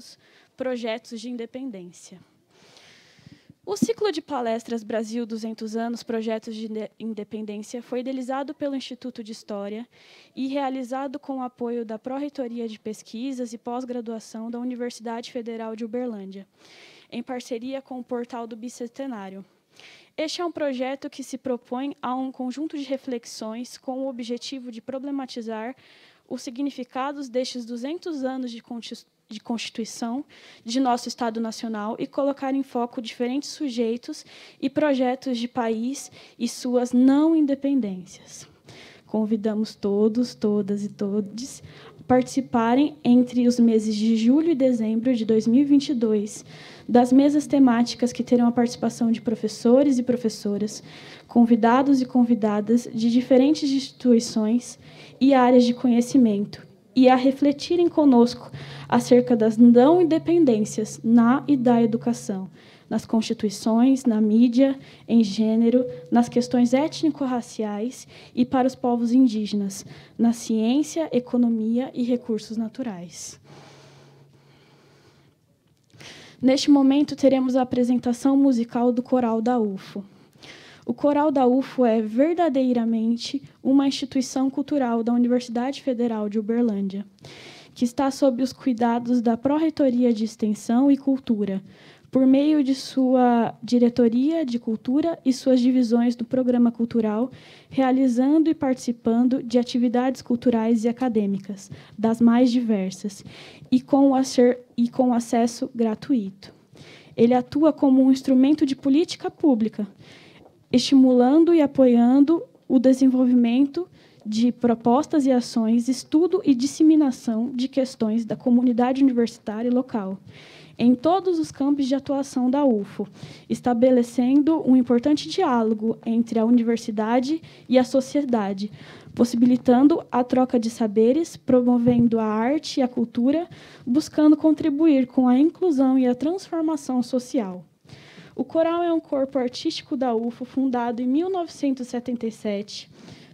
anos, projetos de independência. O ciclo de palestras Brasil 200 anos, projetos de independência foi idealizado pelo Instituto de História e realizado com o apoio da Pró-Reitoria de Pesquisas e Pós-Graduação da Universidade Federal de Uberlândia, em parceria com o Portal do Bicentenário. Este é um projeto que se propõe a um conjunto de reflexões com o objetivo de problematizar os significados destes 200 anos de de Constituição de nosso Estado Nacional e colocar em foco diferentes sujeitos e projetos de país e suas não independências. Convidamos todos, todas e a participarem entre os meses de julho e dezembro de 2022 das mesas temáticas que terão a participação de professores e professoras, convidados e convidadas de diferentes instituições e áreas de conhecimento, e a refletirem conosco acerca das não independências na e da educação, nas constituições, na mídia, em gênero, nas questões étnico-raciais e para os povos indígenas, na ciência, economia e recursos naturais. Neste momento, teremos a apresentação musical do Coral da UFO. O Coral da UFO é verdadeiramente uma instituição cultural da Universidade Federal de Uberlândia, que está sob os cuidados da Pró-Reitoria de Extensão e Cultura, por meio de sua diretoria de cultura e suas divisões do programa cultural, realizando e participando de atividades culturais e acadêmicas, das mais diversas, e com, e com acesso gratuito. Ele atua como um instrumento de política pública, estimulando e apoiando o desenvolvimento de propostas e ações, estudo e disseminação de questões da comunidade universitária e local em todos os campos de atuação da UFO, estabelecendo um importante diálogo entre a universidade e a sociedade, possibilitando a troca de saberes, promovendo a arte e a cultura, buscando contribuir com a inclusão e a transformação social. O coral é um corpo artístico da UFO fundado em 1977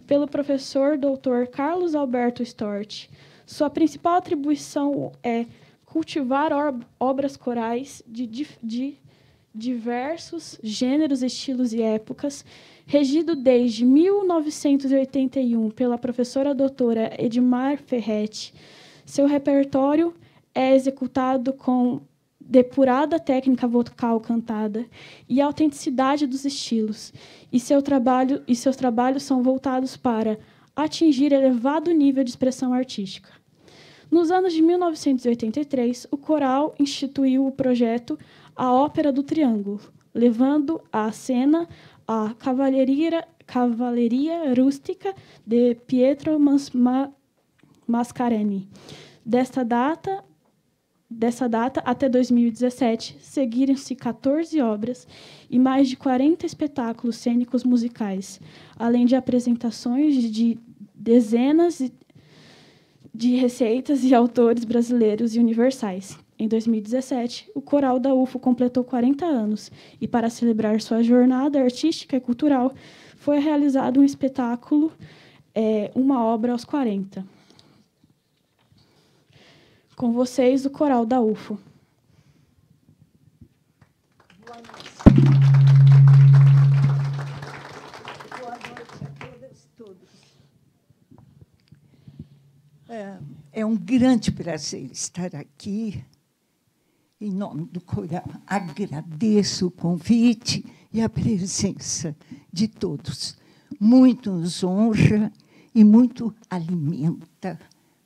pelo professor doutor Carlos Alberto Stort. Sua principal atribuição é cultivar obras corais de, de diversos gêneros, estilos e épocas, regido desde 1981 pela professora doutora Edmar Ferretti. Seu repertório é executado com depurada técnica vocal cantada e a autenticidade dos estilos. E, seu trabalho, e seus trabalhos são voltados para atingir elevado nível de expressão artística. Nos anos de 1983, o coral instituiu o projeto A Ópera do Triângulo, levando à cena a Cavaleria, Rústica de Pietro Mas, Ma, Mascareni. Desta data Dessa data até 2017, seguiram-se 14 obras e mais de 40 espetáculos cênicos musicais, além de apresentações de dezenas de receitas e autores brasileiros e universais. Em 2017, o Coral da UFO completou 40 anos e, para celebrar sua jornada artística e cultural, foi realizado um espetáculo, é, uma obra aos 40. Com vocês, o coral da UFO. Boa noite. Boa noite a todas, todos. É, é um grande prazer estar aqui. Em nome do coral, agradeço o convite e a presença de todos. Muito nos honra e muito alimenta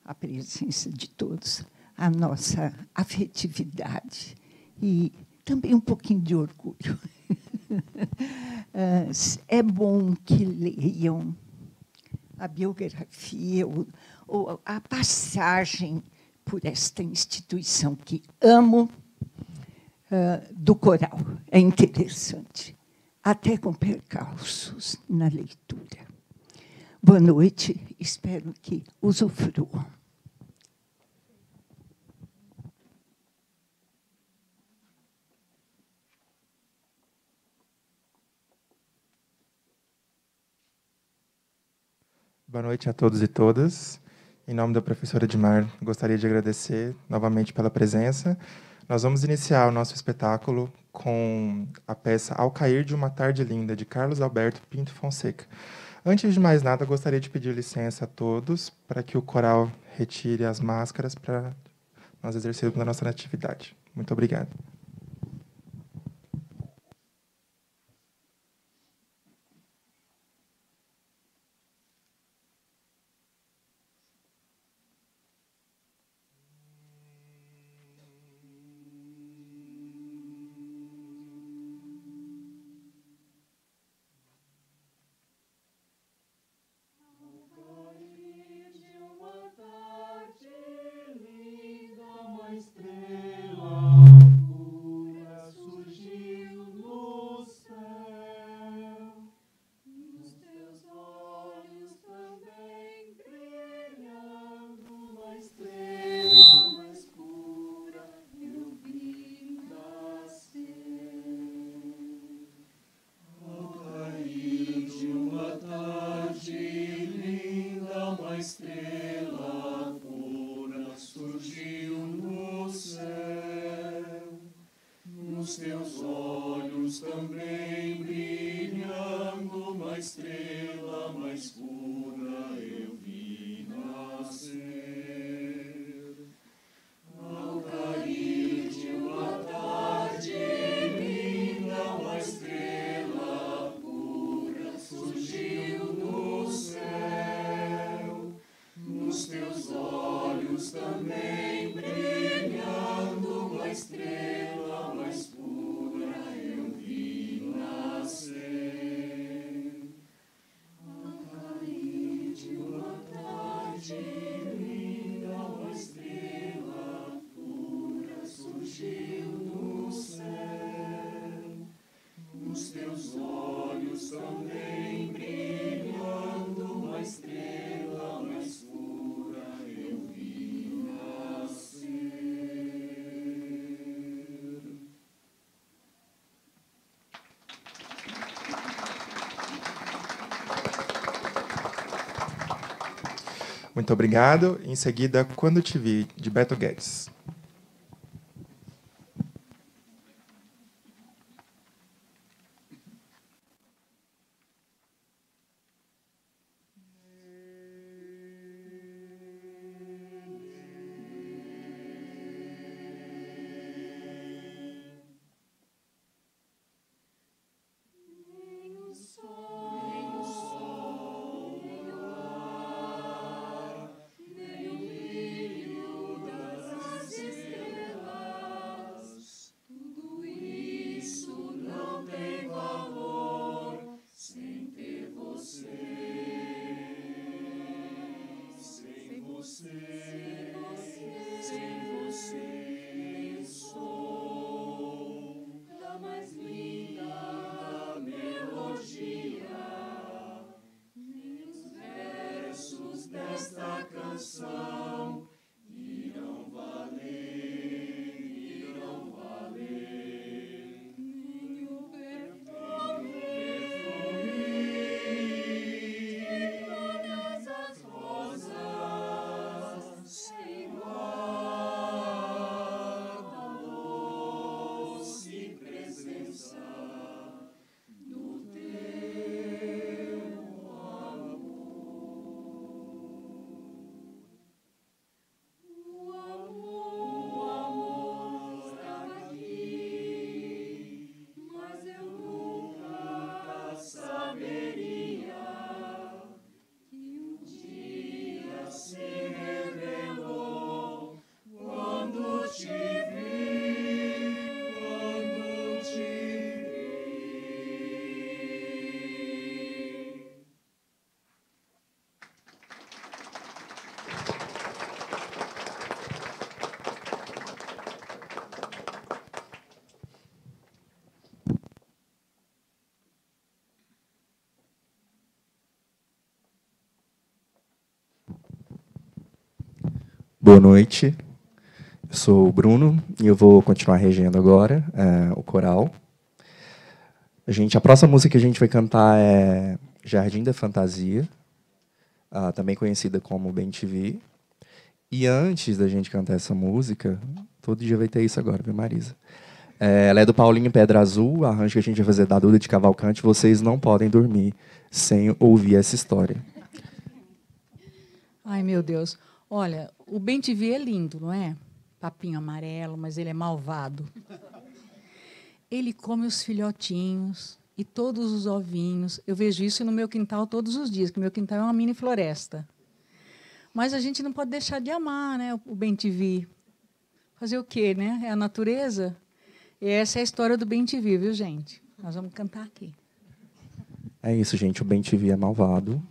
a presença de todos a nossa afetividade e também um pouquinho de orgulho. Ah, é bom que leiam a biografia ou, ou a passagem por esta instituição que amo uh, do coral. É interessante, até com percalços na leitura. Boa noite, espero que usufruam. Boa noite a todos e todas. Em nome da professora Edmar, gostaria de agradecer novamente pela presença. Nós vamos iniciar o nosso espetáculo com a peça Ao Cair de uma Tarde Linda, de Carlos Alberto Pinto Fonseca. Antes de mais nada, gostaria de pedir licença a todos para que o coral retire as máscaras para nós exercermos a nossa natividade. Muito obrigado. Muito obrigado. Em seguida, Quando Te Vi, de Beto Guedes. Boa noite. Eu sou o Bruno e eu vou continuar regendo agora é, o coral. A gente, a próxima música que a gente vai cantar é Jardim da Fantasia, ah, também conhecida como Bem TV. E antes da gente cantar essa música, todo dia vai ter isso agora, viu, Marisa? É, ela é do Paulinho Pedra Azul, arranjo que a gente vai fazer da Duda de Cavalcante. Vocês não podem dormir sem ouvir essa história. Ai, meu Deus. Olha, o Ben TV é lindo, não é? Papinho amarelo, mas ele é malvado. Ele come os filhotinhos e todos os ovinhos. Eu vejo isso no meu quintal todos os dias, que meu quintal é uma mini floresta. Mas a gente não pode deixar de amar, né? O Ben TV. Fazer o quê, né? É a natureza. E essa é a história do Ben TV, viu, gente? Nós vamos cantar aqui. É isso, gente. O Ben TV é malvado.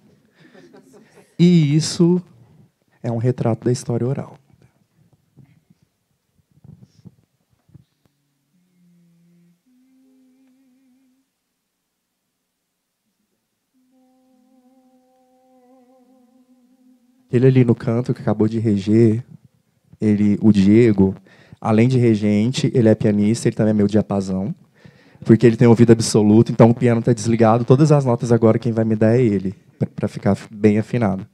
E isso é um retrato da história oral. Ele ali no canto que acabou de reger, ele, o Diego, além de regente, ele é pianista, ele também é meu diapasão, porque ele tem ouvido absoluto, então o piano está desligado, todas as notas agora quem vai me dar é ele, para ficar bem afinado.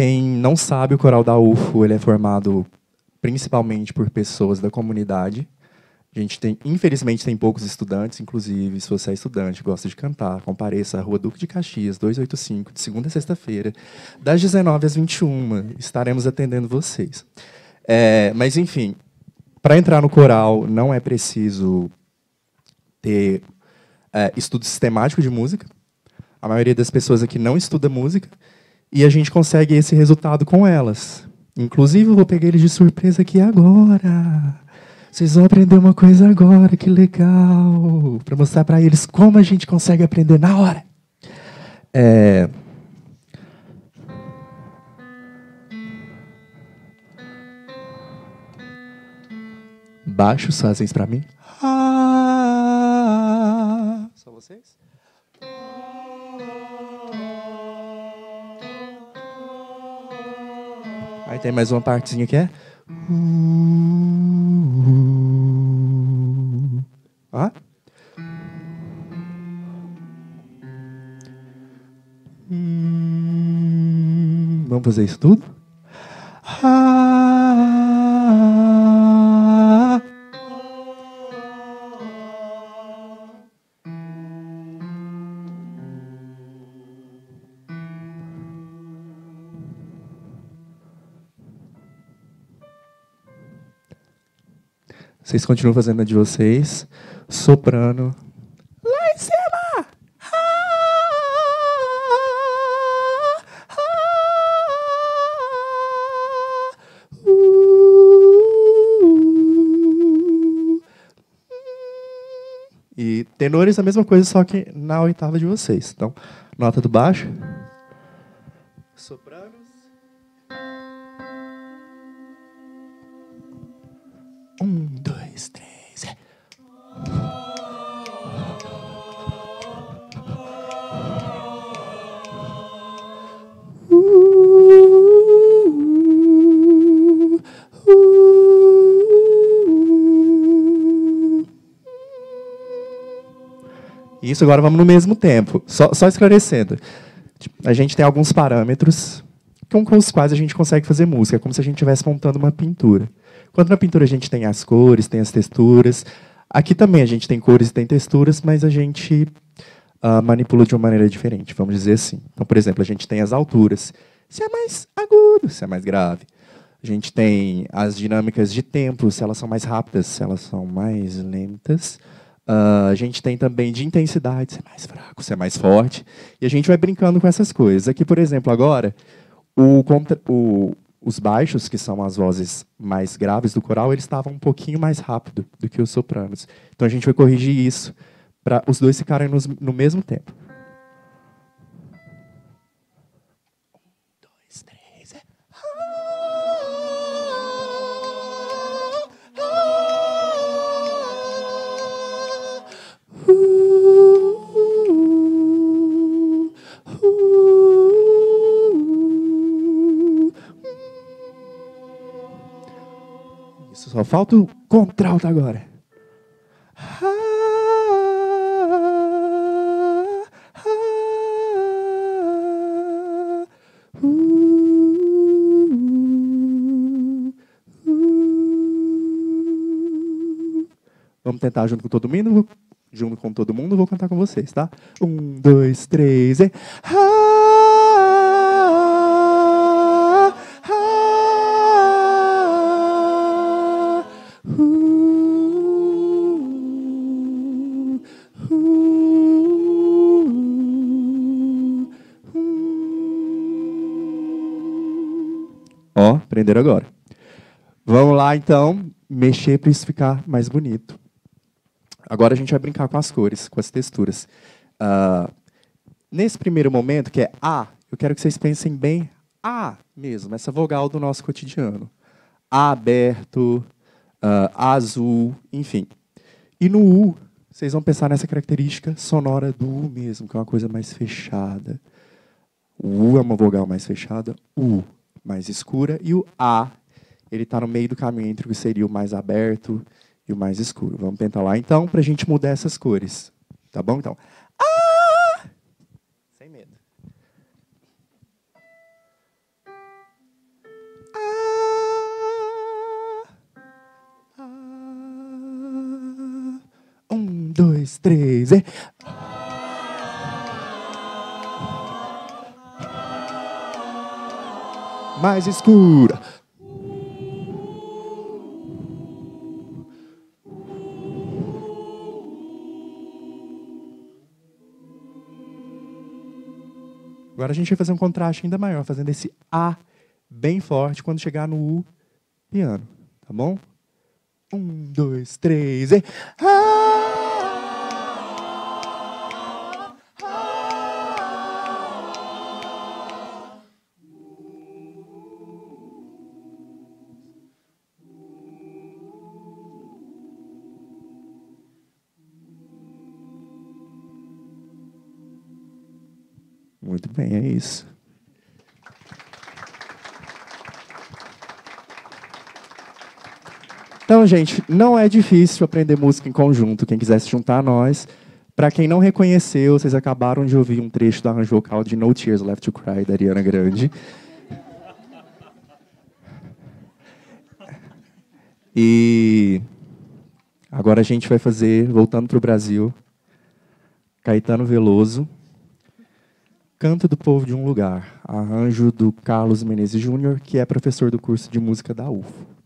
quem não sabe, o coral da UFO ele é formado principalmente por pessoas da comunidade. A gente tem, infelizmente, tem poucos estudantes, inclusive, se você é estudante, gosta de cantar, compareça à Rua Duque de Caxias, 285, de segunda a sexta-feira, das 19 às 21. Estaremos atendendo vocês. É, mas, enfim, para entrar no coral não é preciso ter é, estudo sistemático de música. A maioria das pessoas aqui não estuda música, e a gente consegue esse resultado com elas. Inclusive, eu vou pegar eles de surpresa aqui agora. Vocês vão aprender uma coisa agora, que legal! Para mostrar para eles como a gente consegue aprender na hora. É... Baixos fazem isso para mim. Tem mais uma partezinha que é. ah Vamos fazer isso tudo? Vocês continuam fazendo a de vocês. Soprano. Lá em cima! Ah, ah, uh, uh. E tenores a mesma coisa, só que na oitava de vocês. Então, nota do baixo. isso, agora vamos no mesmo tempo. Só, só esclarecendo. Tipo, a gente tem alguns parâmetros com, com os quais a gente consegue fazer música. É como se a gente estivesse montando uma pintura. Quando na pintura a gente tem as cores, tem as texturas. Aqui também a gente tem cores e tem texturas, mas a gente uh, manipula de uma maneira diferente, vamos dizer assim. Então, por exemplo, a gente tem as alturas. Se é mais agudo, se é mais grave. A gente tem as dinâmicas de tempo, se elas são mais rápidas, se elas são mais lentas. Uh, a gente tem também de intensidade, você é mais fraco, você é mais forte. E a gente vai brincando com essas coisas. Aqui, por exemplo, agora, o, contra, o os baixos, que são as vozes mais graves do coral, eles estavam um pouquinho mais rápido do que os sopranos. Então a gente vai corrigir isso para os dois ficarem no, no mesmo tempo. Só falta o contralto agora. Vamos tentar junto com todo mundo, junto com todo mundo, vou cantar com vocês, tá? Um, dois, três e. Ah! aprender agora. Vamos lá, então, mexer para isso ficar mais bonito. Agora a gente vai brincar com as cores, com as texturas. Uh, nesse primeiro momento, que é A, eu quero que vocês pensem bem A mesmo, essa vogal do nosso cotidiano. A aberto, uh, azul, enfim. E no U, vocês vão pensar nessa característica sonora do U mesmo, que é uma coisa mais fechada. O U é uma vogal mais fechada. U mais escura, e o A, ele está no meio do caminho entre o que seria o mais aberto e o mais escuro. Vamos tentar lá, então, para a gente mudar essas cores. Tá bom? Então, Um, dois, três, e... mais escura. Agora a gente vai fazer um contraste ainda maior, fazendo esse A bem forte quando chegar no U piano, tá bom? Um, dois, três e. Ah! Então, gente, não é difícil aprender música em conjunto. Quem quiser se juntar a nós. Para quem não reconheceu, vocês acabaram de ouvir um trecho do arranjo vocal de No Tears Left to Cry, da Ariana Grande. E agora a gente vai fazer, voltando para o Brasil, Caetano Veloso, Canto do Povo de um Lugar, arranjo do Carlos Menezes Júnior, que é professor do curso de música da UFO.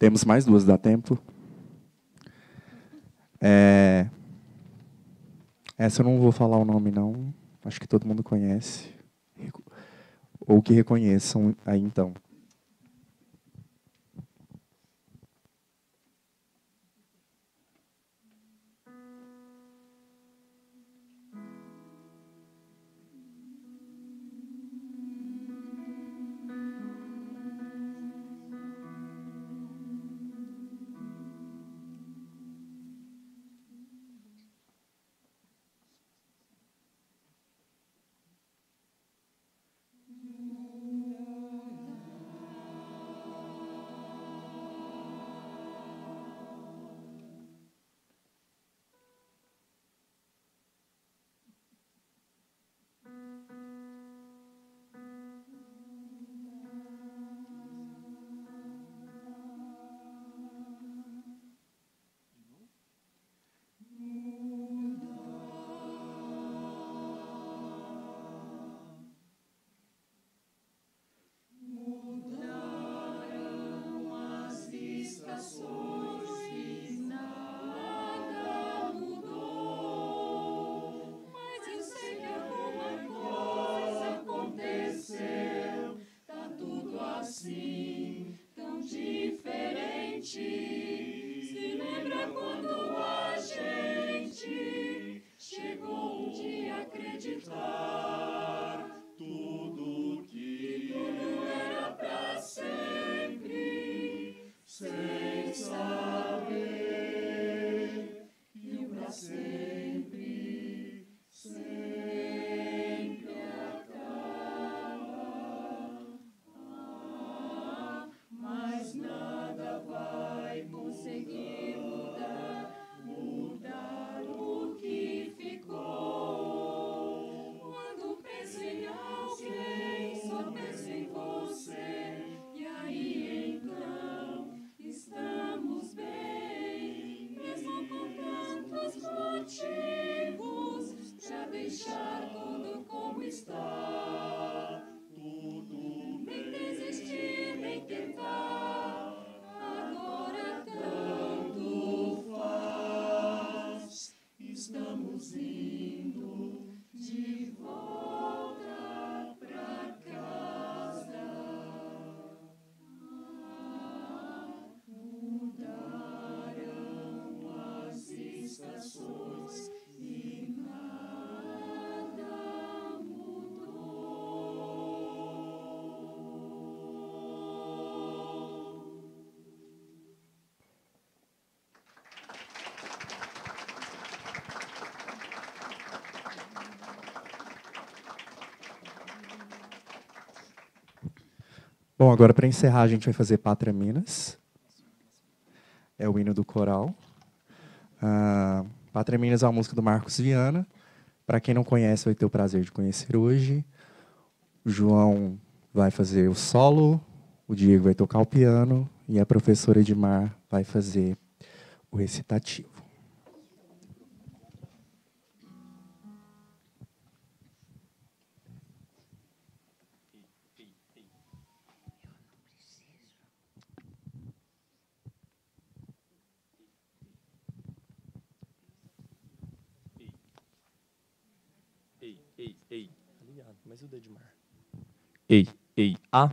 Temos mais duas, dá tempo? É... Essa eu não vou falar o nome, não. Acho que todo mundo conhece. Ou que reconheçam aí, então. Bom, agora para encerrar, a gente vai fazer Pátria Minas. É o hino do coral. Uh, Pátria Minas é uma música do Marcos Viana. Para quem não conhece, vai ter o prazer de conhecer hoje. O João vai fazer o solo, o Diego vai tocar o piano e a professora Edmar vai fazer o recitativo. Ah.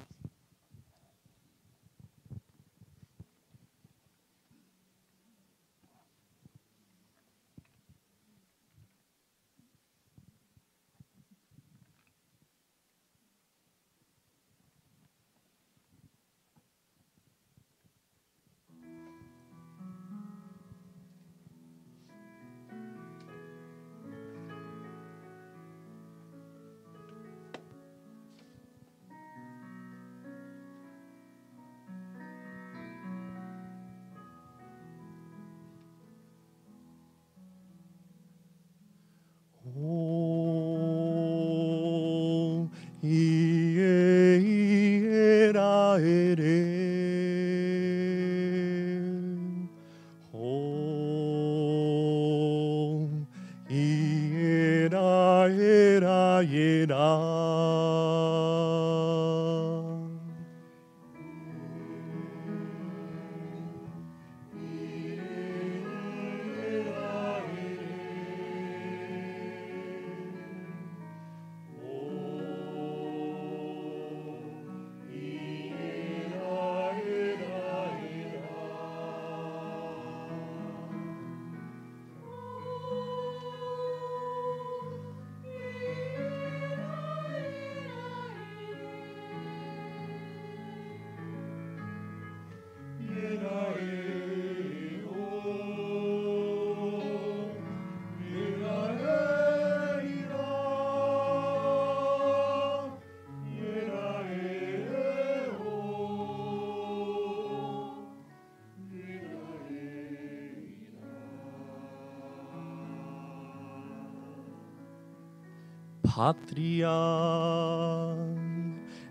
Pátria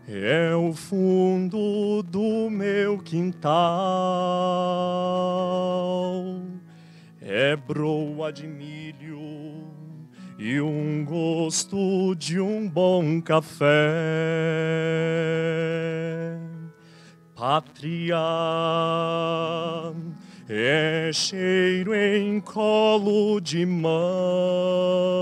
é o fundo do meu quintal, é broa de milho e um gosto de um bom café. Pátria é cheiro em colo de mão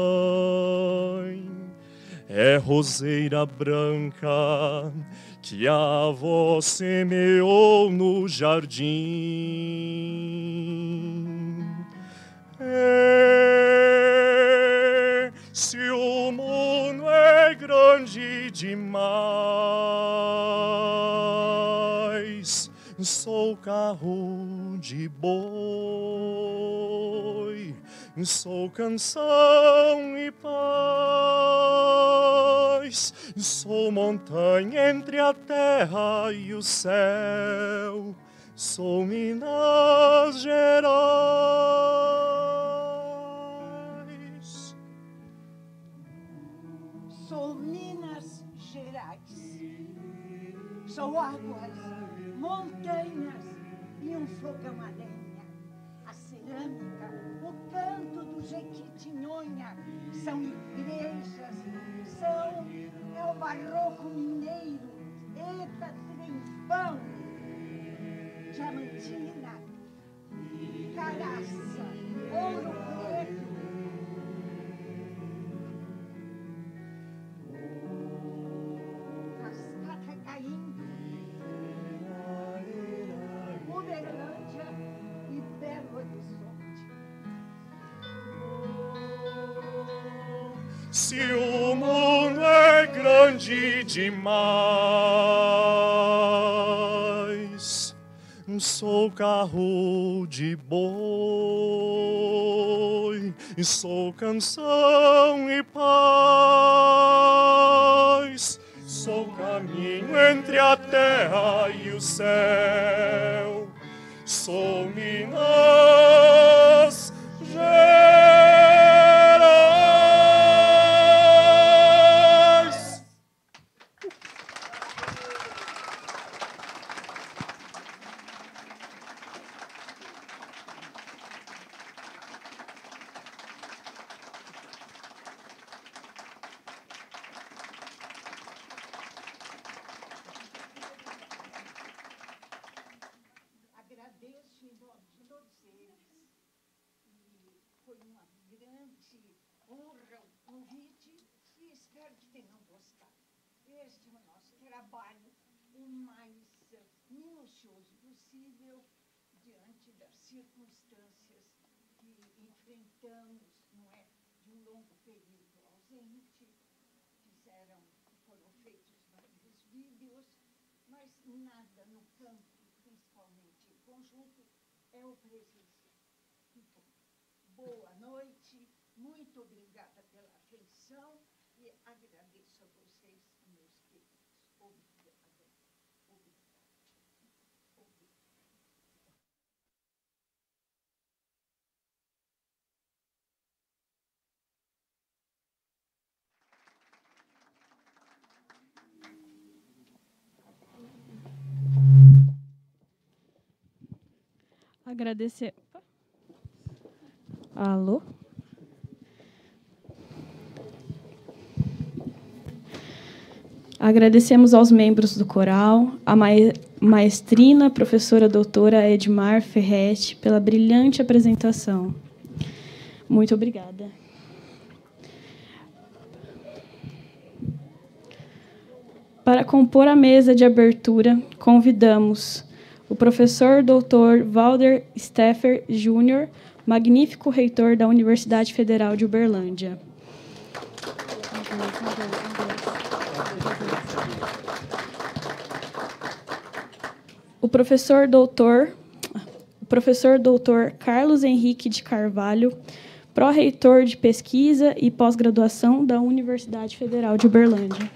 é roseira branca que a avó semeou no jardim. É, se o mundo é grande demais, sou carro de boi. Sou canção e paz, sou montanha entre a terra e o céu, sou Minas Gerais. Sou Minas Gerais, sou águas, montanhas e um fogão a lenha, a cerâmica canto do Jequitinhonha, são igrejas, são é o barroco mineiro, Eta Trembão, Diamantina, Caraça, Ouro Preto. grande demais. Sou carro de boi, sou canção e paz. Sou caminho entre a terra e o céu, sou mina. enfrentamos, não é, de um longo período ausente, fizeram, foram feitos vários vídeos, mas nada no campo, principalmente em conjunto, é o presente Então, boa noite, muito obrigada pela atenção e agradeço. Agradecer. Alô? Agradecemos aos membros do coral, a maestrina, professora doutora Edmar Ferret pela brilhante apresentação. Muito obrigada. Para compor a mesa de abertura, convidamos o professor doutor Walder Steffer Jr., magnífico reitor da Universidade Federal de Uberlândia. O professor doutor o professor doutor Carlos Henrique de Carvalho, pró-reitor de pesquisa e pós-graduação da Universidade Federal de Uberlândia.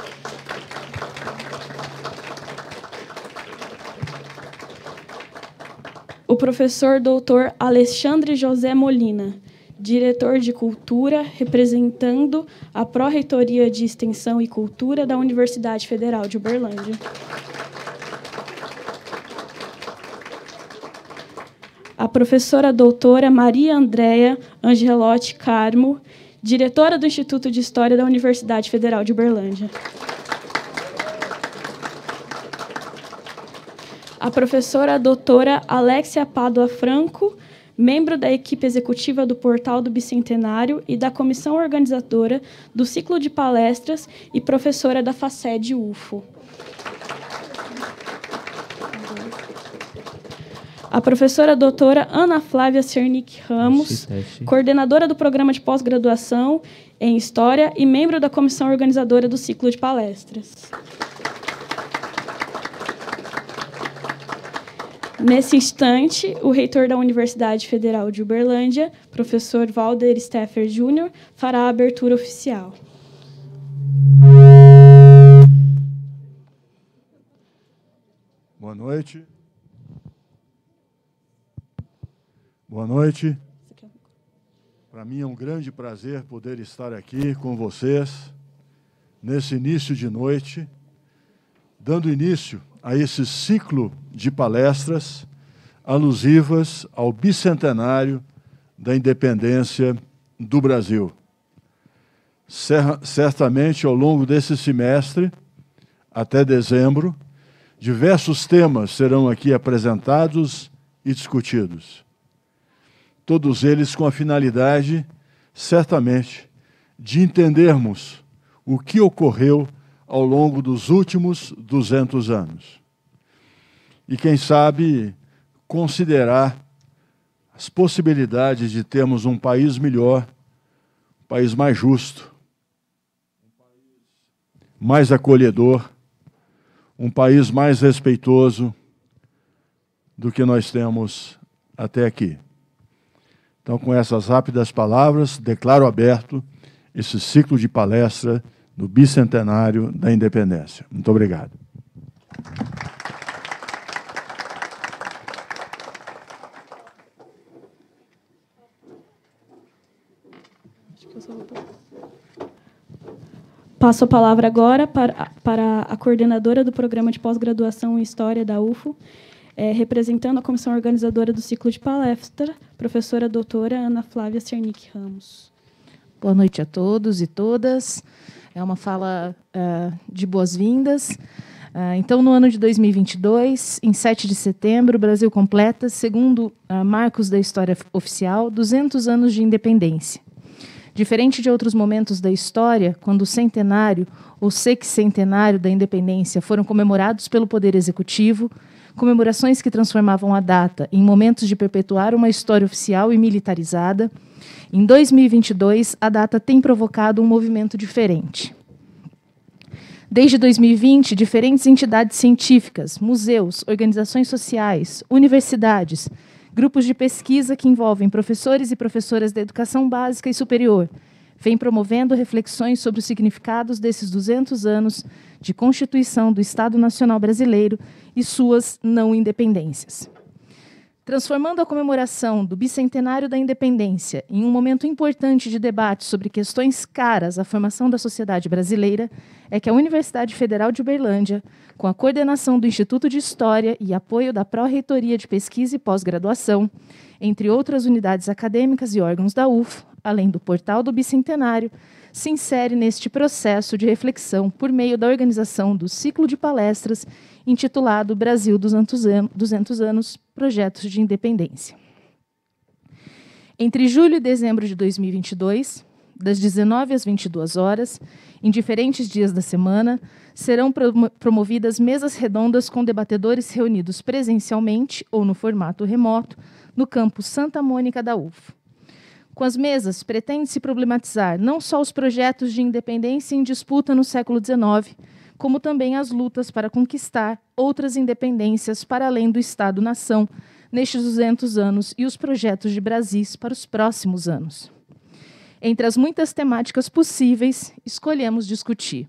professor doutor Alexandre José Molina, diretor de Cultura, representando a Pró-Reitoria de Extensão e Cultura da Universidade Federal de Uberlândia. A professora doutora Maria Andréa Angelotti Carmo, diretora do Instituto de História da Universidade Federal de Uberlândia. a professora doutora Alexia Padua Franco, membro da equipe executiva do Portal do Bicentenário e da comissão organizadora do ciclo de palestras e professora da FACED UFO. A professora doutora Ana Flávia Cernic Ramos, coordenadora do programa de pós-graduação em História e membro da comissão organizadora do ciclo de palestras. Nesse instante, o reitor da Universidade Federal de Uberlândia, professor Walder Steffer Jr., fará a abertura oficial. Boa noite. Boa noite. Para mim é um grande prazer poder estar aqui com vocês nesse início de noite, dando início a esse ciclo de palestras alusivas ao bicentenário da independência do Brasil. Certamente, ao longo desse semestre, até dezembro, diversos temas serão aqui apresentados e discutidos. Todos eles com a finalidade, certamente, de entendermos o que ocorreu ao longo dos últimos 200 anos. E quem sabe considerar as possibilidades de termos um país melhor, um país mais justo, mais acolhedor, um país mais respeitoso do que nós temos até aqui. Então, com essas rápidas palavras, declaro aberto esse ciclo de palestra do bicentenário da independência. Muito obrigado. Passo a palavra agora para, para a coordenadora do Programa de Pós-Graduação em História da UFO, é, representando a comissão organizadora do ciclo de palestra, professora doutora Ana Flávia Cernic Ramos. Boa noite a todos e todas. É uma fala uh, de boas-vindas. Uh, então, no ano de 2022, em 7 de setembro, o Brasil completa, segundo uh, marcos da história oficial, 200 anos de independência. Diferente de outros momentos da história, quando o centenário ou sexcentenário da independência foram comemorados pelo Poder Executivo, comemorações que transformavam a data em momentos de perpetuar uma história oficial e militarizada, em 2022, a data tem provocado um movimento diferente. Desde 2020, diferentes entidades científicas, museus, organizações sociais, universidades, grupos de pesquisa que envolvem professores e professoras da educação básica e superior, vêm promovendo reflexões sobre os significados desses 200 anos de constituição do Estado Nacional Brasileiro e suas não independências transformando a comemoração do bicentenário da independência em um momento importante de debate sobre questões caras à formação da sociedade brasileira, é que a Universidade Federal de Uberlândia, com a coordenação do Instituto de História e apoio da Pró-Reitoria de Pesquisa e Pós-Graduação, entre outras unidades acadêmicas e órgãos da UF, além do Portal do Bicentenário, se insere neste processo de reflexão por meio da organização do ciclo de palestras intitulado Brasil 200 anos, 200 anos Projetos de Independência. Entre julho e dezembro de 2022, das 19 às 22 horas, em diferentes dias da semana, serão promovidas mesas redondas com debatedores reunidos presencialmente ou no formato remoto no campus Santa Mônica da UFO. Com as mesas, pretende-se problematizar não só os projetos de independência em disputa no século XIX, como também as lutas para conquistar outras independências para além do Estado-nação nestes 200 anos e os projetos de Brasis para os próximos anos. Entre as muitas temáticas possíveis, escolhemos discutir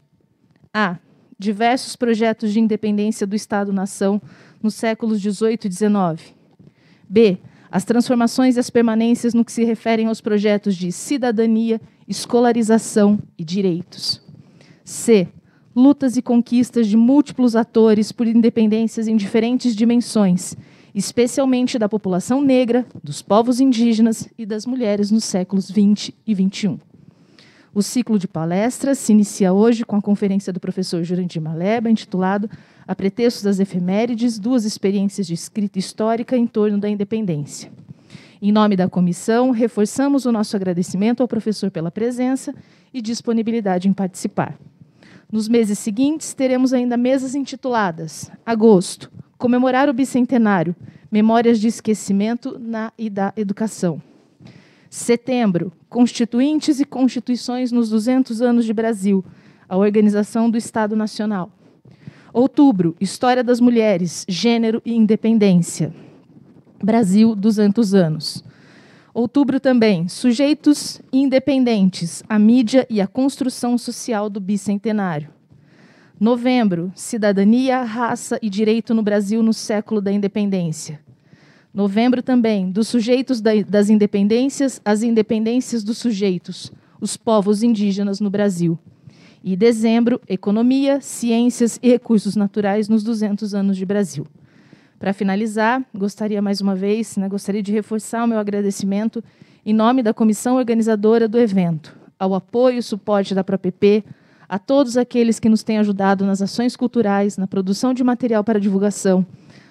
a. Diversos projetos de independência do Estado-nação nos séculos 18 e 19. B. As transformações e as permanências no que se referem aos projetos de cidadania, escolarização e direitos. C lutas e conquistas de múltiplos atores por independências em diferentes dimensões, especialmente da população negra, dos povos indígenas e das mulheres nos séculos 20 e 21. O ciclo de palestras se inicia hoje com a conferência do professor Jurandir Maleba, intitulado A Pretexto das Efemérides, Duas Experiências de Escrita Histórica em Torno da Independência. Em nome da comissão, reforçamos o nosso agradecimento ao professor pela presença e disponibilidade em participar. Nos meses seguintes, teremos ainda mesas intituladas Agosto Comemorar o Bicentenário Memórias de Esquecimento na e da Educação. Setembro Constituintes e Constituições nos 200 anos de Brasil a organização do Estado Nacional. Outubro, História das Mulheres, Gênero e Independência. Brasil, 200 anos. Outubro também, sujeitos independentes, a mídia e a construção social do bicentenário. Novembro, cidadania, raça e direito no Brasil no século da independência. Novembro também, dos sujeitos das independências às independências dos sujeitos, os povos indígenas no Brasil. E dezembro, economia, ciências e recursos naturais nos 200 anos de Brasil. Para finalizar, gostaria mais uma vez, né, gostaria de reforçar o meu agradecimento em nome da comissão organizadora do evento, ao apoio e suporte da ProPP, a todos aqueles que nos têm ajudado nas ações culturais, na produção de material para divulgação,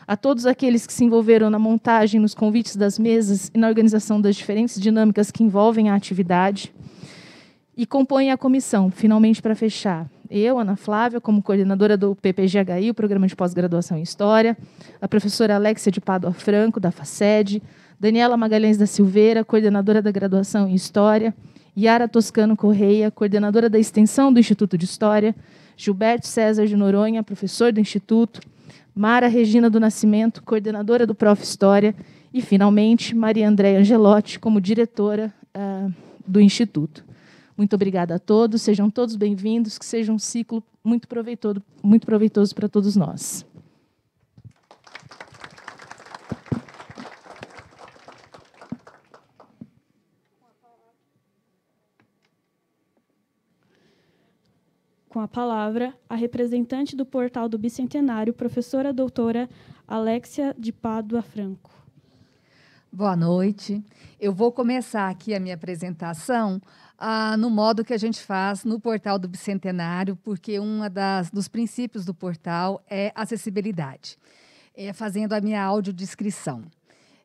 a todos aqueles que se envolveram na montagem, nos convites das mesas e na organização das diferentes dinâmicas que envolvem a atividade. E compõem a comissão, finalmente para fechar, eu, Ana Flávia, como coordenadora do PPGHI, o Programa de Pós-Graduação em História, a professora Alexia de Padoa Franco, da FACED, Daniela Magalhães da Silveira, coordenadora da graduação em História, Yara Toscano Correia, coordenadora da extensão do Instituto de História, Gilberto César de Noronha, professor do Instituto, Mara Regina do Nascimento, coordenadora do Prof. História, e, finalmente, Maria Andréia Angelotti, como diretora uh, do Instituto. Muito obrigada a todos, sejam todos bem-vindos, que seja um ciclo muito proveitoso, muito proveitoso para todos nós. com a palavra a representante do portal do Bicentenário, professora doutora Alexia de Pádua Franco. Boa noite. Eu vou começar aqui a minha apresentação ah, no modo que a gente faz no portal do Bicentenário, porque um dos princípios do portal é acessibilidade, é fazendo a minha audiodescrição.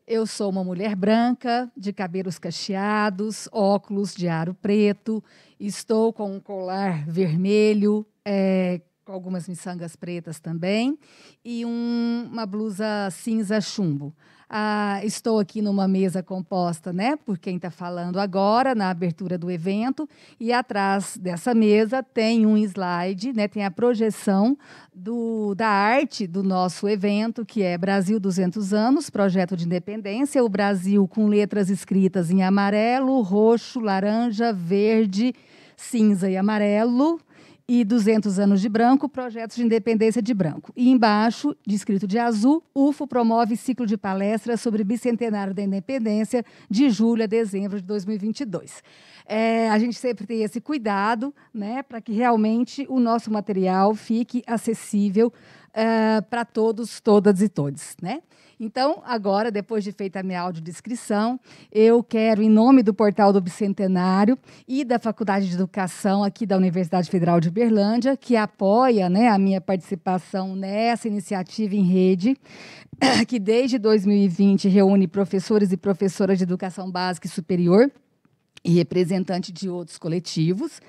Eu sou uma mulher branca, de cabelos cacheados, óculos de aro preto, estou com um colar vermelho, é, com algumas miçangas pretas também, e um, uma blusa cinza chumbo ah, estou aqui numa mesa composta, né, por quem está falando agora na abertura do evento e atrás dessa mesa tem um slide, né, tem a projeção do, da arte do nosso evento que é Brasil 200 anos, projeto de independência, o Brasil com letras escritas em amarelo, roxo, laranja, verde, cinza e amarelo e 200 anos de branco, projetos de independência de branco. E embaixo, descrito de azul, UFO promove ciclo de palestras sobre bicentenário da independência de julho a dezembro de 2022. É, a gente sempre tem esse cuidado, né, para que realmente o nosso material fique acessível uh, eh, para todos, todas e todos, né? Então, agora, depois de feita a minha audiodescrição, eu quero, em nome do Portal do Bicentenário e da Faculdade de Educação aqui da Universidade Federal de Uberlândia, que apoia né, a minha participação nessa iniciativa em rede, que desde 2020 reúne professores e professoras de educação básica e superior e representante de outros coletivos.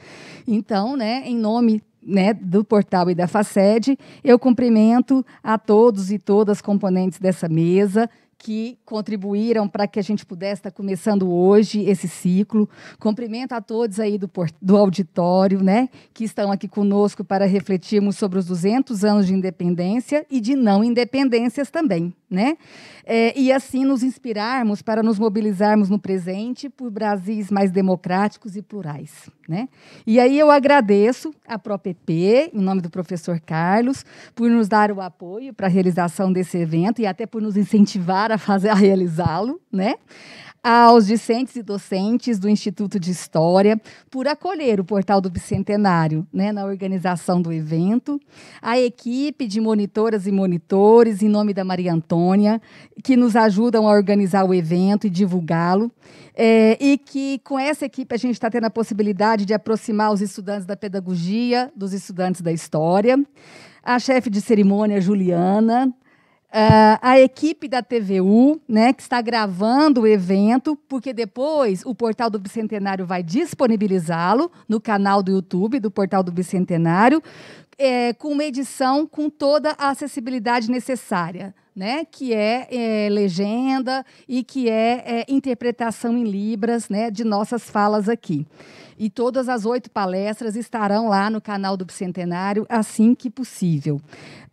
Então, né, em nome né, do portal e da FACED, eu cumprimento a todos e todas componentes dessa mesa que contribuíram para que a gente pudesse estar começando hoje esse ciclo. Cumprimento a todos aí do, do auditório, né, que estão aqui conosco para refletirmos sobre os 200 anos de independência e de não independências também né? É, e assim nos inspirarmos para nos mobilizarmos no presente por Brasis mais democráticos e plurais, né? E aí eu agradeço à EP, em nome do professor Carlos, por nos dar o apoio para a realização desse evento e até por nos incentivar a fazer a realizá-lo, né? aos discentes e docentes do Instituto de História por acolher o Portal do Bicentenário né, na organização do evento, a equipe de monitoras e monitores, em nome da Maria Antônia, que nos ajudam a organizar o evento e divulgá-lo, é, e que com essa equipe a gente está tendo a possibilidade de aproximar os estudantes da pedagogia dos estudantes da história, a chefe de cerimônia Juliana, Uh, a equipe da TVU, né, que está gravando o evento, porque depois o Portal do Bicentenário vai disponibilizá-lo no canal do YouTube do Portal do Bicentenário, é, com uma edição com toda a acessibilidade necessária né, que é, é, legenda e que é, é, interpretação em libras, né, de nossas falas aqui. E todas as oito palestras estarão lá no canal do Bicentenário assim que possível.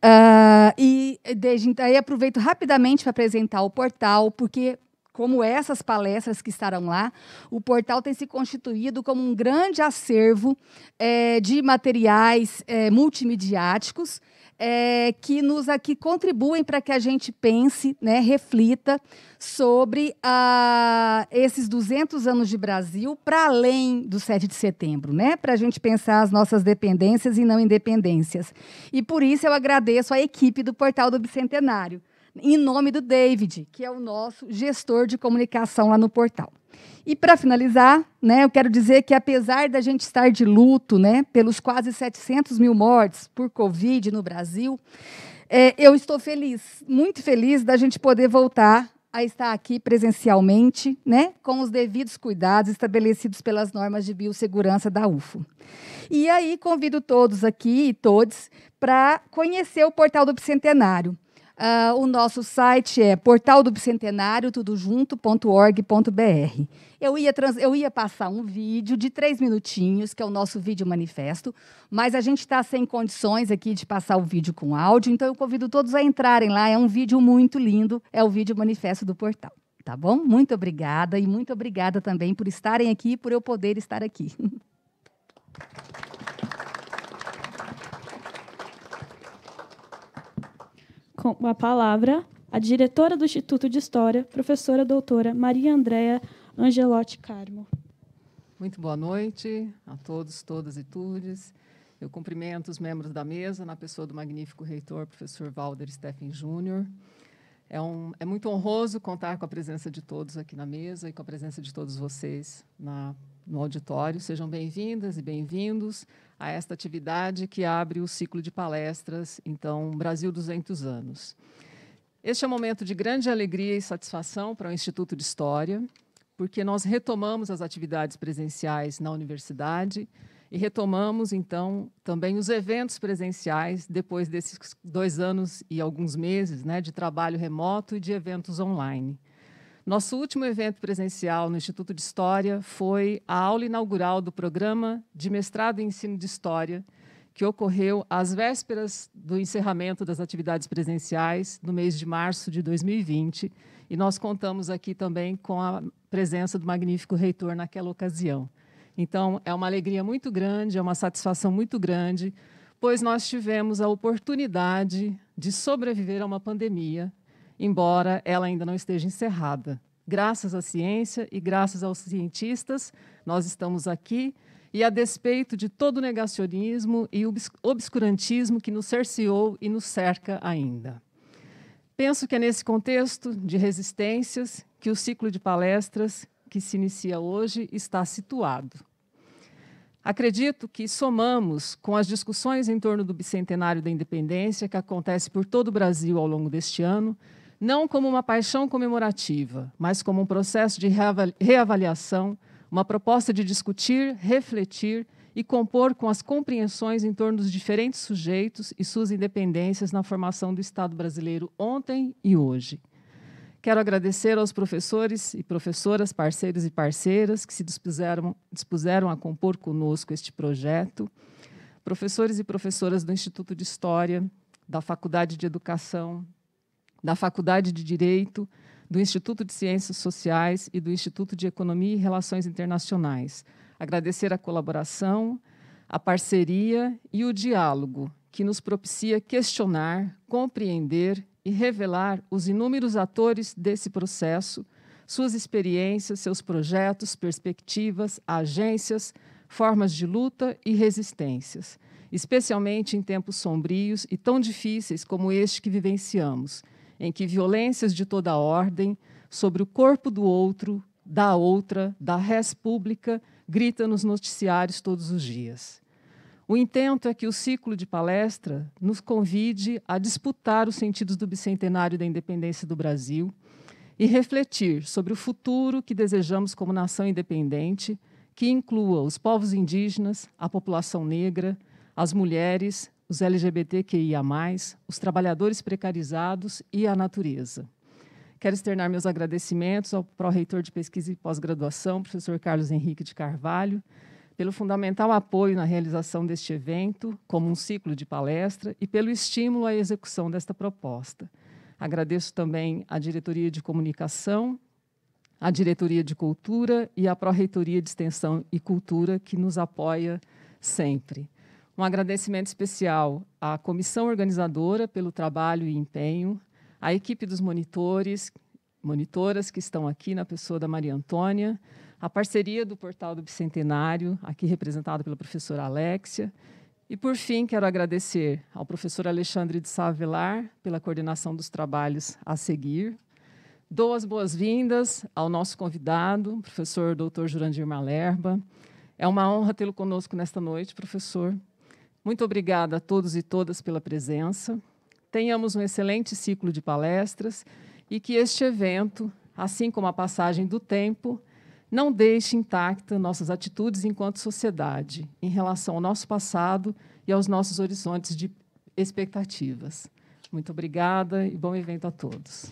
Uh, e desde então, aí aproveito rapidamente para apresentar o portal, porque como essas palestras que estarão lá, o portal tem se constituído como um grande acervo é, de materiais é, multimediáticos é, que nos aqui contribuem para que a gente pense, né, reflita sobre ah, esses 200 anos de Brasil para além do 7 de setembro, né, para a gente pensar as nossas dependências e não independências. E por isso eu agradeço à equipe do Portal do Bicentenário em nome do David, que é o nosso gestor de comunicação lá no portal. E para finalizar, né, eu quero dizer que apesar da gente estar de luto, né, pelos quase 700 mil mortes por Covid no Brasil, é, eu estou feliz, muito feliz da gente poder voltar a estar aqui presencialmente, né, com os devidos cuidados estabelecidos pelas normas de biossegurança da UFO. E aí convido todos aqui e todos para conhecer o portal do Bicentenário. Uh, o nosso site é portaldobcentenario.org.br. Eu ia, trans, eu ia passar um vídeo de três minutinhos, que é o nosso vídeo manifesto, mas a gente está sem condições aqui de passar o vídeo com áudio, então eu convido todos a entrarem lá. É um vídeo muito lindo, é o vídeo manifesto do portal. Tá bom? Muito obrigada e muito obrigada também por estarem aqui e por eu poder estar aqui. com a palavra a diretora do Instituto de História, professora doutora Maria Andréa Angelotti Carmo. Muito boa noite a todos, todas e todes. Eu cumprimento os membros da mesa, na pessoa do magnífico reitor, professor Walder Steffen Júnior. É, um, é muito honroso contar com a presença de todos aqui na mesa e com a presença de todos vocês na no auditório. Sejam bem-vindas e bem-vindos a esta atividade que abre o ciclo de palestras, então, Brasil 200 anos. Este é um momento de grande alegria e satisfação para o Instituto de História, porque nós retomamos as atividades presenciais na universidade e retomamos, então, também os eventos presenciais depois desses dois anos e alguns meses né, de trabalho remoto e de eventos online. Nosso último evento presencial no Instituto de História foi a aula inaugural do programa de mestrado em ensino de História, que ocorreu às vésperas do encerramento das atividades presenciais, no mês de março de 2020. E nós contamos aqui também com a presença do magnífico reitor naquela ocasião. Então, é uma alegria muito grande, é uma satisfação muito grande, pois nós tivemos a oportunidade de sobreviver a uma pandemia embora ela ainda não esteja encerrada. Graças à ciência e graças aos cientistas, nós estamos aqui e a despeito de todo o negacionismo e obscurantismo que nos cerceou e nos cerca ainda. Penso que é nesse contexto de resistências que o ciclo de palestras que se inicia hoje está situado. Acredito que somamos com as discussões em torno do bicentenário da independência que acontece por todo o Brasil ao longo deste ano não como uma paixão comemorativa, mas como um processo de reavaliação, uma proposta de discutir, refletir e compor com as compreensões em torno dos diferentes sujeitos e suas independências na formação do Estado brasileiro ontem e hoje. Quero agradecer aos professores e professoras, parceiros e parceiras que se dispuseram, dispuseram a compor conosco este projeto, professores e professoras do Instituto de História, da Faculdade de Educação, da Faculdade de Direito, do Instituto de Ciências Sociais e do Instituto de Economia e Relações Internacionais. Agradecer a colaboração, a parceria e o diálogo que nos propicia questionar, compreender e revelar os inúmeros atores desse processo, suas experiências, seus projetos, perspectivas, agências, formas de luta e resistências, especialmente em tempos sombrios e tão difíceis como este que vivenciamos, em que violências de toda ordem sobre o corpo do outro, da outra, da res pública, grita nos noticiários todos os dias. O intento é que o ciclo de palestra nos convide a disputar os sentidos do bicentenário da independência do Brasil e refletir sobre o futuro que desejamos como nação independente, que inclua os povos indígenas, a população negra, as mulheres, os LGBTQIA, os trabalhadores precarizados e a natureza. Quero externar meus agradecimentos ao pró-reitor de pesquisa e pós-graduação, professor Carlos Henrique de Carvalho, pelo fundamental apoio na realização deste evento, como um ciclo de palestra, e pelo estímulo à execução desta proposta. Agradeço também à Diretoria de Comunicação, à Diretoria de Cultura e à Pró-Reitoria de Extensão e Cultura, que nos apoia sempre. Um agradecimento especial à comissão organizadora pelo trabalho e empenho, à equipe dos monitores, monitoras que estão aqui na pessoa da Maria Antônia, à parceria do Portal do Bicentenário, aqui representada pela professora Alexia, e, por fim, quero agradecer ao professor Alexandre de Savelar pela coordenação dos trabalhos a seguir. Dou as boas-vindas ao nosso convidado, professor Dr. Jurandir Malerba. É uma honra tê-lo conosco nesta noite, professor. Muito obrigada a todos e todas pela presença. Tenhamos um excelente ciclo de palestras e que este evento, assim como a passagem do tempo, não deixe intacta nossas atitudes enquanto sociedade em relação ao nosso passado e aos nossos horizontes de expectativas. Muito obrigada e bom evento a todos.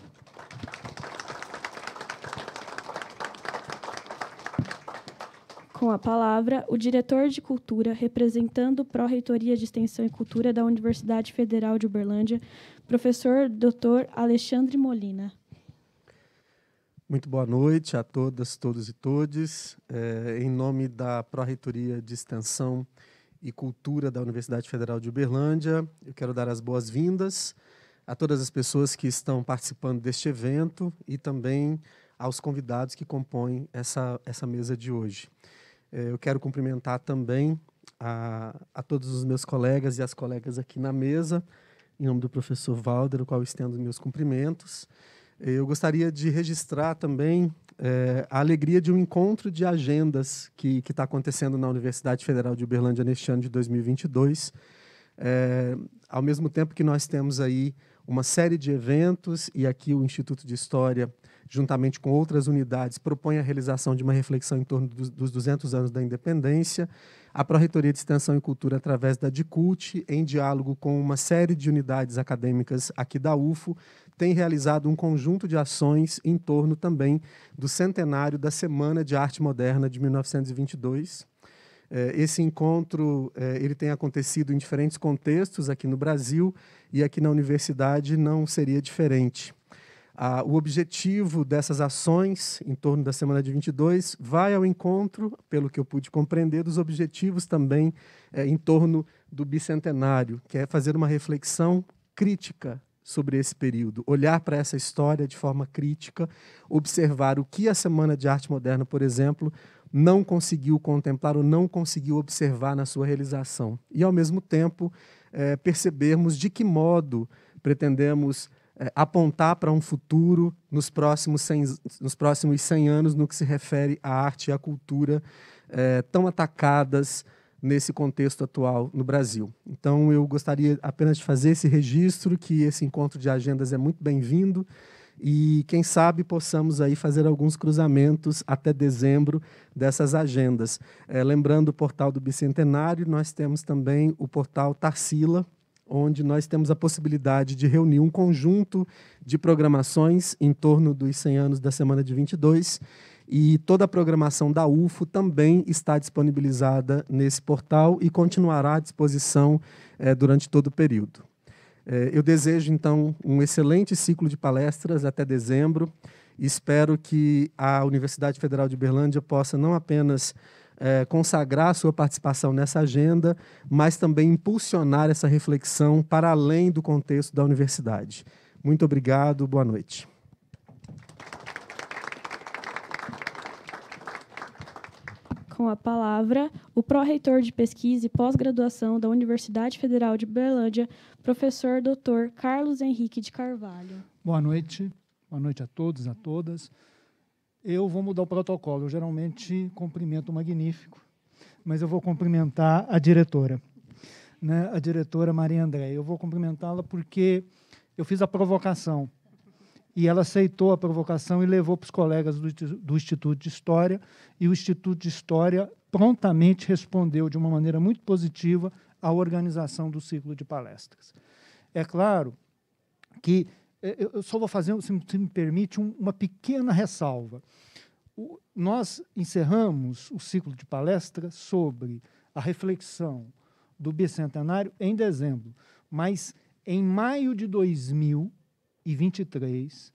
Com a palavra, o diretor de Cultura, representando Pró-Reitoria de Extensão e Cultura da Universidade Federal de Uberlândia, professor Dr. Alexandre Molina. Muito boa noite a todas, todos e todes. É, em nome da Pró-Reitoria de Extensão e Cultura da Universidade Federal de Uberlândia, eu quero dar as boas-vindas a todas as pessoas que estão participando deste evento e também aos convidados que compõem essa, essa mesa de hoje. Eh, eu quero cumprimentar também a, a, todos os meus colegas e as colegas aqui na mesa, em nome do professor Valder, o qual estendo meus cumprimentos. Eh, eu gostaria de registrar também é, a alegria de um encontro de agendas que está acontecendo na Universidade Federal de Uberlândia neste ano de 2022. É, ao mesmo tempo que nós temos aí uma série de eventos, e aqui o Instituto de História juntamente com outras unidades, propõe a realização de uma reflexão em torno dos, 200 anos da independência. A Pró-Reitoria de Extensão e Cultura, através da DICULT, em diálogo com uma série de unidades acadêmicas aqui da UFO, tem realizado um conjunto de ações em torno também do centenário da Semana de Arte Moderna de 1922. Eh, esse encontro eh, ele tem acontecido em diferentes contextos aqui no Brasil e aqui na universidade não seria diferente. Ah, o objetivo dessas ações em torno da semana de 22 vai ao encontro, pelo que eu pude compreender, dos objetivos também eh, em torno do bicentenário, que é fazer uma reflexão crítica sobre esse período, olhar para essa história de forma crítica, observar o que a Semana de Arte Moderna, por exemplo, não conseguiu contemplar ou não conseguiu observar na sua realização. E, ao mesmo tempo, eh, percebermos de que modo pretendemos é, apontar para um futuro nos próximos, 100, nos próximos 100 anos no que se refere à arte e à cultura é, tão atacadas nesse contexto atual no Brasil. Então, eu gostaria apenas de fazer esse registro que esse encontro de agendas é muito bem-vindo e quem sabe possamos aí fazer alguns cruzamentos até dezembro dessas agendas. É, lembrando o portal do Bicentenário, nós temos também o portal Tarsila, onde nós temos a possibilidade de reunir um conjunto de programações em torno dos 100 anos da semana de 22. E toda a programação da UFO também está disponibilizada nesse portal e continuará à disposição eh, durante todo o período. Eh, eu desejo, então, um excelente ciclo de palestras até dezembro. Espero que a Universidade Federal de Berlândia possa não apenas é, consagrar sua participação nessa agenda, mas também impulsionar essa reflexão para além do contexto da universidade. Muito obrigado, boa noite. com a palavra o pró-reitor de pesquisa e pós-graduação da Universidade Federal de Berlândia, professor doutor Carlos Henrique de Carvalho. Boa noite, boa noite a todos, a todas eu vou mudar o protocolo. Eu geralmente cumprimento o magnífico, mas eu vou cumprimentar a diretora, né? a diretora Maria André. Eu vou cumprimentá-la porque eu fiz a provocação. E ela aceitou a provocação e levou para os colegas do, do Instituto de História, e o Instituto de História prontamente respondeu de uma maneira muito positiva à organização do ciclo de palestras. É claro que é, eu só vou fazer, se me permite, uma pequena ressalva. nós encerramos o ciclo de palestras sobre a reflexão do bicentenário em dezembro, mas em maio de 2023,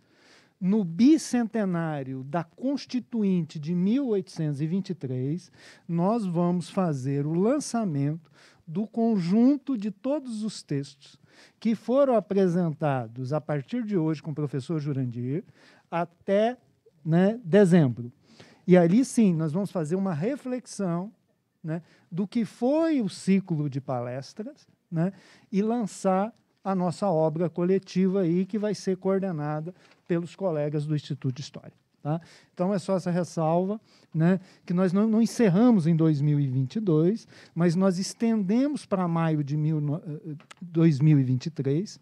no bicentenário da Constituinte de 1823, nós vamos fazer o lançamento do conjunto de todos os textos que foram apresentados a partir de hoje com o professor Jurandir até né, dezembro. E ali sim, nós vamos fazer uma reflexão né, do que foi o ciclo de palestras né, e lançar a nossa obra coletiva aí, que vai ser coordenada pelos colegas do Instituto de História. Tá? Então é só essa ressalva, né, que nós não, não encerramos em 2022, mas nós estendemos para maio de mil, 2023, eh,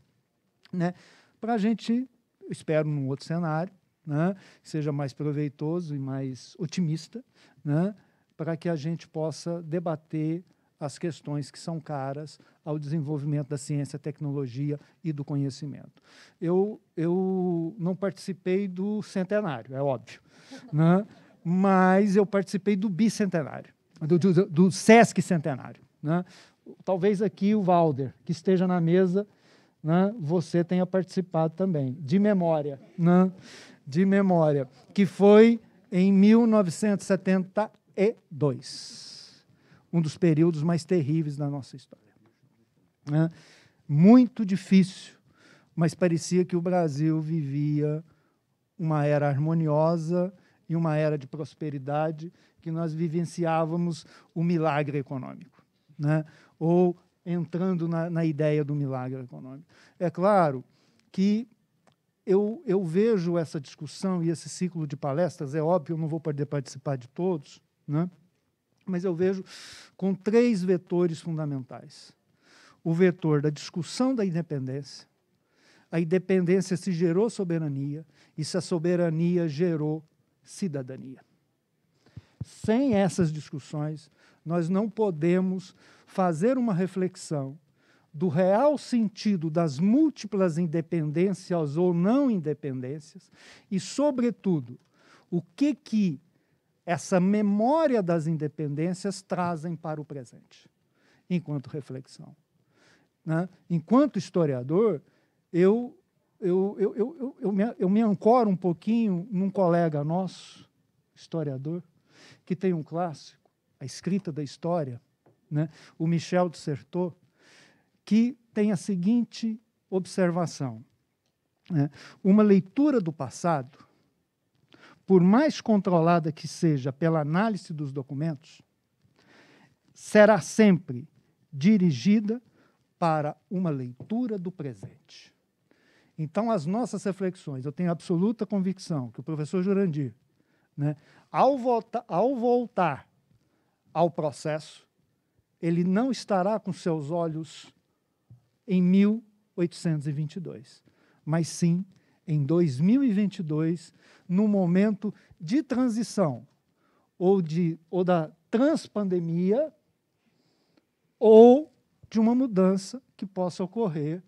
eh, né, para a gente, espero num outro cenário, né, que seja mais proveitoso e mais otimista, né, para que a gente possa debater as questões que são caras ao desenvolvimento da ciência, tecnologia e do conhecimento. Eu, eu não participei do centenário, é óbvio, né? mas eu participei do bicentenário, do, do, do SESC centenário. Né? Talvez aqui o Valder, que esteja na mesa, né? você tenha participado também, de memória, né? de memória, que foi em 1972 um dos períodos mais terríveis da nossa história. Né? Muito difícil, mas parecia que o Brasil vivia uma era harmoniosa e uma era de prosperidade, que nós vivenciávamos o milagre econômico, né? ou entrando na, na ideia do milagre econômico. É claro que eu, eu, vejo essa discussão e esse ciclo de palestras, é óbvio, eu não vou poder participar de todos, né? mas eu vejo com três vetores fundamentais. O vetor da discussão da independência, a independência se gerou soberania e se a soberania gerou cidadania. Sem essas discussões, nós não podemos fazer uma reflexão do real sentido das múltiplas independências ou não independências e, sobretudo, o que que essa memória das independências trazem para o presente, enquanto reflexão. Né? Enquanto historiador, eu, eu, eu, eu, eu, me, eu me ancoro um pouquinho num colega nosso, historiador, que tem um clássico, A Escrita da História, né? o Michel de Certeau, que tem a seguinte observação. Né? Uma leitura do passado por mais controlada que seja pela análise dos documentos, será sempre dirigida para uma leitura do presente. Então, as nossas reflexões, eu tenho absoluta convicção que o professor Jurandir, né, ao, volta, ao voltar ao processo, ele não estará com seus olhos em 1822, mas sim em 2022, no momento de transição ou, de, ou da transpandemia ou de uma mudança que possa ocorrer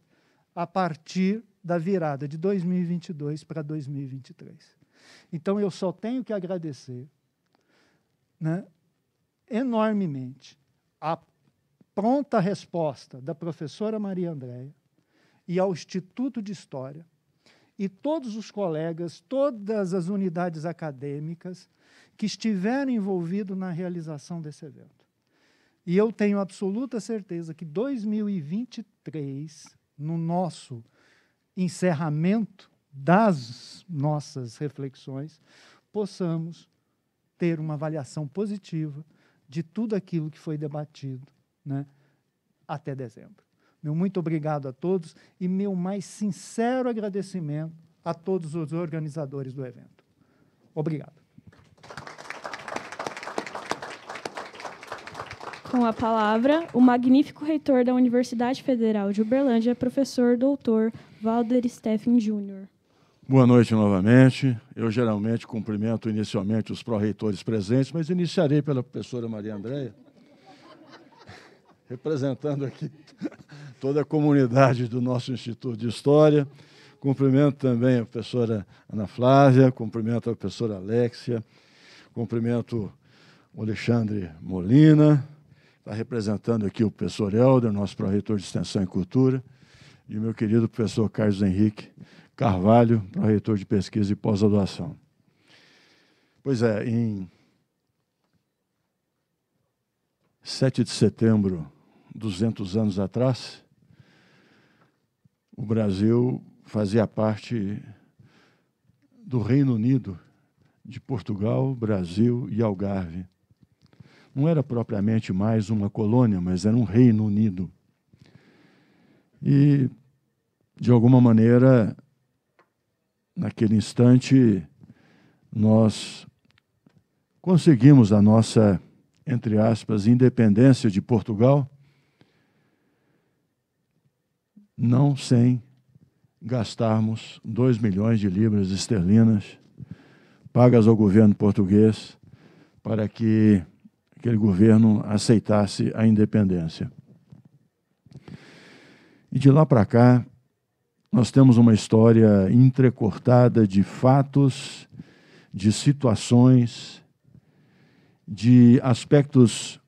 a partir da virada de 2022 para 2023. Então, eu só tenho que agradecer né, enormemente a pronta resposta da professora Maria Andréia e ao Instituto de História e todos os colegas, todas as unidades acadêmicas que estiveram envolvidos na realização desse evento. E eu tenho absoluta certeza que 2023, no nosso encerramento das nossas reflexões, possamos ter uma avaliação positiva de tudo aquilo que foi debatido né, até dezembro. Meu muito obrigado a todos e meu mais sincero agradecimento a todos os organizadores do evento. Obrigado. Com a palavra, o magnífico reitor da Universidade Federal de Uberlândia, professor doutor Walder Steffen Jr. Boa noite novamente. Eu geralmente cumprimento inicialmente os pró-reitores presentes, mas iniciarei pela professora Maria Andréia, representando aqui toda a comunidade do nosso Instituto de História. Cumprimento também a professora Ana Flávia, cumprimento a professora Alexia, cumprimento o Alexandre Molina, está representando aqui o professor Helder, nosso pró-reitor de Extensão e Cultura, e o meu querido professor Carlos Henrique Carvalho, pró-reitor de Pesquisa e Pós-Graduação. Pois é, em 7 de setembro, 200 anos atrás, o Brasil fazia parte do Reino Unido, de Portugal, Brasil e Algarve. Não era propriamente mais uma colônia, mas era um Reino Unido. E, de alguma maneira, naquele instante, nós conseguimos a nossa, entre aspas, independência de Portugal não sem gastarmos 2 milhões de libras esterlinas pagas ao governo português para que aquele governo aceitasse a independência. E de lá para cá, nós temos uma história entrecortada de fatos, de situações, de aspectos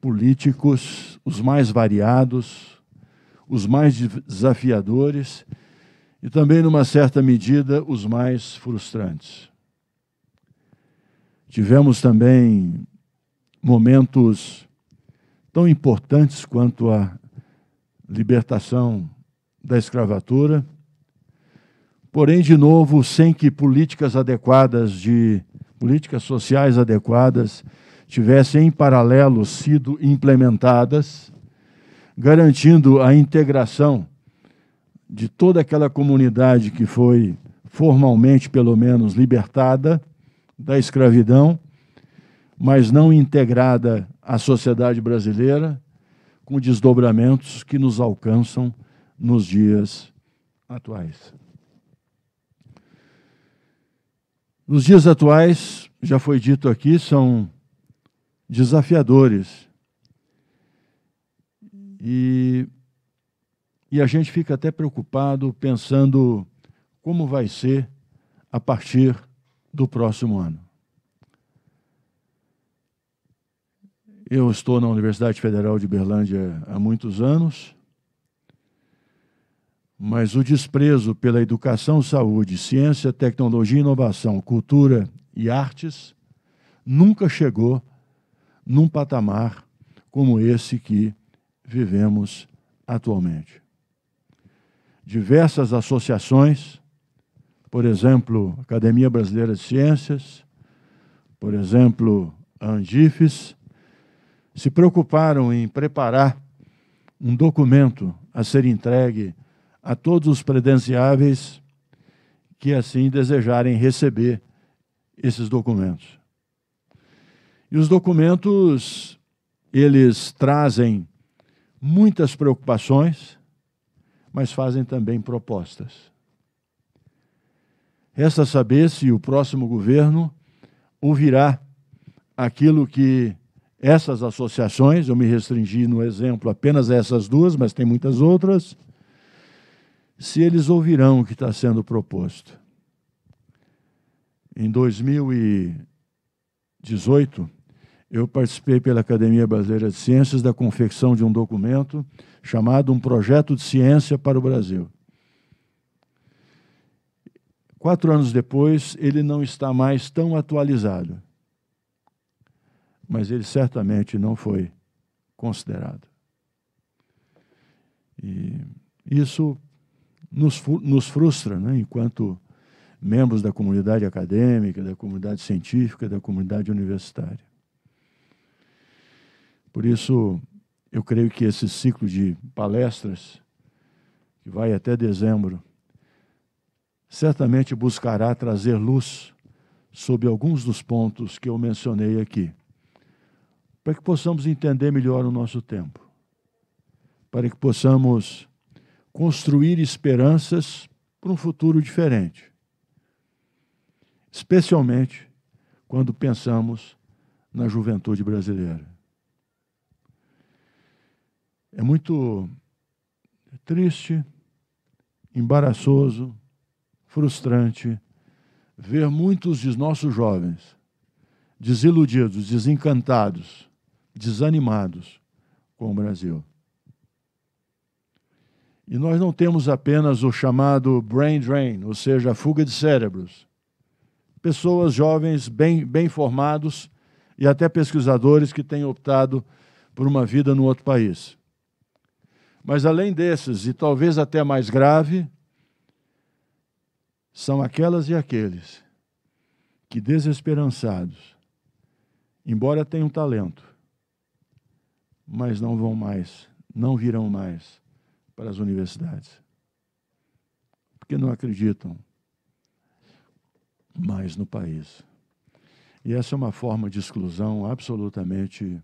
políticos, os mais variados, os mais desafiadores e também, numa certa medida, os mais frustrantes. Tivemos também momentos tão importantes quanto a libertação da escravatura, porém, de novo, sem que políticas adequadas de políticas sociais adequadas tivessem em paralelo sido implementadas garantindo a integração de toda aquela comunidade que foi formalmente, pelo menos, libertada da escravidão, mas não integrada à sociedade brasileira, com desdobramentos que nos alcançam nos dias atuais. Nos dias atuais, já foi dito aqui, são desafiadores e, e a gente fica até preocupado pensando como vai ser a partir do próximo ano. Eu estou na Universidade Federal de Berlândia há muitos anos, mas o desprezo pela educação, saúde, ciência, tecnologia, inovação, cultura e artes nunca chegou num patamar como esse que vivemos atualmente. Diversas associações, por exemplo, Academia Brasileira de Ciências, por exemplo, a Andifes, se preocuparam em preparar um documento a ser entregue a todos os credenciáveis que assim desejarem receber esses documentos. E os documentos, eles trazem muitas preocupações, mas fazem também propostas. Resta saber se o próximo governo ouvirá aquilo que essas associações, eu me restringi no exemplo apenas a essas duas, mas tem muitas outras, se eles ouvirão o que está sendo proposto. Em 2018, eu participei pela Academia Brasileira de Ciências da confecção de um documento chamado Um Projeto de Ciência para o Brasil. Quatro anos depois, ele não está mais tão atualizado, mas ele certamente não foi considerado. E isso nos, nos frustra, né? enquanto membros da comunidade acadêmica, da comunidade científica, da comunidade universitária. Por isso, eu creio que esse ciclo de palestras, que vai até dezembro, certamente buscará trazer luz sobre alguns dos pontos que eu mencionei aqui, para que possamos entender melhor o nosso tempo, para que possamos construir esperanças para um futuro diferente, especialmente quando pensamos na juventude brasileira. É muito triste, embaraçoso, frustrante ver muitos de nossos jovens desiludidos, desencantados, desanimados com o Brasil. E nós não temos apenas o chamado brain drain, ou seja, a fuga de cérebros. Pessoas jovens bem, bem formados e até pesquisadores que têm optado por uma vida no outro país. Mas além desses, e talvez até mais grave, são aquelas e aqueles que, desesperançados, embora tenham talento, mas não vão mais, não virão mais para as universidades, porque não acreditam mais no país. E essa é uma forma de exclusão absolutamente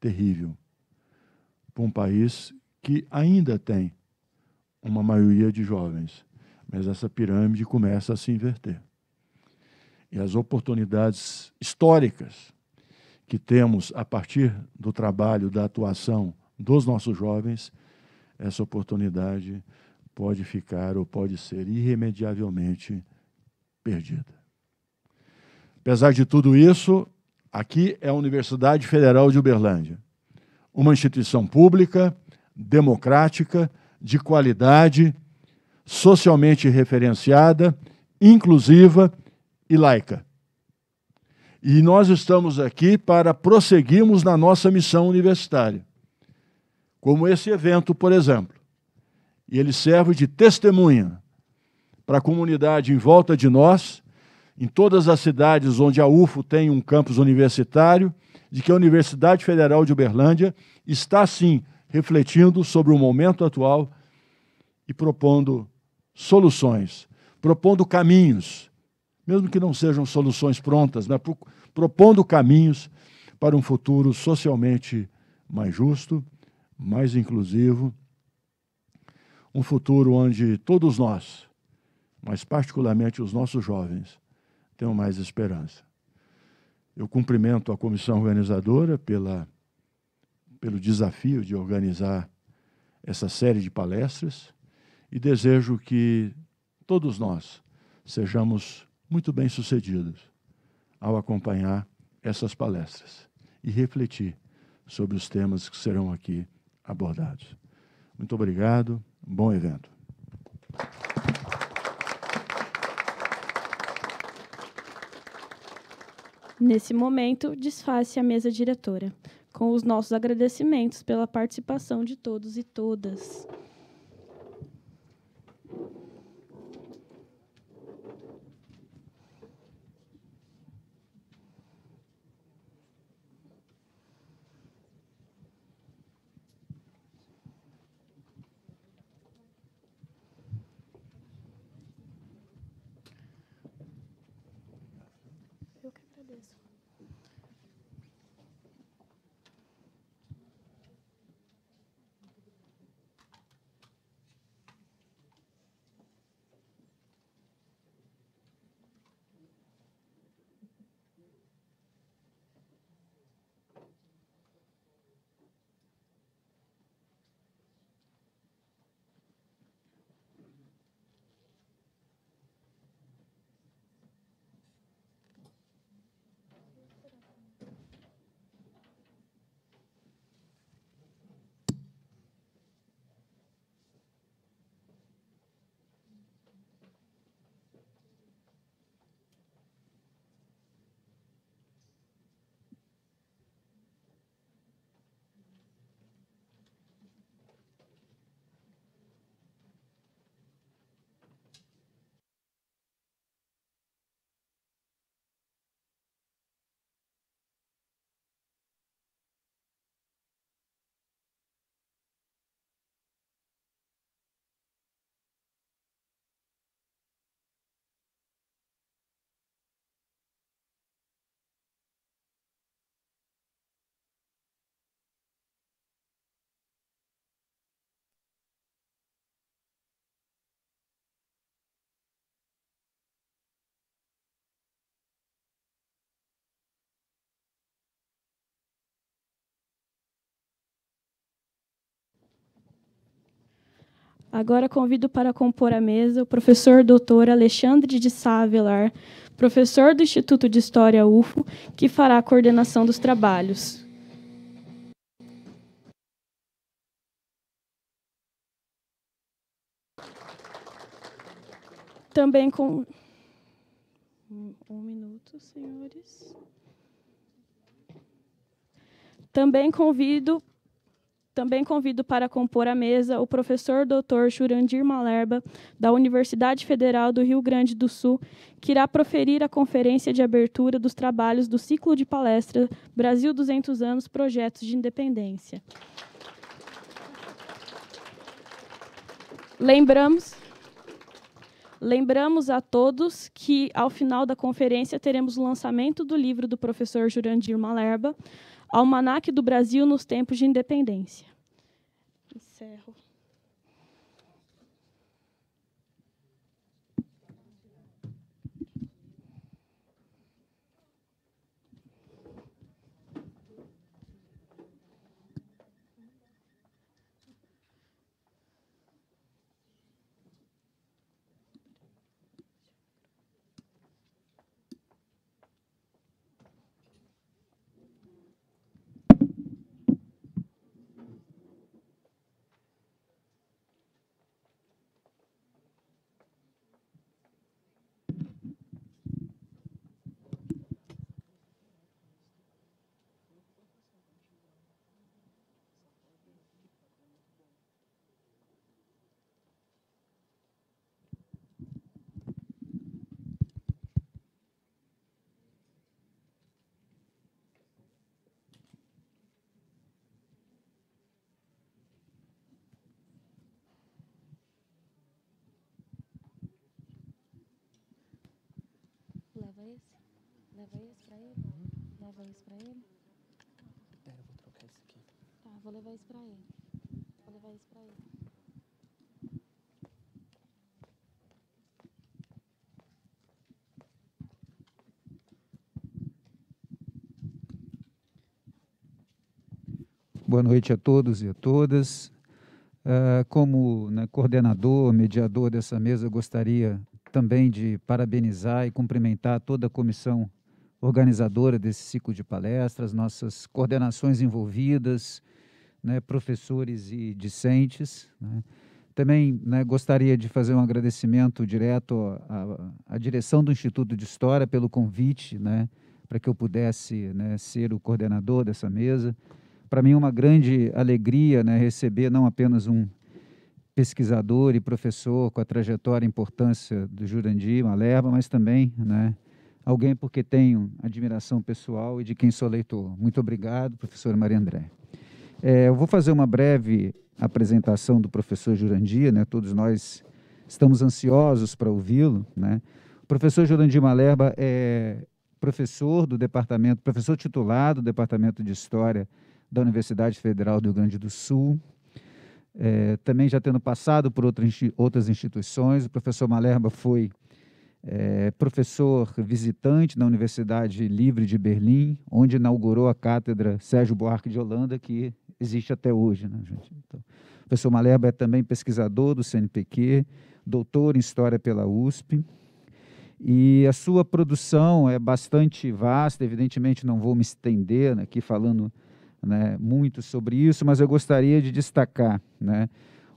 terrível para um país que ainda tem uma maioria de jovens, mas essa pirâmide começa a se inverter. E as oportunidades históricas que temos a partir do trabalho, da atuação dos nossos jovens, essa oportunidade pode ficar ou pode ser irremediavelmente perdida. Apesar de tudo isso, aqui é a Universidade Federal de Uberlândia, uma instituição pública democrática, de qualidade, socialmente referenciada, inclusiva e laica. E nós estamos aqui para prosseguirmos na nossa missão universitária, como esse evento, por exemplo. E ele serve de testemunha para a comunidade em volta de nós, em todas as cidades onde a UFO tem um campus universitário, de que a Universidade Federal de Uberlândia está, sim, refletindo sobre o momento atual e propondo soluções, propondo caminhos, mesmo que não sejam soluções prontas, né? propondo caminhos para um futuro socialmente mais justo, mais inclusivo, um futuro onde todos nós, mas particularmente os nossos jovens, tenham mais esperança. Eu cumprimento a comissão organizadora pela pelo desafio de organizar essa série de palestras e desejo que todos nós sejamos muito bem-sucedidos ao acompanhar essas palestras e refletir sobre os temas que serão aqui abordados. Muito obrigado, bom evento. Nesse momento, desface a mesa diretora com os nossos agradecimentos pela participação de todos e todas. Agora convido para compor a mesa o professor doutor Alexandre de Sá Avelar, professor do Instituto de História UFO, que fará a coordenação dos trabalhos. Também com. Um minuto, senhores. Também convido também convido para compor a mesa o professor Dr. Jurandir Malerba, da Universidade Federal do Rio Grande do Sul, que irá proferir a conferência de abertura dos trabalhos do ciclo de palestra Brasil 200 anos Projetos de Independência. Lembramos Lembramos a todos que, ao final da conferência, teremos o lançamento do livro do professor Jurandir Malerba, Almanac do Brasil nos tempos de independência. Encerro. Leva esse. Leva esse pra ele. Uhum. Leva esse pra ele. É, eu vou trocar esse aqui. Tá, vou levar esse pra ele. Vou levar esse pra ele. Boa noite a todos e a todas. Ah, como né, coordenador, mediador dessa mesa, gostaria também de parabenizar e cumprimentar toda a comissão organizadora desse ciclo de palestras, nossas coordenações envolvidas, né, professores e discentes. Né. Também né, gostaria de fazer um agradecimento direto à, à, direção do Instituto de História pelo convite, né, para que eu pudesse né, ser o coordenador dessa mesa. Para mim, é uma grande alegria né, receber não apenas um pesquisador e professor com a trajetória e importância do Jurandir Malerba, mas também né, alguém porque tenho admiração pessoal e de quem sou leitor. Muito obrigado, professor Maria André. É, eu vou fazer uma breve apresentação do professor Jurandir, né? todos nós estamos ansiosos para ouvi-lo. Né? O professor Jurandir Malerba é professor do departamento, professor titular do Departamento de História da Universidade Federal do Rio Grande do Sul, é, também já tendo passado por outras instituições. O professor Malerba foi é, professor visitante na Universidade Livre de Berlim, onde inaugurou a cátedra Sérgio Buarque de Holanda, que existe até hoje. Né, gente? Então, o professor Malerba é também pesquisador do CNPq, doutor em História pela USP. E a sua produção é bastante vasta, evidentemente não vou me estender aqui falando né, muito sobre isso, mas eu gostaria de destacar né,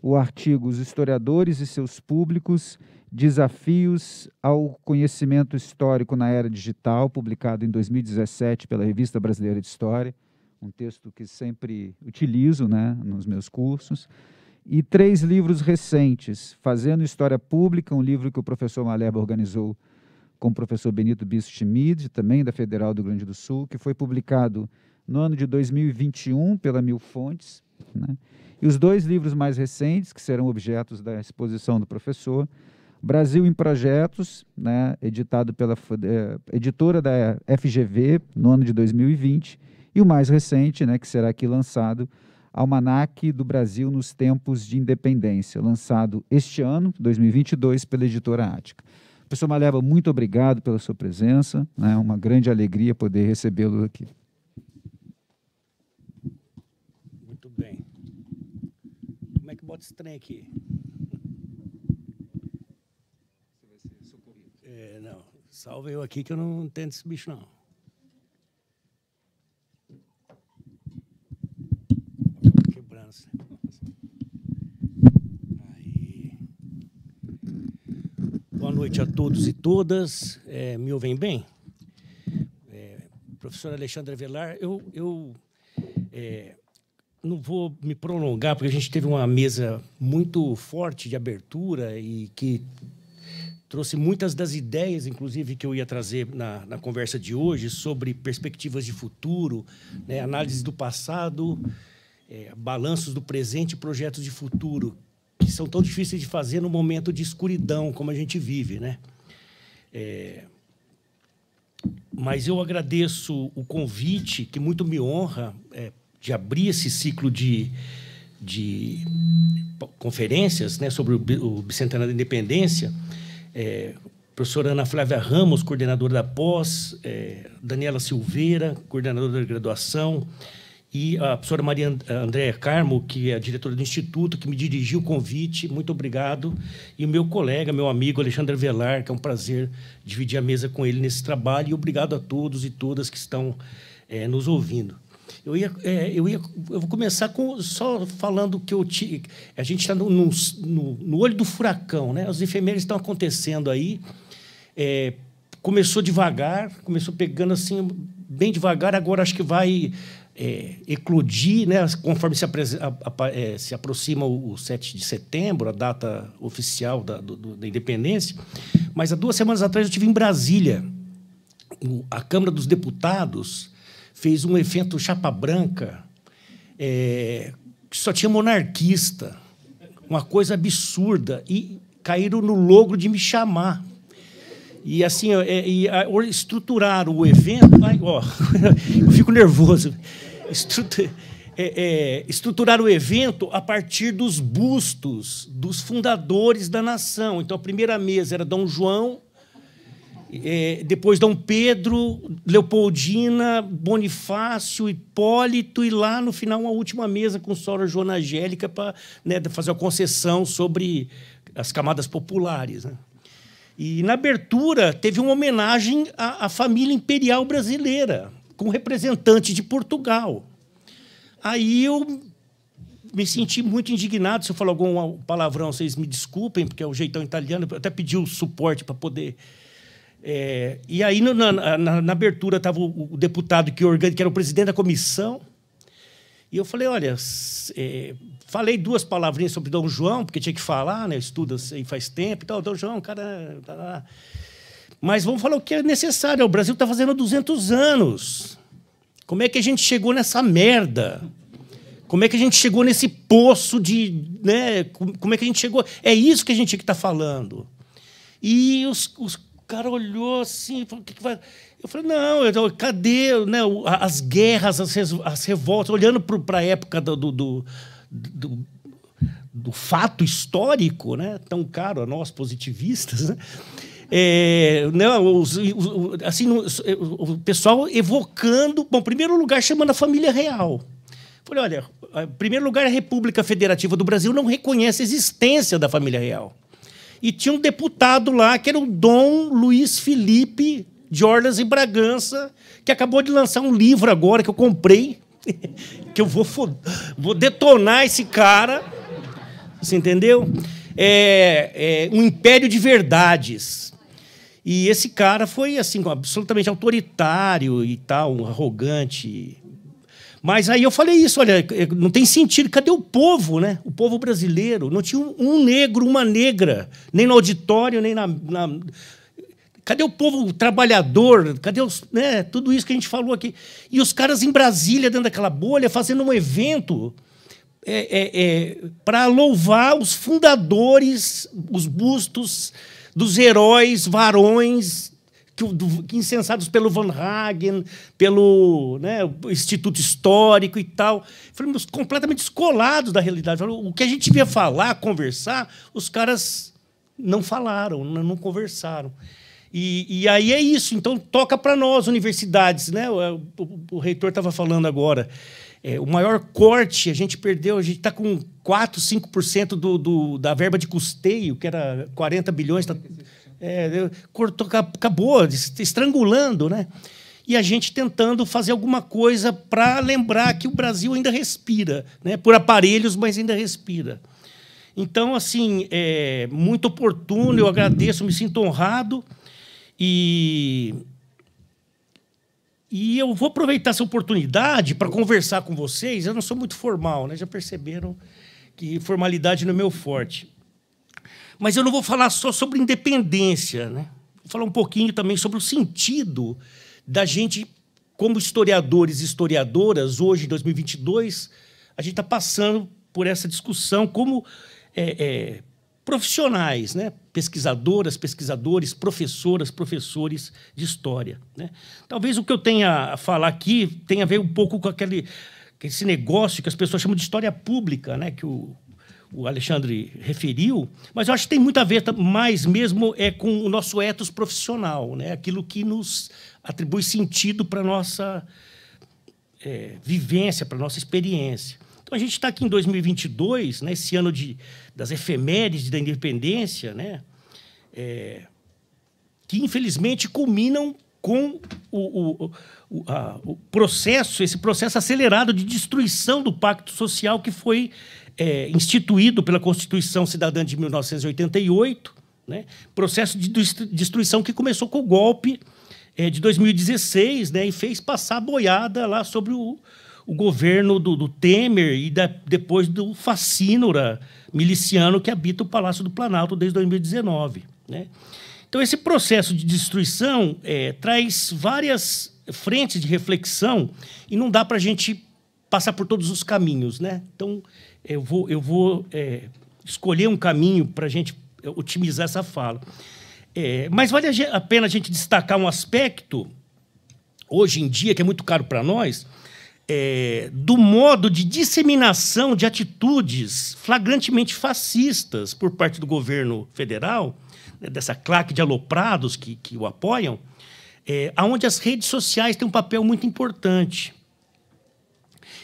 o artigo Os Historiadores e seus Públicos: Desafios ao Conhecimento Histórico na Era Digital, publicado em 2017 pela Revista Brasileira de História, um texto que sempre utilizo né, nos meus cursos. E três livros recentes: Fazendo História Pública, um livro que o professor Maleba organizou com o professor Benito Bisso Schmid, também da Federal do Grande do Sul, que foi publicado no ano de 2021 pela Mil Fontes, né? e os dois livros mais recentes, que serão objetos da exposição do professor, Brasil em Projetos, né? editado pela eh, editora da FGV no ano de 2020, e o mais recente, né? que será aqui lançado, Almanac do Brasil nos Tempos de Independência, lançado este ano, 2022, pela editora Ática. Professor Maleva, muito obrigado pela sua presença. É né? uma grande alegria poder recebê-lo aqui. foto estranha aqui. Você vai ser socorrido. É, não. Salve eu aqui que eu não entendo esse bicho, não. Quebrança. Aí. Boa noite a todos e todas. É, me ouvem bem? É, professor Alexandre Velar, eu... eu é, não vou me prolongar, porque a gente teve uma mesa muito forte de abertura e que trouxe muitas das ideias, inclusive, que eu ia trazer na, na conversa de hoje sobre perspectivas de futuro, né, análise do passado, é, balanços do presente e projetos de futuro, que são tão difíceis de fazer no momento de escuridão como a gente vive. Né? É, mas eu agradeço o convite, que muito me honra de abrir esse ciclo de, de conferências né, sobre o bicentenário da independência, é, professora Ana Flávia Ramos, coordenadora da pós, é, Daniela Silveira, coordenadora da graduação, e a professora Maria Andréa Carmo, que é a diretora do Instituto, que me dirigiu o convite, muito obrigado, e o meu colega, meu amigo Alexandre Velar, que é um prazer dividir a mesa com ele nesse trabalho, e obrigado a todos e todas que estão é, nos ouvindo. Eu ia, é, eu ia, eu vou começar com só falando que eu te, a gente está no, no, no, olho do furacão, né? as enfermeiras estão acontecendo aí. É, começou devagar, começou pegando assim bem devagar. Agora acho que vai é, eclodir, né? Conforme se, aprese, a, a, é, se aproxima o, o 7 de setembro, a data oficial da, do, da independência. Mas há duas semanas atrás eu tive em Brasília, o, a Câmara dos Deputados fez um evento chapa branca é, que só tinha monarquista, uma coisa absurda, e caíram no logro de me chamar. E assim, é, estruturaram o evento. Ai, ó, eu fico nervoso. é, é, estruturaram o evento a partir dos bustos dos fundadores da nação. Então, a primeira mesa era Dom João, é, depois Dom Pedro, Leopoldina, Bonifácio, Hipólito, e lá no final uma última mesa com Sora Joana Angélica para né, fazer uma concessão sobre as camadas populares. Né? E na abertura teve uma homenagem à, à família imperial brasileira, com representante de Portugal. Aí eu me senti muito indignado. Se eu falar algum palavrão, vocês me desculpem, porque é o jeitão italiano. Eu até pedi o suporte para poder é, e aí, no, na, na, na, abertura, estava o, o, deputado que, organ... que era o presidente da comissão. E eu falei: olha, é, falei duas palavrinhas sobre Dom João, porque tinha que falar, né? estuda aí faz tempo e tal. Dom João, cara. Tá, lá. Tá, tá. Mas vamos falar o que é necessário. Né, o Brasil está fazendo 200 anos. Como é que a gente chegou nessa merda? Como é que a gente chegou nesse poço de. Né? Como é que a gente chegou. É isso que a gente tinha que estar tá falando. E os, os, cara olhou assim, falou, o que, que vai. Eu falei, não, eu, cadê né, as guerras, as, as revoltas, olhando para a época do do, do, do, do, fato histórico, né, tão caro a nós, positivistas, né? É, não, né, os, os, assim, o pessoal evocando. Bom, em primeiro lugar, chamando a família real. Falei, olha, em primeiro lugar, a República Federativa do Brasil não reconhece a existência da família real. E tinha um deputado lá, que era o Dom Luiz Felipe de Orlas e Bragança, que acabou de lançar um livro agora que eu comprei, que eu vou, vou detonar esse cara. Você entendeu? É, é, um império de verdades. E esse cara foi assim absolutamente autoritário e tal, arrogante. Mas aí eu falei isso, olha, é, não tem sentido. Cadê o povo, né? O povo brasileiro. Não tinha um negro, uma negra, nem no auditório, nem na. na... Cadê o povo trabalhador? Cadê os, né? tudo isso que a gente falou aqui? E os caras em Brasília, dentro daquela bolha, fazendo um evento é, é, é, para louvar os fundadores, os bustos dos heróis, varões que, do, que incensados pelo Van Hagen, pelo né, Instituto Histórico e tal. fomos completamente descolados da realidade. Falei, o que a gente via falar, conversar, os caras não falaram, né, não conversaram. E, e, aí é isso. Então, toca para nós, universidades. Né? O, o, o reitor estava falando agora. É, o maior corte, a gente perdeu, a gente está com 4, 5% do, do, da verba de custeio, que era 40 bilhões, tá é, cortou, acabou, estrangulando, né? E a gente tentando fazer alguma coisa para lembrar que o Brasil ainda respira, né? por aparelhos, mas ainda respira. Então, assim, é muito oportuno, eu agradeço, me sinto honrado. E, e eu vou aproveitar essa oportunidade para conversar com vocês. Eu não sou muito formal, né? Já perceberam que formalidade não é meu forte. Mas eu não vou falar só sobre independência, né? Vou falar um pouquinho também sobre o sentido da gente, como historiadores e historiadoras, hoje, em 2022, a gente está passando por essa discussão como é, é, profissionais, né? pesquisadoras, pesquisadores, professoras, professores de história. Né? Talvez o que eu tenha a falar aqui tenha a ver um pouco com aquele, esse negócio que as pessoas chamam de história pública, né? que o o Alexandre referiu, mas eu acho que tem muito a ver mais mesmo é com o nosso ethos profissional, né? aquilo que nos atribui sentido para a nossa é, vivência, para a nossa experiência. Então, a gente está aqui em 2022, né? esse ano de, das efemérides da independência, né? É, que infelizmente culminam com o, o, o, a, o processo, esse processo acelerado de destruição do pacto social que foi é, instituído pela Constituição Cidadã de 1988, né? processo de destruição que começou com o golpe é, de 2016 né? e fez passar boiada lá sobre o, o governo do, do, Temer e da, depois do Facínora miliciano que habita o Palácio do Planalto desde 2019. Né? Então, esse processo de destruição é, traz várias frentes de reflexão e não dá para a gente passar por todos os caminhos. Né? Então, eu vou, eu vou é, escolher um caminho para a gente otimizar essa fala. É, mas vale a pena a gente destacar um aspecto, hoje em dia, que é muito caro para nós, é, do modo de disseminação de atitudes flagrantemente fascistas por parte do governo federal, né, dessa claque de aloprados que, que o apoiam, é, onde as redes sociais têm um papel muito importante.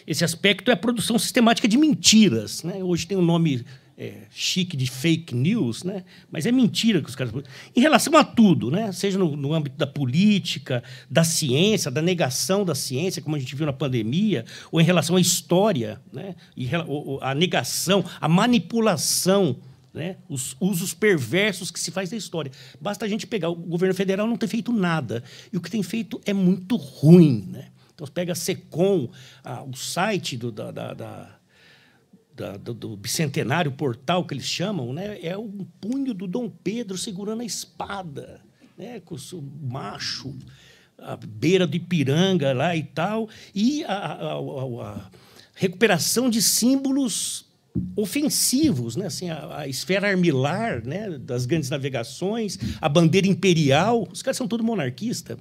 Esse aspecto é a produção sistemática de mentiras. Né? Hoje tem um nome é, chique de fake news, né? mas é mentira que os caras. Em relação a tudo, né? seja no, no, âmbito da política, da ciência, da negação da ciência, como a gente viu na pandemia, ou em relação à história, né? e, ou, a negação, a manipulação. Né? Os usos perversos que se faz da história. Basta a gente pegar, o governo federal não tem feito nada. E o que tem feito é muito ruim. Né? Então, pega a SECOM, a, o site do, da, da, da da, do, do, bicentenário portal que eles chamam, né, é um punho do Dom Pedro segurando a espada, né, com o seu macho, a beira do Ipiranga lá e tal, e a, a, a, a recuperação de símbolos ofensivos, né? assim, a, a, esfera armilar né? das grandes navegações, a bandeira imperial, os caras são todos monarquistas.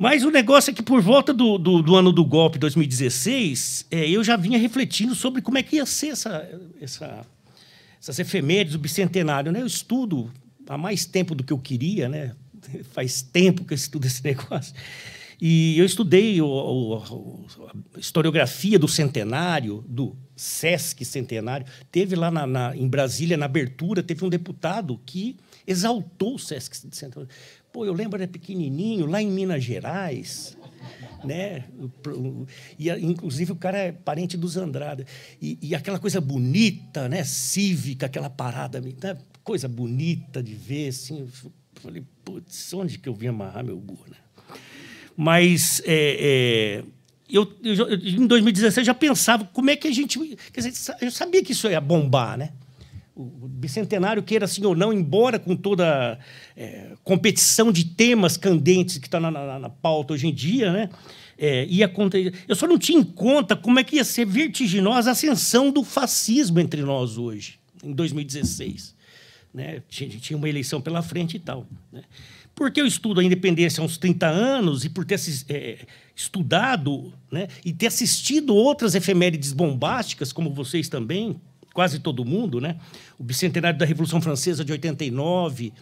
Mas o negócio é que por volta do, do, do ano do golpe, 2016, é, eu já vinha refletindo sobre como é que ia ser essa, essa, essas efemérides, o bicentenário. Né? Eu estudo há mais tempo do que eu queria, né? faz tempo que eu estudo esse negócio. E eu estudei o, o, a historiografia do centenário, do SESC centenário. Teve lá na, na, em Brasília, na abertura, teve um deputado que exaltou o SESC centenário. Pô, eu lembro, era pequenininho, lá em Minas Gerais, né? E, inclusive, o cara é parente dos Andrada. E, e aquela coisa bonita, né? Cívica, aquela parada, né? coisa bonita de ver, assim. Eu falei, putz, onde que eu vim amarrar meu burro, né? Mas é, é, eu, eu, em 2016, já pensava como é que a gente... Quer dizer, eu sabia que isso ia bombar, né? o bicentenário, queira assim ou não, embora com toda é, competição de temas candentes que está na, na, na, pauta hoje em dia, né? É, ia acontecer. Eu só não tinha em conta como é que ia ser vertiginosa a ascensão do fascismo entre nós hoje, em 2016. Né? Tinha, tinha uma eleição pela frente e tal. Né? Porque eu estudo a independência há uns 30 anos e por ter é, estudado né, e ter assistido outras efemérides bombásticas, como vocês também, quase todo mundo, né? O bicentenário da Revolução Francesa de 89,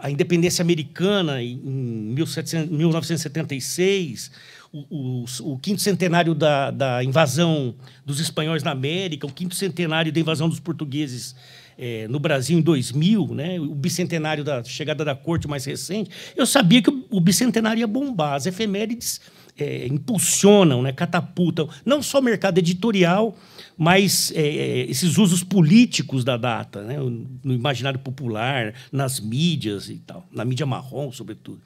a independência americana em 1976, o, o, o, quinto centenário da, da invasão dos espanhóis na América, o quinto centenário da invasão dos portugueses é, no Brasil em 2000, né, o bicentenário da chegada da corte mais recente, eu sabia que o, o bicentenário ia bombar. As efemérides é, impulsionam, né, catapultam, não só o mercado editorial, mas é, é, esses usos políticos da data, né, no imaginário popular, nas mídias e tal, na mídia marrom, sobretudo.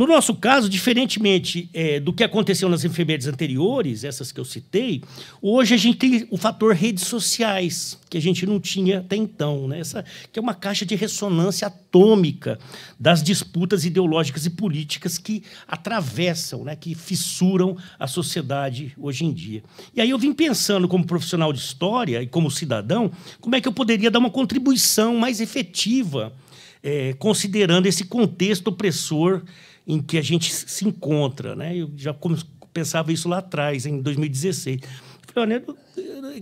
No nosso caso, diferentemente é, do que aconteceu nas enfermeiras anteriores, essas que eu citei, hoje a gente tem o fator redes sociais, que a gente não tinha até então, né? Essa, que é uma caixa de ressonância atômica das disputas ideológicas e políticas que atravessam, né? que fissuram a sociedade hoje em dia. E aí eu vim pensando, como profissional de história e como cidadão, como é que eu poderia dar uma contribuição mais efetiva, é, considerando esse contexto opressor em que a gente se encontra, né? Eu já pensava isso lá atrás, em 2016. Eu falei,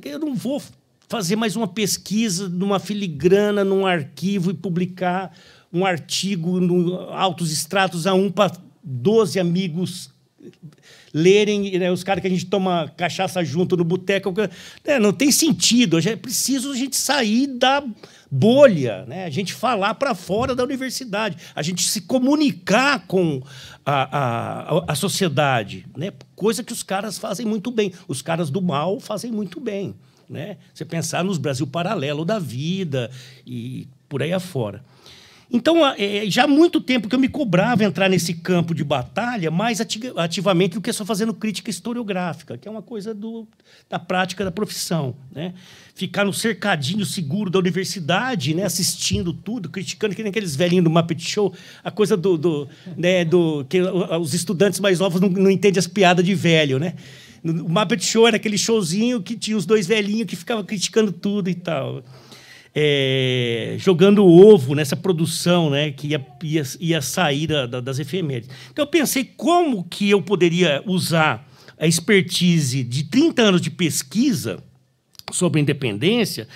eu não vou fazer mais uma pesquisa numa filigrana, num arquivo e publicar um artigo no Altos Estratos a um para 12 amigos lerem, né, os caras que a gente toma cachaça junto no boteco. Né, não tem sentido. É preciso a gente sair da bolha, né? a gente falar para fora da universidade, a gente se comunicar com a, a, a sociedade, né? coisa que os caras fazem muito bem, os caras do mal fazem muito bem. Né? Você pensar nos Brasil paralelo da vida e por aí afora. Então, é, já há muito tempo que eu me cobrava entrar nesse campo de batalha mais ativamente do que só fazendo crítica historiográfica, que é uma coisa do, da prática da profissão. Né? Ficar no cercadinho seguro da universidade, né? assistindo tudo, criticando, que nem aqueles velhinhos do Muppet Show, a coisa do. do, né? do que os estudantes mais novos não, não entendem as piadas de velho. Né? O Muppet Show era aquele showzinho que tinha os dois velhinhos que ficavam criticando tudo e tal é, jogando ovo nessa produção né, que ia, ia, ia sair da, da, das efemérides. Então eu pensei como que eu poderia usar a expertise de 30 anos de pesquisa sobre independência,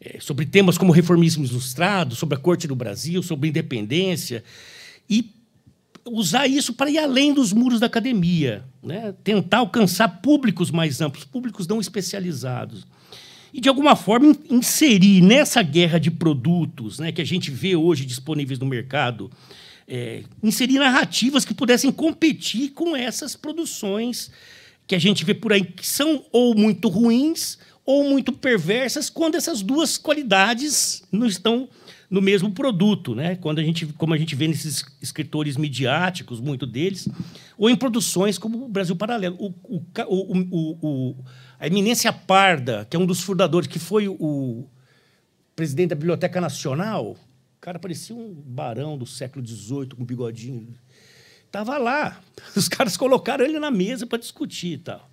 é, sobre temas como reformismo ilustrado, sobre a Corte do Brasil, sobre independência, e usar isso para ir além dos muros da academia, né? tentar alcançar públicos mais amplos, públicos não especializados e de alguma forma inserir nessa guerra de produtos né, que a gente vê hoje disponíveis no mercado, é, inserir narrativas que pudessem competir com essas produções que a gente vê por aí, que são ou muito ruins ou muito perversas, quando essas duas qualidades não estão no mesmo produto, né? Quando a gente, como a gente vê nesses escritores midiáticos, muito deles, ou em produções como o Brasil Paralelo. O, o, o, a eminência parda, que é um dos fundadores, que foi o presidente da Biblioteca Nacional, o cara parecia um barão do século XVIII, com um bigodinho. Tava lá. Os caras colocaram ele na mesa para discutir e tal.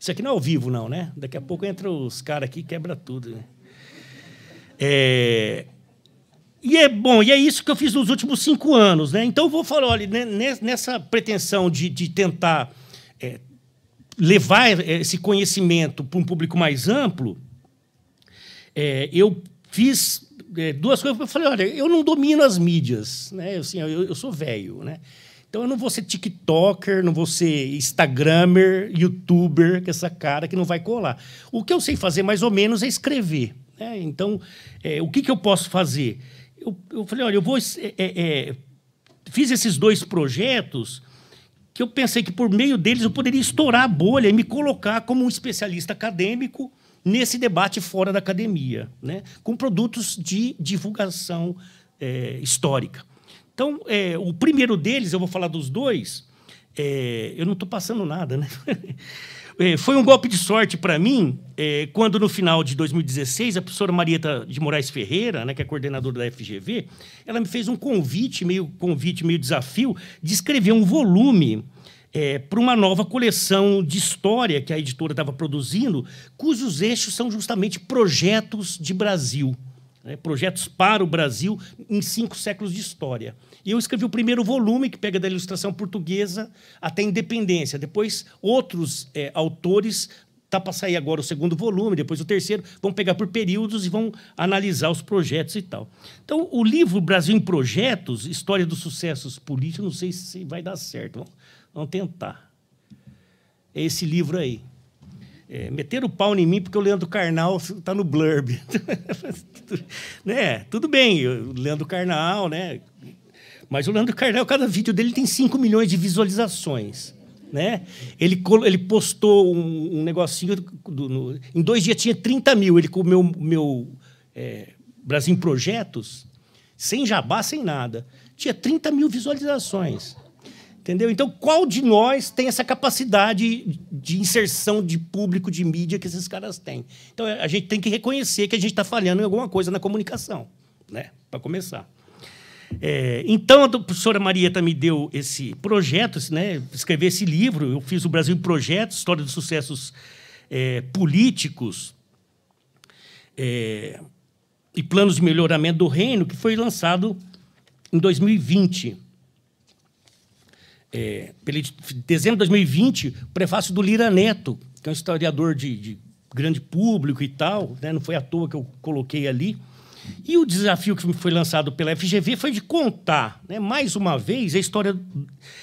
Isso aqui não é ao vivo, não, né? Daqui a pouco entra os caras aqui e quebra tudo, né? É... E é bom, e é isso que eu fiz nos últimos cinco anos, né? Então eu vou falar, olha, nessa pretensão de, de tentar é, levar é, esse conhecimento para um público mais amplo, é, eu fiz é, duas coisas. Eu falei, olha, eu não domino as mídias, né? Assim, eu, eu sou velho, né? Então eu não vou ser TikToker, não vou ser Instagramer, YouTuber, que é essa cara que não vai colar. O que eu sei fazer mais ou menos é escrever. Né? Então, é, o que, que eu posso fazer? eu, eu falei, olha, eu vou. É, é, é, fiz esses dois projetos que eu pensei que por meio deles eu poderia estourar a bolha e me colocar como um especialista acadêmico nesse debate fora da academia, né? com produtos de divulgação é, histórica. Então, é, o primeiro deles, eu vou falar dos dois, é, eu não estou passando nada, né? É, foi um golpe de sorte para mim é, quando, no final de 2016, a professora Marieta de Moraes Ferreira, né, que é coordenadora da FGV, ela me fez um convite, meio convite, meio desafio, de escrever um volume é, para uma nova coleção de história que a editora estava produzindo, cujos eixos são justamente projetos de Brasil. Né, projetos para o Brasil em cinco séculos de história. E eu escrevi o primeiro volume, que pega da ilustração portuguesa até a independência. Depois, outros é, autores tá para sair agora o segundo volume, depois o terceiro, vão pegar por períodos e vão analisar os projetos e tal. Então, o livro Brasil em Projetos, História dos Sucessos Políticos, não sei se vai dar certo. Vamos, vamos tentar. É esse livro aí. É, meter o pau em mim porque o Leandro Carnal está no blurb. né? Tudo bem, o Leandro Carnal, né? Mas o Leandro Carnal, cada vídeo dele tem 5 milhões de visualizações. Né? Ele, ele postou um, um negocinho. Do, no, em dois dias tinha 30 mil. Ele com o meu, meu é, Brasil Projetos, sem jabá, sem nada. Tinha 30 mil visualizações. Entendeu? Então, qual de nós tem essa capacidade de inserção de público, de mídia que esses caras têm? Então, a gente tem que reconhecer que a gente está falhando em alguma coisa na comunicação, né? Para começar. É, então, a professora Marieta me deu esse projeto, né, escrever esse livro. Eu fiz o Brasil em projetos, História dos Sucessos é, Políticos é, e Planos de Melhoramento do Reino, que foi lançado em 2020. É, pelo, dezembro de 2020, o prefácio do Lira Neto, que é um historiador de, de grande público e tal. Né, não foi à toa que eu coloquei ali. E o desafio que me foi lançado pela FGV foi de contar, né, mais uma vez, a história,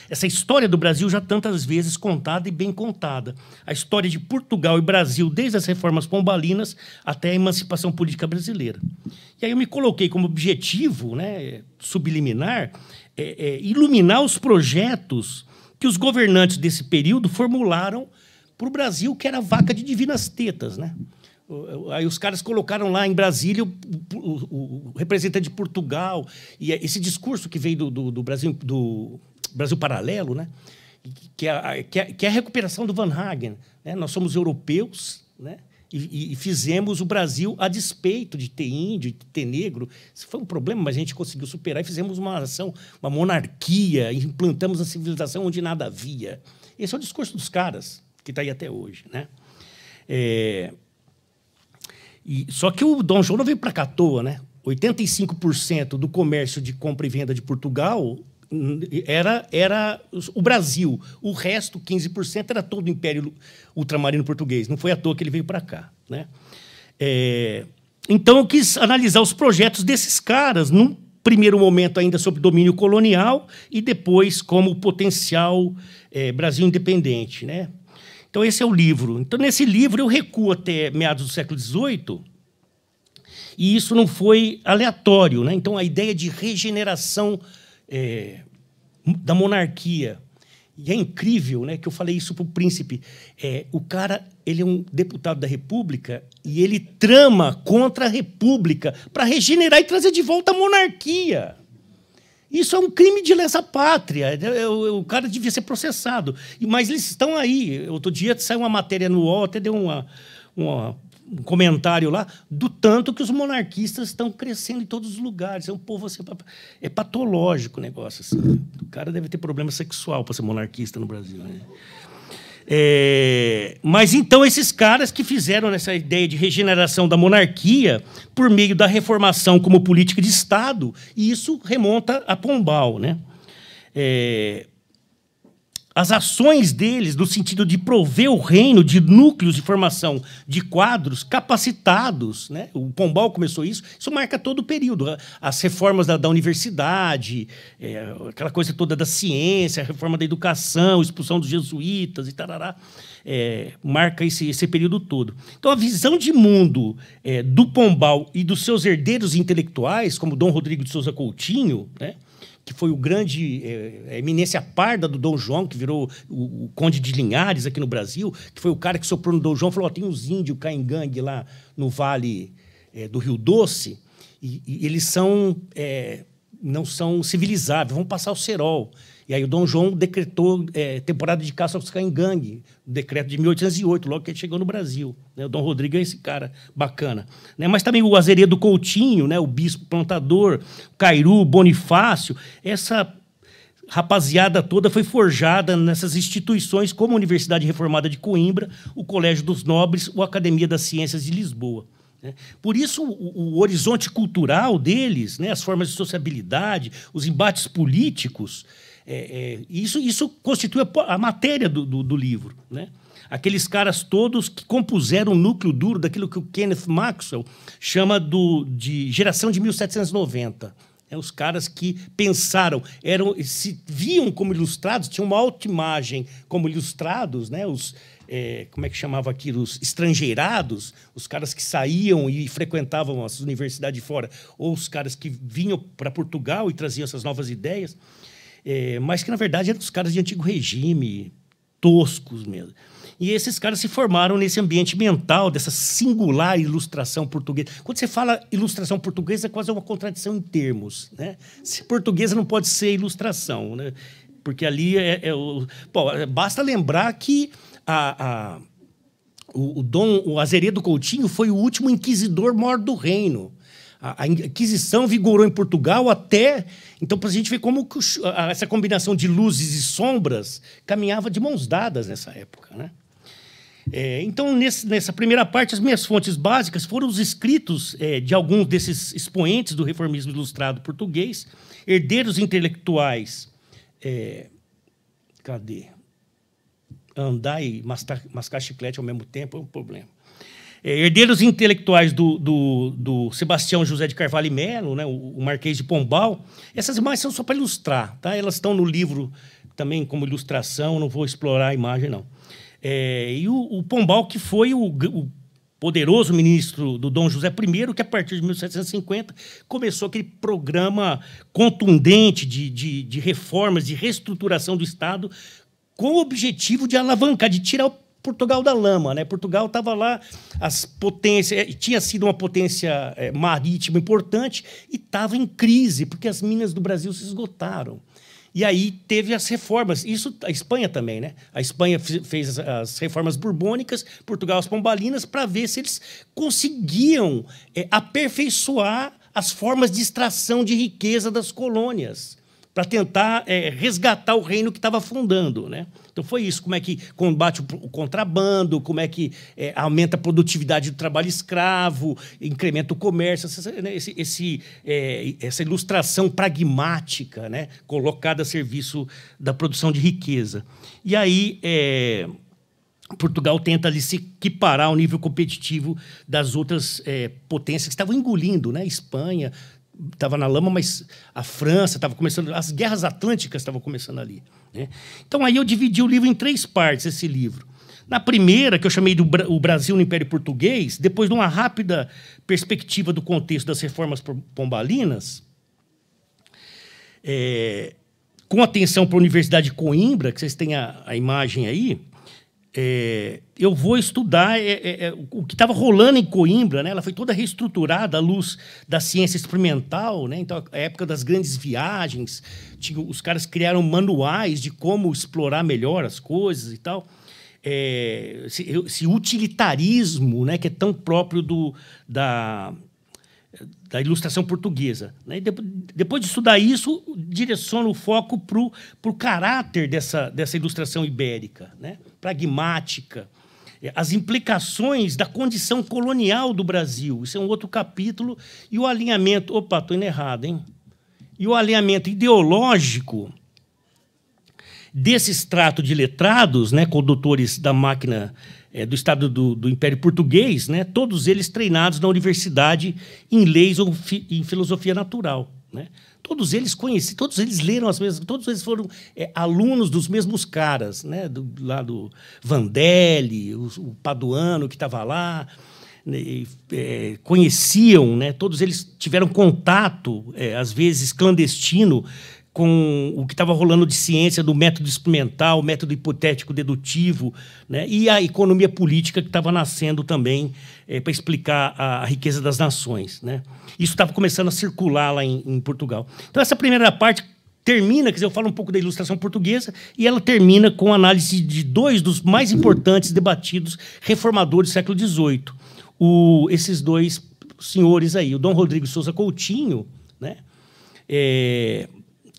essa história do Brasil já tantas vezes contada e bem contada. A história de Portugal e Brasil, desde as reformas pombalinas até a emancipação política brasileira. E aí eu me coloquei como objetivo né, subliminar é, é, iluminar os projetos que os governantes desse período formularam para o Brasil, que era vaca de divinas tetas. Né? Aí os caras colocaram lá em Brasília o, o, o representante de Portugal. E é esse discurso que veio do, do, do Brasil, do Brasil Paralelo, né? que, é a, que, é, que é a recuperação do Van Hagen. Né? Nós somos europeus, né? E, e, fizemos o Brasil a despeito de ter índio, de ter negro. Isso foi um problema, mas a gente conseguiu superar e fizemos uma nação, uma monarquia, implantamos a civilização onde nada havia. Esse é o discurso dos caras, que está aí até hoje. Né? É, e, só que o Dom João não veio para cá à toa, né? 85% do comércio de compra e venda de Portugal hum, era, era o Brasil. O resto, 15%, era todo o Império Ultramarino Português. Não foi à toa que ele veio para cá. Né? É... então, eu quis analisar os projetos desses caras, num primeiro momento ainda sob domínio colonial e depois como potencial é, Brasil independente. Né? Então, esse é o livro. Então, nesse livro, eu recuo até meados do século XVIII, e isso não foi aleatório. Né? Então, a ideia de regeneração é, da monarquia. E é incrível né, que eu falei isso para o príncipe. É, o cara ele é um deputado da República e ele trama contra a República para regenerar e trazer de volta a monarquia. Isso é um crime de lesa pátria. É, é, o cara devia ser processado. Mas eles estão aí. Outro dia saiu uma matéria no UOL, até deu uma, uma, um comentário lá, do tanto que os monarquistas estão crescendo em todos os lugares. É um povo assim, é patológico o negócio. Assim. O cara deve ter problema sexual para ser monarquista no Brasil. Né? É, mas então esses caras que fizeram essa ideia de regeneração da monarquia por meio da reformação como política de Estado, e isso remonta a Pombal, né? É, as ações deles no sentido de prover o reino de núcleos de formação de quadros capacitados. Né? O Pombal começou isso, isso marca todo o período. As reformas da, da universidade, é, aquela coisa toda da ciência, a reforma da educação, expulsão dos jesuítas e tarará, é, marca esse, esse período todo. Então, a visão de mundo é, do Pombal e dos seus herdeiros intelectuais, como Dom Rodrigo de Souza Coutinho, né? que foi o grande é, é, eminência parda do Dom João, que virou o, o, conde de Linhares aqui no Brasil, que foi o cara que soprou no Dom João, falou, oh, tem os índios caingangue lá no Vale é, do Rio Doce, e, e eles são... É, não são civilizáveis, vão passar o cerol. E aí o Dom João decretou é, temporada de caça aos caingangue, gangue, decreto de 1808, logo que ele chegou no Brasil. Né? O Dom Rodrigo é esse cara bacana. Né? Mas também o Azeredo Coutinho, né? o bispo plantador, Cairu, Bonifácio, essa rapaziada toda foi forjada nessas instituições como a Universidade Reformada de Coimbra, o Colégio dos Nobres, o Academia das Ciências de Lisboa. Né? Por isso, o, o, horizonte cultural deles, né, as formas de sociabilidade, os embates políticos, é, é, isso, isso constitui a, a matéria do, do, do, livro. Né? Aqueles caras todos que compuseram o núcleo duro daquilo que o Kenneth Maxwell chama do, de geração de 1790. É, os caras que pensaram, eram, se viam como ilustrados, tinham uma imagem como ilustrados, né? os, é, como é que chamava aquilo, os estrangeirados, os caras que saíam e frequentavam as universidades de fora, ou os caras que vinham para Portugal e traziam essas novas ideias é, mas que na verdade eram os caras de antigo regime, toscos mesmo. E esses caras se formaram nesse ambiente mental dessa singular ilustração portuguesa. Quando você fala ilustração portuguesa, é quase uma contradição em termos. Né? Se portuguesa não pode ser ilustração, né? porque ali é, é o... Bom, basta lembrar que a, a o, o Dom o Azeredo Coutinho foi o último inquisidor maior do reino a, Inquisição vigorou em Portugal até. Então, para a gente ver como essa combinação de luzes e sombras caminhava de mãos dadas nessa época. Né? É, então, nesse, nessa primeira parte, as minhas fontes básicas foram os escritos é, de alguns desses expoentes do reformismo ilustrado português, herdeiros intelectuais. É, cadê? Andar e mascar chiclete ao mesmo tempo é um problema é, herdeiros intelectuais do, do, do, Sebastião José de Carvalho e Melo, né, o, o, Marquês de Pombal. Essas imagens são só para ilustrar, tá? Elas estão no livro também como ilustração, não vou explorar a imagem, não. É, e o, o, Pombal, que foi o, o poderoso ministro do Dom José I, que a partir de 1750 começou aquele programa contundente de, de, de reformas, de reestruturação do Estado, com o objetivo de alavancar, de tirar o Portugal da lama, né? Portugal estava lá, as potências, eh, tinha sido uma potência é, marítima importante e estava em crise, porque as minas do Brasil se esgotaram. E aí teve as reformas, isso a Espanha também, né? A Espanha fez as, as reformas borbônicas, Portugal as pombalinas, para ver se eles conseguiam é, aperfeiçoar as formas de extração de riqueza das colônias, para tentar é, resgatar o reino que estava afundando, né? Então foi isso, como é que combate o contrabando, como é que é, aumenta a produtividade do trabalho escravo, incrementa o comércio, né, esse, esse é, essa ilustração pragmática, né, colocada a serviço da produção de riqueza. E aí é, Portugal tenta ali se equiparar ao nível competitivo das outras é, potências que estavam engolindo, né, Espanha, estava na lama, mas a França estava começando, as guerras atlânticas estavam começando ali. Né? Então aí eu dividi o livro em três partes, esse livro. Na primeira, que eu chamei do Bra o Brasil no Império Português, depois de uma rápida perspectiva do contexto das reformas pombalinas, é, com atenção para a Universidade de Coimbra, que vocês têm a, a imagem aí, é, eu vou estudar é, é, é o que estava rolando em Coimbra, né? Ela foi toda reestruturada à luz da ciência experimental, né? Então, a época das grandes viagens, tinha, os caras criaram manuais de como explorar melhor as coisas e tal. É, esse, esse, utilitarismo, né? Que é tão próprio do, da, da ilustração portuguesa. Né? E depois de estudar isso, direciono o foco para o caráter dessa, dessa ilustração ibérica, né? pragmática, as implicações da condição colonial do Brasil. Isso é um outro capítulo. E o alinhamento. Opa, estou indo errado, hein? E o alinhamento ideológico desse extrato de letrados, né, condutores da máquina é, do Estado do, do, Império Português, né? todos eles treinados na universidade em leis ou fi, em filosofia natural. Né? Todos eles conheci, todos eles leram as mesmas, todos eles foram é, alunos dos mesmos caras, né? do, lá do Vandelli, o, o Paduano que estava lá, né? é, conheciam, né? todos eles tiveram contato, é, às vezes clandestino, com o que estava rolando de ciência, do método experimental, método hipotético dedutivo, né? e a economia política que estava nascendo também é, eh, para explicar a, a, riqueza das nações. Né? Isso estava começando a circular lá em, em, Portugal. Então, essa primeira parte termina, quer dizer, eu falo um pouco da ilustração portuguesa, e ela termina com a análise de dois dos mais importantes debatidos reformadores do século XVIII. O, esses dois senhores aí, o Dom Rodrigo Souza Coutinho, né? É,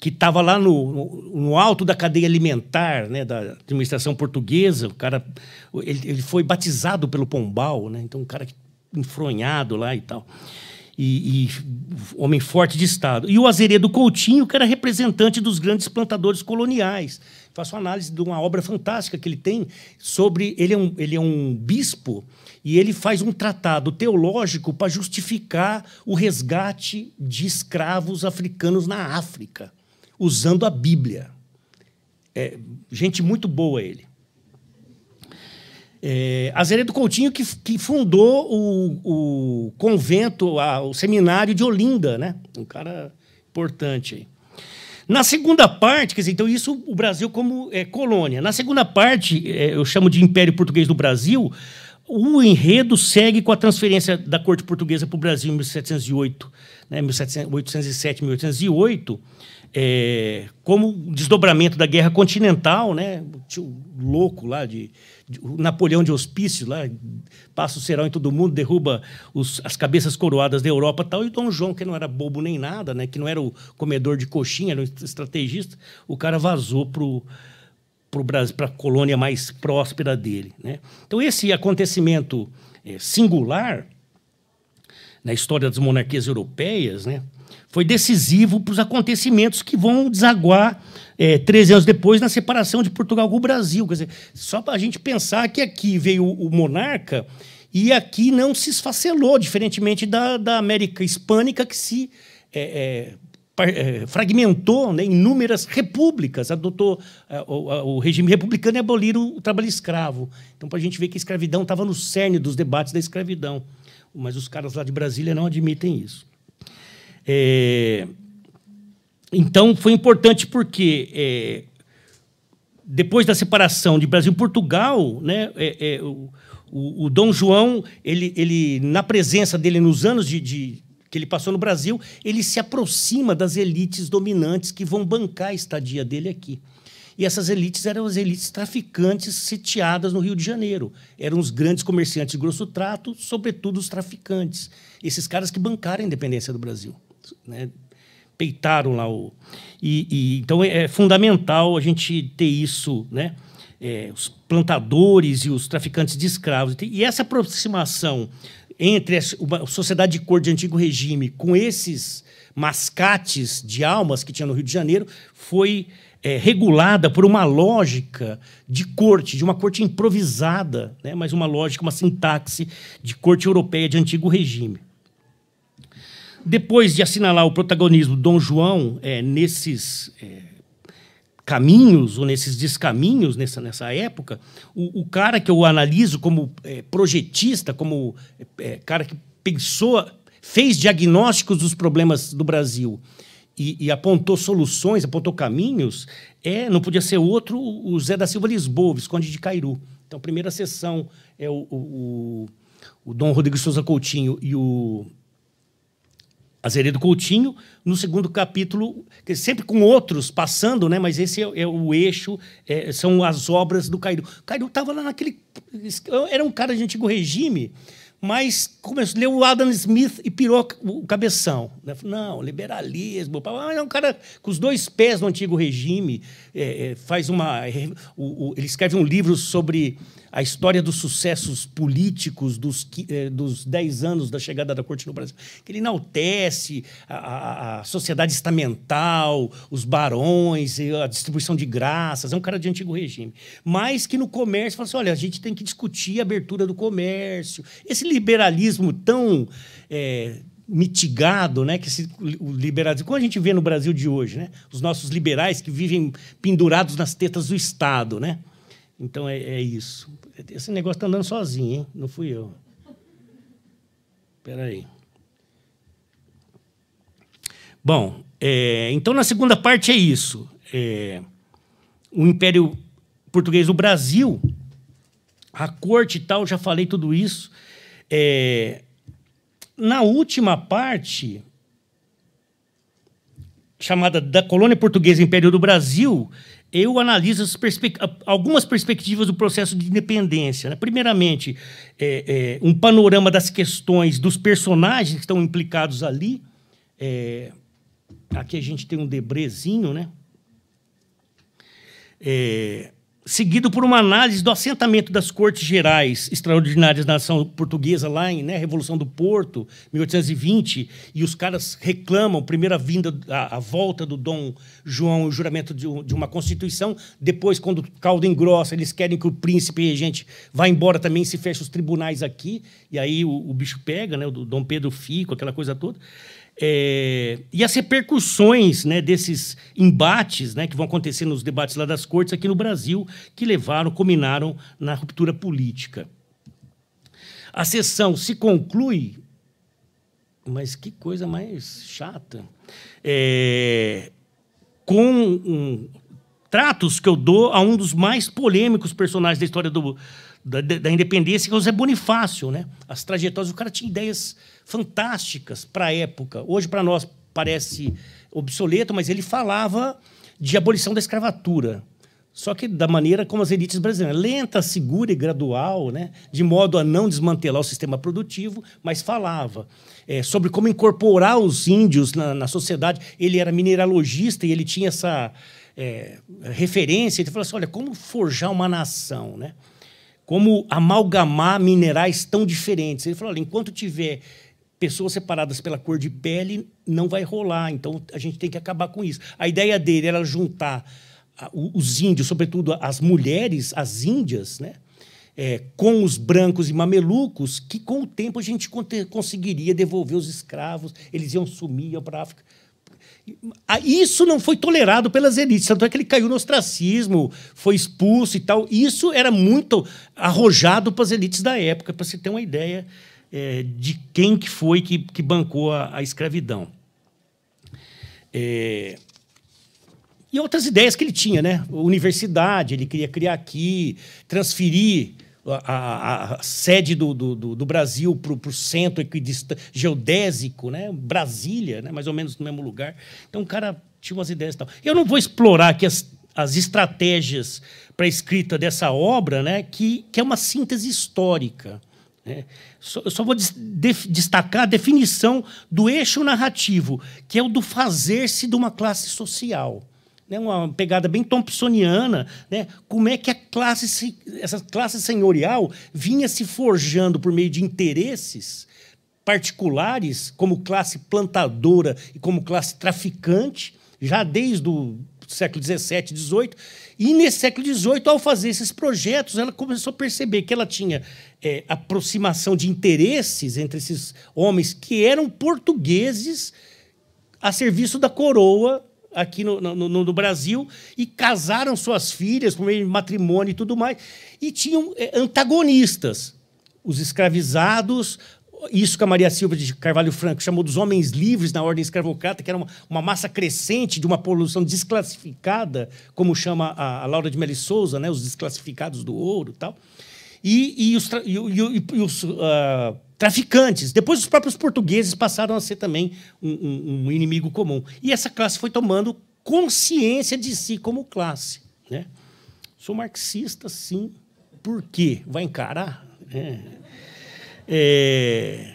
que estava lá no, no, no, alto da cadeia alimentar né, da administração portuguesa. O cara ele, ele foi batizado pelo Pombal, né? então um cara enfronhado lá e tal. E, e, homem forte de Estado. E o Azeredo Coutinho, que era representante dos grandes plantadores coloniais. Faço análise de uma obra fantástica que ele tem sobre. Ele é um, ele é um bispo e ele faz um tratado teológico para justificar o resgate de escravos africanos na África usando a Bíblia. É, gente muito boa ele. É, Azeredo Coutinho, que, que fundou o, o convento, a, o seminário de Olinda, né? Um cara importante aí. Na segunda parte, quer dizer, então isso o Brasil como é, colônia. Na segunda parte, é, eu chamo de Império Português do Brasil, o enredo segue com a transferência da corte portuguesa para o Brasil em 1708, né, 1707, 1808, é, como o desdobramento da guerra continental, né? Tinha louco lá de, de Napoleão de hospício lá, passa o serão em todo mundo, derruba os, as cabeças coroadas da Europa tal, e Dom João, que não era bobo nem nada, né? Que não era o comedor de coxinha, era um estrategista, o cara vazou pro para Brasil, para a colônia mais próspera dele, né? Então esse acontecimento é, singular na história das monarquias europeias, né? foi decisivo para os acontecimentos que vão desaguar é, 13 anos depois na separação de Portugal com o Brasil. Quer dizer, só para a gente pensar que aqui veio o monarca e aqui não se esfacelou, diferentemente da, da América Hispânica que se é, é, é fragmentou né, em inúmeras repúblicas, adotou é, o, o, regime republicano e é aboliram o trabalho escravo. Então, para a gente ver que a escravidão estava no cerne dos debates da escravidão. Mas os caras lá de Brasília não admitem isso. É, então foi importante porque é, depois da separação de Brasil e Portugal, né, é, é, o, o, o, Dom João, ele, ele, na presença dele nos anos de, de que ele passou no Brasil, ele se aproxima das elites dominantes que vão bancar a estadia dele aqui. E essas elites eram as elites traficantes sitiadas no Rio de Janeiro. Eram os grandes comerciantes de grosso trato, sobretudo os traficantes. Esses caras que bancaram a independência do Brasil né, peitaram lá o. E, e, então é, é fundamental a gente ter isso, né? É, os plantadores e os traficantes de escravos. E essa aproximação entre a sociedade de cor de antigo regime com esses mascates de almas que tinha no Rio de Janeiro foi é, regulada por uma lógica de corte, de uma corte improvisada, né? mas uma lógica, uma sintaxe de corte europeia de antigo regime. Depois de assinalar o protagonismo Dom João é, nesses é, caminhos ou nesses descaminhos nessa, nessa época, o, o cara que eu analiso como é, projetista, como é, cara que pensou, fez diagnósticos dos problemas do Brasil e, e, apontou soluções, apontou caminhos, é, não podia ser outro, o Zé da Silva Lisboa, Visconde de Cairu. Então, primeira sessão é o, o, o, o Dom Rodrigues Souza Coutinho e o Azeredo Coutinho, no segundo capítulo, sempre com outros passando, né? mas esse é, é o eixo, é, são as obras do Cairu. Cairu estava lá naquele. Era um cara de antigo regime, mas começou, leu o Adam Smith e pirou o cabeção. Né? Não, liberalismo. Mas é um cara com os dois pés no antigo regime, é, é faz uma. O, o, ele escreve um livro sobre a história dos sucessos políticos dos, eh, dez dos 10 anos da chegada da corte no Brasil, que ele enaltece a, a, a sociedade estamental, os barões, a distribuição de graças, é um cara de antigo regime. Mas que no comércio fala assim: olha, a gente tem que discutir a abertura do comércio. Esse liberalismo tão. É, mitigado, né? Que esse, o liberalismo, como a gente vê no Brasil de hoje, né? Os nossos liberais que vivem pendurados nas tetas do Estado, né? Então é, é isso. Esse negócio está andando sozinho, hein? Não fui eu. Espera aí. Bom, é, então na segunda parte é isso. É, o Império Português do Brasil, a corte e tal, já falei tudo isso. É, na última parte, chamada Da Colônia Portuguesa Império do Brasil, eu analiso perspe algumas perspectivas do processo de independência. Né? Primeiramente, é, é, um panorama das questões dos personagens que estão implicados ali. É, aqui a gente tem um debrezinho, né? É, seguido por uma análise do assentamento das Cortes Gerais Extraordinárias da Nação Portuguesa lá em né, Revolução do Porto, 1820, e os caras reclamam, primeira vinda, a, a volta do Dom João, o juramento de, de, uma Constituição, depois, quando o caldo engrossa, eles querem que o príncipe regente vá embora também, se fecha os tribunais aqui, e aí o, o bicho pega, né, o Dom Pedro fica, aquela coisa toda. É, e as repercussões né, desses embates né, que vão acontecer nos debates lá das cortes aqui no Brasil, que levaram, culminaram na ruptura política. A sessão se conclui, mas que coisa mais chata, é, com um, tratos que eu dou a um dos mais polêmicos personagens da história do, da, da independência, que é o Zé Bonifácio. Né? As trajetórias, o cara tinha ideias fantásticas para a época. Hoje, para nós, parece obsoleto, mas ele falava de abolição da escravatura. Só que da maneira como as elites brasileiras, lenta, segura e gradual, né? de modo a não desmantelar o sistema produtivo, mas falava é, sobre como incorporar os índios na, na, sociedade. Ele era mineralogista e ele tinha essa é, referência. Ele falou assim: olha, como forjar uma nação, né? como amalgamar minerais tão diferentes. Ele falou: olha, enquanto tiver pessoas separadas pela cor de pele não vai rolar. Então a gente tem que acabar com isso. A ideia dele era juntar ah, os índios, sobretudo as mulheres, as índias, né? É, com os brancos e mamelucos, que com o tempo a gente conseguiria devolver os escravos, eles iam sumir para a África. Ah, isso não foi tolerado pelas elites, tanto é que ele caiu no ostracismo, foi expulso e tal. Isso era muito arrojado para as elites da época, para se ter uma ideia é, de quem que foi que, que bancou a, a escravidão. É, e outras ideias que ele tinha, né? Universidade, ele queria criar aqui, transferir a, a, a sede do, do, do Brasil para o centro geodésico, né? Brasília, né? mais ou menos no mesmo lugar. Então o cara tinha umas ideias e tal. Eu não vou explorar aqui as, as estratégias para a escrita dessa obra, né? que, que é uma síntese histórica. É. Só, só, vou des, de, destacar a definição do eixo narrativo, que é o do fazer-se de uma classe social. Né? Uma pegada bem thompsoniana, né? como é que a classe, essa classe senhorial vinha se forjando por meio de interesses particulares, como classe plantadora e como classe traficante, já desde o século XVII, XVIII, e nesse século XVIII, ao fazer esses projetos, ela começou a perceber que ela tinha é, aproximação de interesses entre esses homens que eram portugueses a serviço da coroa aqui no, no, no Brasil e casaram suas filhas com matrimônio e tudo mais. E tinham é, antagonistas os escravizados isso que a Maria Silva de Carvalho Franco chamou dos homens livres na ordem escravocrata, que era uma, uma massa crescente de uma poluição desclassificada, como chama a, a Laura de Meli Souza, né, os desclassificados do ouro tal. E, e os, e, e, os uh, traficantes. Depois os próprios portugueses passaram a ser também um, um, um inimigo comum. E essa classe foi tomando consciência de si como classe. Né? Sou marxista, sim. Por quê? Vai encarar? É. É,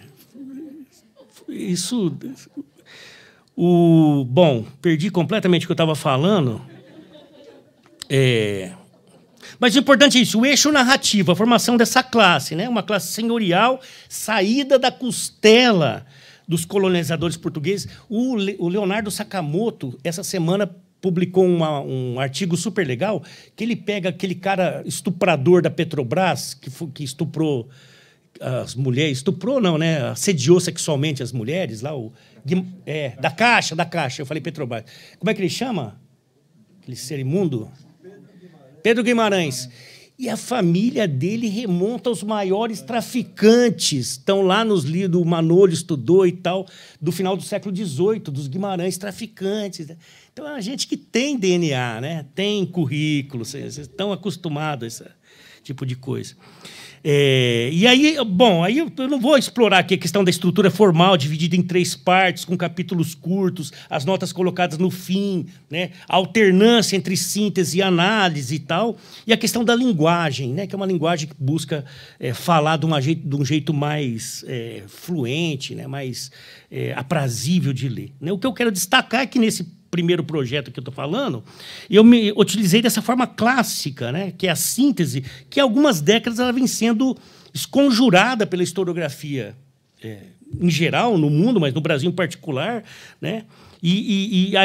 isso. O, bom, perdi completamente o que eu estava falando. É, mas o importante é isso, o eixo narrativo, a formação dessa classe, né? uma classe senhorial saída da costela dos colonizadores portugueses. O, Le, o Leonardo Sakamoto, essa semana, publicou uma, um artigo super legal que ele pega aquele cara estuprador da Petrobras, que, que estuprou as mulheres, estuprou não, né? Assediou sexualmente as mulheres lá, o, é, da Caixa, da Caixa, eu falei Petrobras. Como é que ele chama? Aquele ser imundo? Pedro Guimarães. E a família dele remonta aos maiores traficantes. Estão lá nos livros, o Manolo estudou e tal, do final do século XVIII, dos Guimarães traficantes. Né? Então, é a gente que tem DNA, né? tem currículo, vocês estão acostumados a esse tipo de coisa. É, e aí, bom, aí eu, eu não vou explorar aqui a questão da estrutura formal, dividida em três partes, com capítulos curtos, as notas colocadas no fim, né? a alternância entre síntese e análise e tal, e a questão da linguagem, né? que é uma linguagem que busca é, falar de, uma jeito, de um jeito mais é, fluente, né? mais é, aprazível de ler. Né? O que eu quero destacar é que nesse primeiro projeto que eu estou falando, eu me utilizei dessa forma clássica, né, que é a síntese, que há algumas décadas ela vem sendo esconjurada pela historiografia é, em geral, no mundo, mas no Brasil em particular, né, e, e,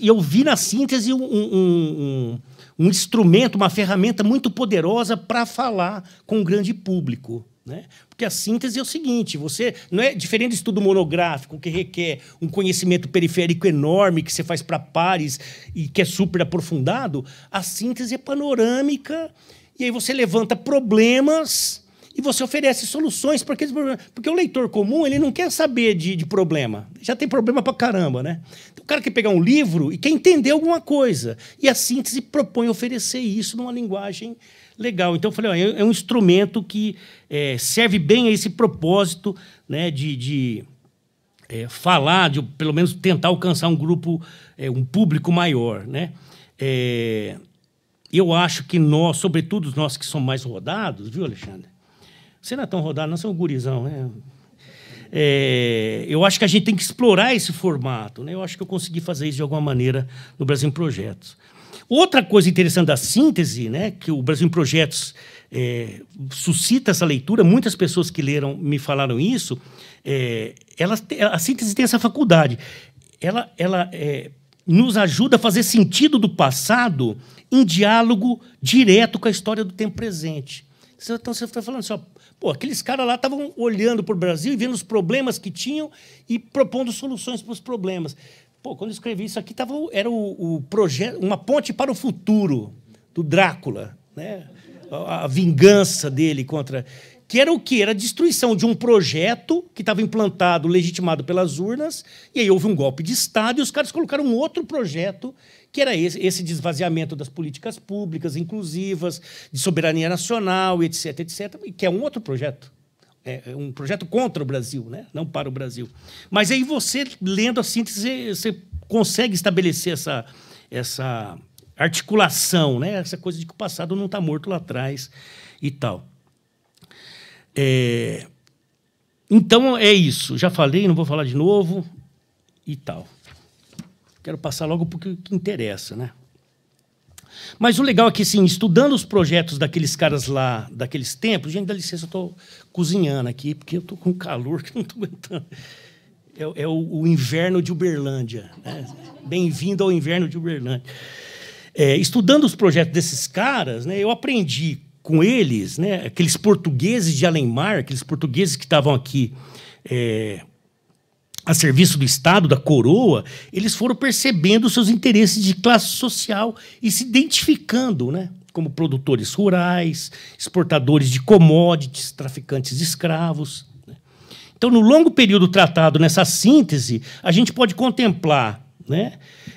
e eu vi na síntese um, um, um, um instrumento, uma ferramenta muito poderosa para falar com o grande público. Né? Porque a síntese é o seguinte: você não é diferente do estudo monográfico, que requer um conhecimento periférico enorme que você faz para pares e que é super aprofundado. A síntese é panorâmica, e aí você levanta problemas e você oferece soluções para aqueles problemas. Porque o leitor comum, ele não quer saber de, de problema. Já tem problema para caramba, né? Então, o cara quer pegar um livro e quer entender alguma coisa. E a síntese propõe oferecer isso numa linguagem Legal. Então eu falei, ó, é, é um instrumento que é, serve bem a esse propósito né, de, de é, falar, de pelo menos tentar alcançar um grupo, é, um público maior. Né? É, eu acho que nós, sobretudo nós que somos mais rodados, viu, Alexandre? Você não é tão rodado, não, você é um gurizão, né? É, eu acho que a gente tem que explorar esse formato. Né? Eu acho que eu consegui fazer isso de alguma maneira no Brasil em Projetos. Outra coisa interessante da síntese, né, que o Brasil em Projetos é, suscita essa leitura, muitas pessoas que leram me falaram isso, é, ela, a síntese tem essa faculdade. Ela, ela é, nos ajuda a fazer sentido do passado em diálogo direto com a história do tempo presente. Então você está falando assim, ó, pô, aqueles caras lá estavam olhando para o Brasil e vendo os problemas que tinham e propondo soluções para os problemas. Pô, quando eu escrevi isso aqui, tava, era o, o projeto, uma ponte para o futuro do Drácula, né? A, a vingança dele contra. Que era o quê? Era a destruição de um projeto que estava implantado, legitimado pelas urnas, e aí houve um golpe de Estado e os caras colocaram um outro projeto, que era esse, esse desvaziamento das políticas públicas inclusivas, de soberania nacional, etc, etc, que é um outro projeto. É, é um projeto contra o Brasil, né? não para o Brasil. Mas aí você, lendo a síntese, você consegue estabelecer essa, essa articulação, né? essa coisa de que o passado não está morto lá atrás e tal. É... Então é isso. Já falei, não vou falar de novo e tal. Quero passar logo para o que interessa, né? Mas o legal é que, assim, estudando os projetos daqueles caras lá, daqueles tempos, gente, dá licença, eu estou cozinhando aqui, porque eu estou com calor que não estou aguentando. É, é o, o, inverno de Uberlândia. Né? Bem-vindo ao inverno de Uberlândia. É, estudando os projetos desses caras, né, eu aprendi com eles, né, aqueles portugueses de Alemar, aqueles portugueses que estavam aqui é, a serviço do Estado, da coroa, eles foram percebendo seus interesses de classe social e se identificando, né? Como produtores rurais, exportadores de commodities, traficantes de escravos. Né. Então, no longo período tratado nessa síntese, a gente pode contemplar, né,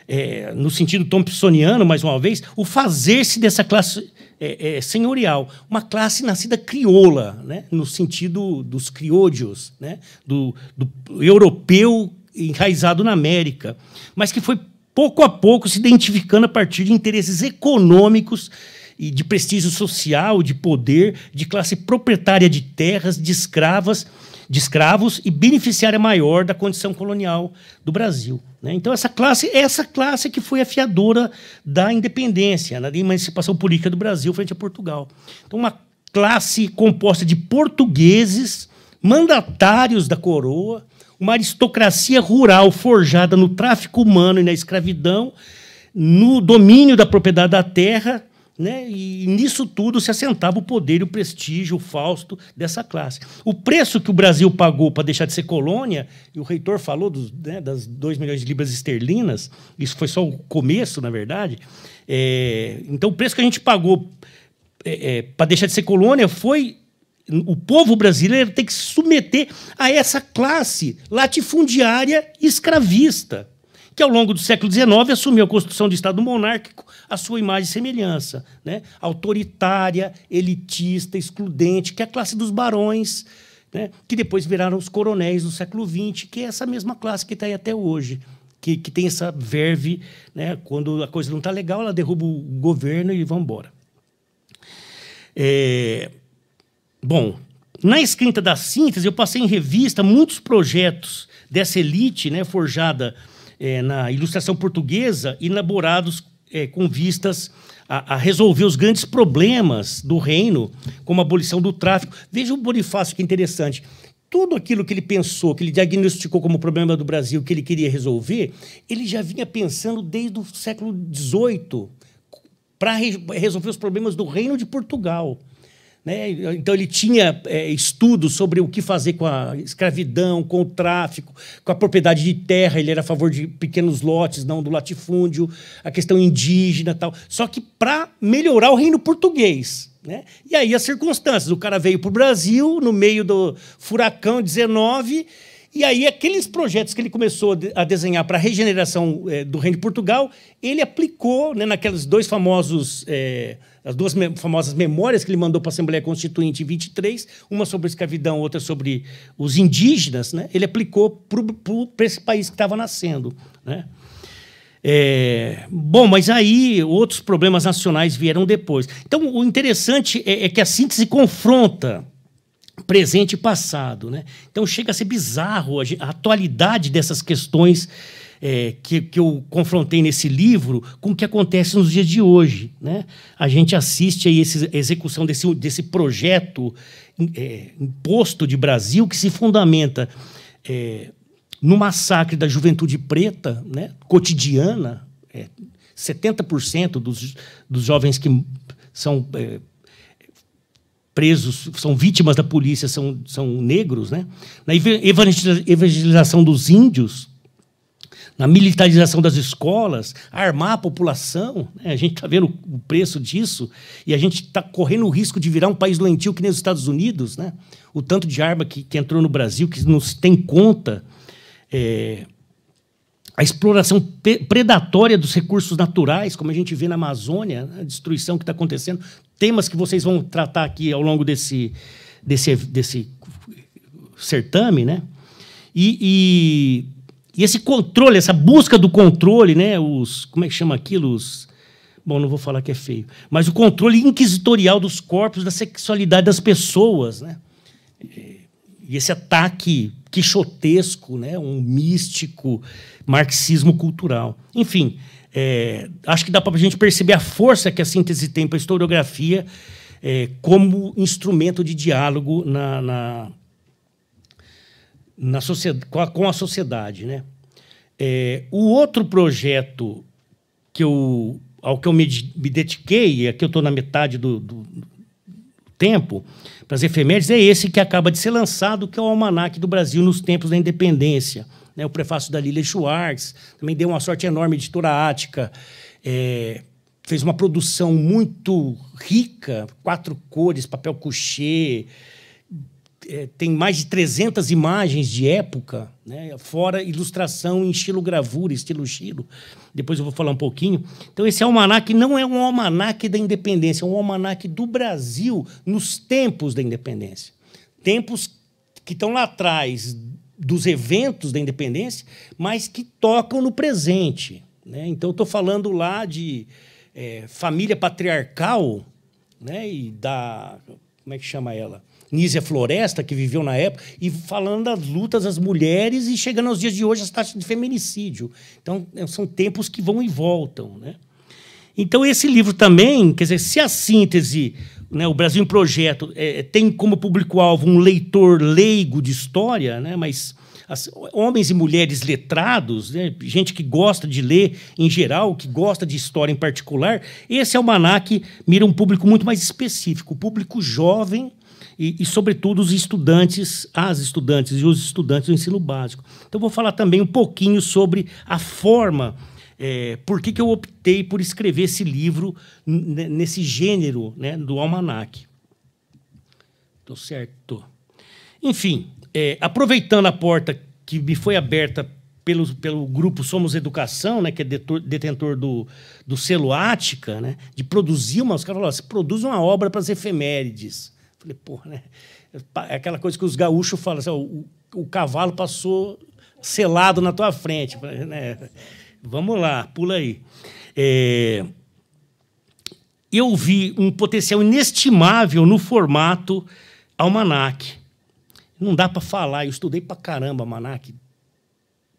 é, no sentido thompsoniano, mais uma vez, o fazer-se dessa classe é, é, é, senhorial, uma classe nascida crioula, né? no sentido dos criódios, né? do, do europeu enraizado na América, mas que foi pouco a pouco se identificando a partir de interesses econômicos e de prestígio social, de poder, de classe proprietária de terras, de escravas, de escravos e beneficiária maior da condição colonial do Brasil. Né? Então, essa classe essa classe que foi afiadora da independência, né? da emancipação política do Brasil frente a Portugal. Então, uma classe composta de portugueses, mandatários da coroa, uma aristocracia rural forjada no tráfico humano e na escravidão, no domínio da propriedade da terra, né? E nisso tudo se assentava o poder e o prestígio, o fausto dessa classe. O preço que o Brasil pagou para deixar de ser colônia, e o reitor falou dos, né, das 2 milhões de libras esterlinas, isso foi só o começo, na verdade. É, então, o preço que a gente pagou é, é, para deixar de ser colônia foi o povo brasileiro ter que se submeter a essa classe latifundiária escravista que ao longo do século XIX assumiu a construção de Estado monárquico a sua imagem e semelhança, né? autoritária, elitista, excludente, que é a classe dos barões, né? que depois viraram os coronéis do século XX, que é essa mesma classe que está aí até hoje. Que, que tem essa verve, né? quando a coisa não está legal, ela derruba o governo e vão embora. É... Bom, na escrita da síntese, eu passei em revista muitos projetos dessa elite né, forjada é, na ilustração portuguesa elaborados é, com vistas a, a, resolver os grandes problemas do reino, como a abolição do tráfico. Veja o Bonifácio, que interessante. Tudo aquilo que ele pensou, que ele diagnosticou como problema do Brasil, que ele queria resolver, ele já vinha pensando desde o século XVIII para re resolver os problemas do reino de Portugal. Né? Então ele tinha é, estudos sobre o que fazer com a escravidão, com o tráfico, com a propriedade de terra. Ele era a favor de pequenos lotes, não do latifúndio, a questão indígena, tal. Só que para melhorar o reino português, né? E aí as circunstâncias. O cara veio para o Brasil no meio do furacão 19 e aí, aqueles projetos que ele começou a desenhar para a regeneração é, do Reino de Portugal, ele aplicou né, naqueles dois famosos é, as duas me famosas memórias que ele mandou para a Assembleia Constituinte em 23, uma sobre a escravidão, outra sobre os indígenas, né? ele aplicou para esse país que estava nascendo. Né? É, bom, mas aí outros problemas nacionais vieram depois. Então, o interessante é, é que a síntese confronta presente e passado. Né? Então, chega a ser bizarro a, a atualidade dessas questões é, que, que eu confrontei nesse livro com o que acontece nos dias de hoje. Né? A gente assiste aí a execução desse, desse projeto é, imposto de Brasil que se fundamenta é, no massacre da juventude preta né, cotidiana. 70% é, dos, dos jovens que são é, presos, são vítimas da polícia, são, são negros. Né? Na evangelização dos índios, na militarização das escolas, armar a população. Né? A gente está vendo o preço disso e a gente está correndo o risco de virar um país doentio que nem os Estados Unidos. Né? O tanto de arma que, que entrou no Brasil, que não se tem conta. É, a exploração predatória dos recursos naturais, como a gente vê na Amazônia, né? a destruição que está acontecendo, temas que vocês vão tratar aqui ao longo desse, desse, desse certame, né? E, e esse controle, essa busca do controle, né? Os. Como é que chama aquilo? Os. Bom, não vou falar que é feio. Mas o controle inquisitorial dos corpos, da sexualidade das pessoas, né? E esse ataque quixotesco, né? Um místico marxismo cultural. Enfim, é, acho que dá para a gente perceber a força que a síntese tem para a historiografia é, como instrumento de diálogo na, na na sociedade, com, a, com a sociedade, né? É, o outro projeto que eu, ao que eu me, me dediquei, aqui eu estou na metade do, do tempo, para as efemérides, é esse que acaba de ser lançado, que é o Almanac do Brasil nos Tempos da Independência. Né? O prefácio da Lilia Schwartz, também deu uma sorte enorme, editora Ática, é, fez uma produção muito rica, quatro cores, papel coucher é, tem mais de 300 imagens de época, né? fora ilustração em estilo gravura, estilo Chilo. Depois eu vou falar um pouquinho. Então, esse almanac não é um almanac da independência, é um almanac do Brasil nos tempos da independência. Tempos que estão lá atrás dos eventos da independência, mas que tocam no presente. Né? Então, estou falando lá de é, família patriarcal né? e da. Como é que chama ela? Nízia Floresta, que viveu na época, e falando das lutas das mulheres e chegando aos dias de hoje as taxas de feminicídio. Então, é, são tempos que vão e voltam. Né? Então, esse livro também, quer dizer, se a síntese, né, o Brasil em Projeto, é, tem como público-alvo um leitor leigo de história, né, mas as, homens e mulheres letrados, né, gente que gosta de ler em geral, que gosta de história em particular, esse almanac mira um público muito mais específico, o público jovem e, e, sobretudo, os estudantes, as estudantes e os estudantes do ensino básico. Então, vou falar também um pouquinho sobre a forma é, por que, que eu optei por escrever esse livro nesse gênero né, do almanac. Tô certo. Enfim, é, aproveitando a porta que me foi aberta pelo, pelo grupo Somos Educação, né, que é detor, detentor do, do selo Ática, né, de produzir uma... Os caras falaram, se produz uma obra para as efemérides. Falei, porra, né? É aquela coisa que os gaúchos falam, assim, o, o cavalo passou selado na tua frente, né? Vamos lá, pula aí. É, eu vi um potencial inestimável no formato almanac. Não dá para falar, eu estudei para caramba almanac.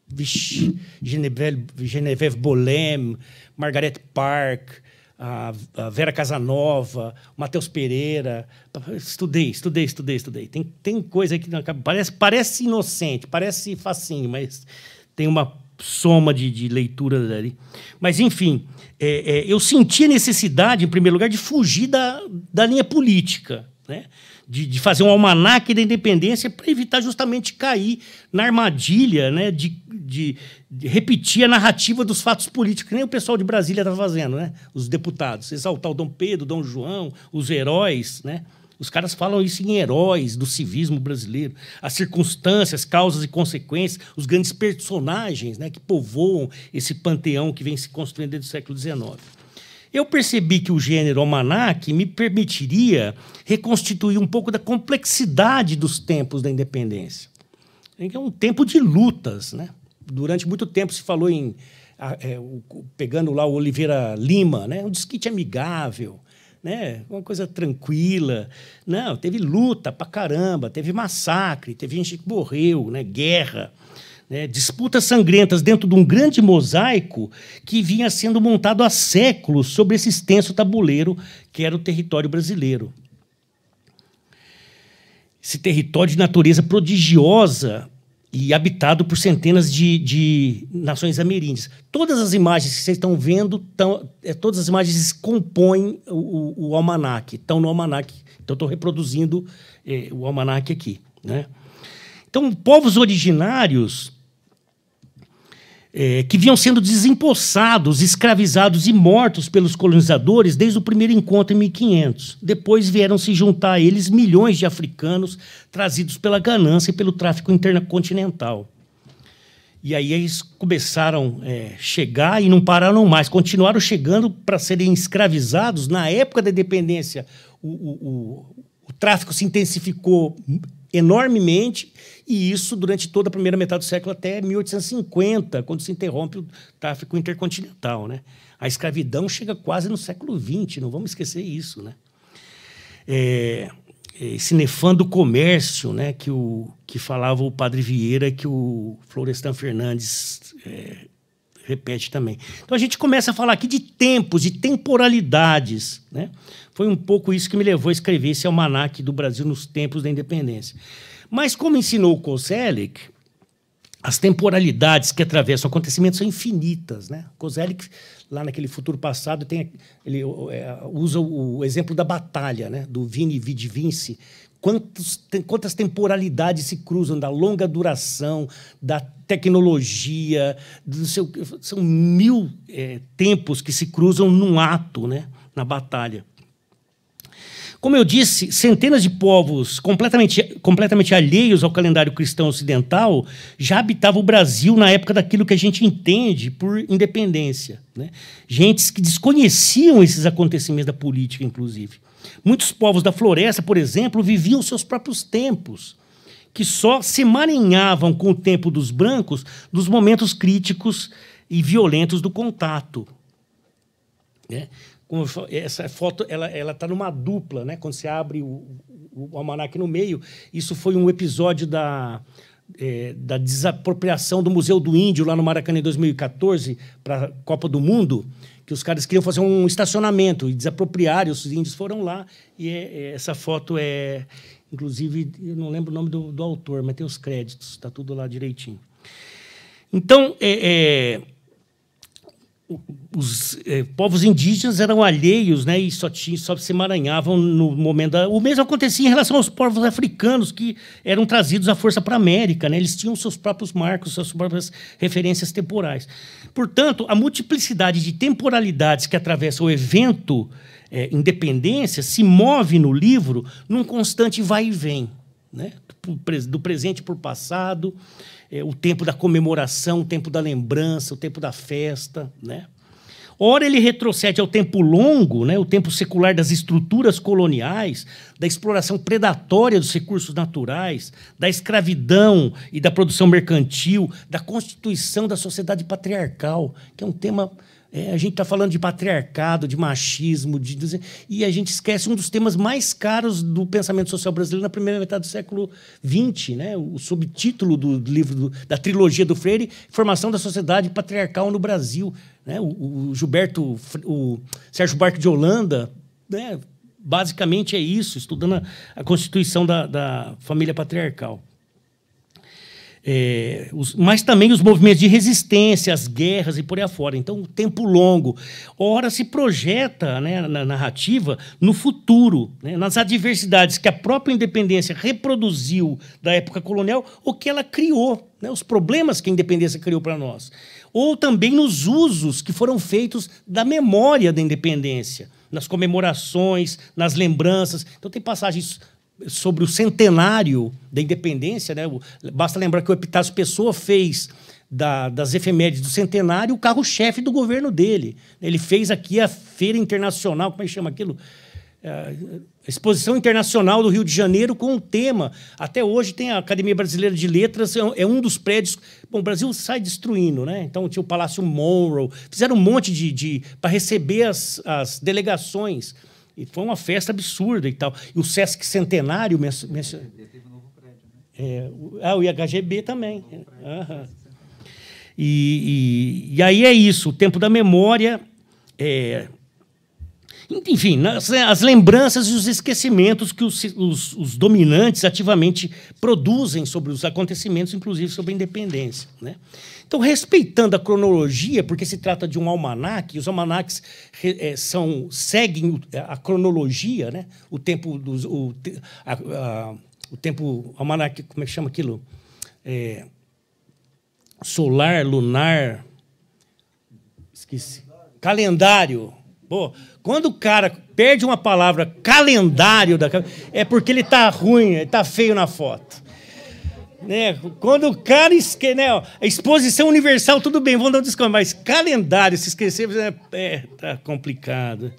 Vixe, Genevieve, Genevieve Bolem, Margaret Park, a, a Vera Casanova, o Matheus Pereira. Estudei, estudei, estudei, estudei. Tem, tem coisa que não, parece, parece inocente, parece facinho, mas tem uma soma de, de leituras ali. Mas, enfim, é, é, eu senti a necessidade, em primeiro lugar, de fugir da, da linha política. Né? de, de fazer um almanaque da independência para evitar justamente cair na armadilha né, de, de, de, repetir a narrativa dos fatos políticos, que nem o pessoal de Brasília está fazendo, né? os deputados, exaltar o Dom Pedro, Dom João, os heróis. Né? Os caras falam isso em heróis do civismo brasileiro, as circunstâncias, causas e consequências, os grandes personagens né, que povoam esse panteão que vem se construindo desde o século XIX. Eu percebi que o gênero almanac me permitiria reconstituir um pouco da complexidade dos tempos da independência. É um tempo de lutas, né? Durante muito tempo se falou em é, o, pegando lá o Oliveira Lima, né? Um disquite amigável, né? Uma coisa tranquila. Não, teve luta pra caramba, teve massacre, teve gente que morreu, né? Guerra né, disputas sangrentas dentro de um grande mosaico que vinha sendo montado há séculos sobre esse extenso tabuleiro que era o território brasileiro. Esse território de natureza prodigiosa e habitado por centenas de, de nações ameríndias. Todas as imagens que vocês estão vendo, tão, é, todas as imagens compõem o, o, o almanac, estão no almanac. Então, estou reproduzindo é, o almanac aqui. Né? Então, povos originários é, que vinham sendo desempossados, escravizados e mortos pelos colonizadores desde o primeiro encontro em 1500. Depois vieram se juntar a eles milhões de africanos trazidos pela ganância e pelo tráfico intercontinental. E aí eles começaram a é, chegar e não pararam mais, continuaram chegando para serem escravizados. Na época da independência, o, o, o, o tráfico se intensificou enormemente, e isso durante toda a primeira metade do século até 1850, quando se interrompe o tráfico intercontinental. Né? A escravidão chega quase no século XX, não vamos esquecer isso. Né? É, é esse nefando comércio né, que, o, que falava o padre Vieira, que o Florestan Fernandes é, repete também. Então a gente começa a falar aqui de tempos, de temporalidades. Né? Foi um pouco isso que me levou a escrever esse almanac do Brasil nos tempos da independência. Mas como ensinou o Kozelik, as temporalidades que atravessam acontecimentos são infinitas. Né? Kozelik, lá naquele futuro passado, tem, ele é, usa o exemplo da batalha, né? do Vini Vidi Vinci, Quantos, tem, quantas temporalidades se cruzam da longa duração, da tecnologia, do seu, são mil é, tempos que se cruzam num ato, né, na batalha. Como eu disse, centenas de povos completamente, completamente alheios ao calendário cristão ocidental já habitavam o Brasil na época daquilo que a gente entende por independência. Né? Gentes que desconheciam esses acontecimentos da política, inclusive. Muitos povos da floresta, por exemplo, viviam seus próprios tempos, que só se emaranhavam com o tempo dos brancos nos momentos críticos e violentos do contato. Né? essa foto ela ela está numa dupla, né? Quando você abre o, o almanac no meio, isso foi um episódio da é, da desapropriação do Museu do Índio lá no Maracanã em 2014 para a Copa do Mundo que os caras queriam fazer um estacionamento e desapropriar e os índios foram lá. E é, é, essa foto é, inclusive, eu não lembro o nome do, do autor, mas tem os créditos, está tudo lá direitinho. Então, é, é os eh, povos indígenas eram alheios, né, e só, tinha, só se emaranhavam no momento da... O mesmo acontecia em relação aos povos africanos, que eram trazidos à força para a América, né? Eles tinham seus próprios marcos, suas próprias referências temporais. Portanto, a multiplicidade de temporalidades que atravessa o evento é, independência se move no livro num constante vai e vem, né? Do presente para o passado, é, o tempo da comemoração, o tempo da lembrança, o tempo da festa, né? Ora, ele retrocede ao tempo longo, né, o tempo secular das estruturas coloniais, da exploração predatória dos recursos naturais, da escravidão e da produção mercantil, da constituição da sociedade patriarcal, que é um tema é, a gente está falando de patriarcado, de machismo, de, de, e a gente esquece um dos temas mais caros do pensamento social brasileiro na primeira metade do século XX, né? o subtítulo do livro do, da trilogia do Freire, Formação da Sociedade Patriarcal no Brasil. Né? O, o Gilberto, o Sérgio Barque de Holanda, né? basicamente é isso, estudando a, a constituição da, da família patriarcal. É, os, mas também os movimentos de resistência, as guerras e por aí afora. Então, um tempo longo. Ora, se projeta né, na narrativa no futuro, né, nas adversidades que a própria independência reproduziu da época colonial ou que ela criou, né, os problemas que a independência criou para nós. Ou também nos usos que foram feitos da memória da independência nas comemorações, nas lembranças. Então tem passagens sobre o centenário da independência, né? basta lembrar que o Epitácio Pessoa fez da, das efemérides do centenário o carro-chefe do governo dele. Ele fez aqui a Feira Internacional, como é que chama aquilo? É, a Exposição Internacional do Rio de Janeiro com um tema. Até hoje tem a Academia Brasileira de Letras, é, é um dos prédios. Bom, o Brasil sai destruindo, né? Então tinha o Palácio Monroe, fizeram um monte de. de para receber as, as delegações e foi uma festa absurda e tal. E o Sesc Centenário... Menso, menso, teve um novo prédio, né? É, o, ah, o IHGB também. Um prédio, e, e, e aí é isso, o tempo da memória... É, enfim, as lembranças e os esquecimentos que os, os, os dominantes ativamente produzem sobre os acontecimentos, inclusive sobre a independência. Né? Então, respeitando a cronologia, porque se trata de um almanaque, os almanaques é, são, seguem é, a cronologia, né? o tempo dos. O, a, a, o tempo. Almanaque, como é que chama aquilo? É, solar, lunar. Esqueci. Calendário. Calendário Pô, quando o cara perde uma palavra calendário da é porque ele tá ruim, ele tá feio na foto. Né? Quando o cara esquece, né? A exposição universal, tudo bem, vamos dar um desconto, mas calendário, se esquecer, é, é tá complicado.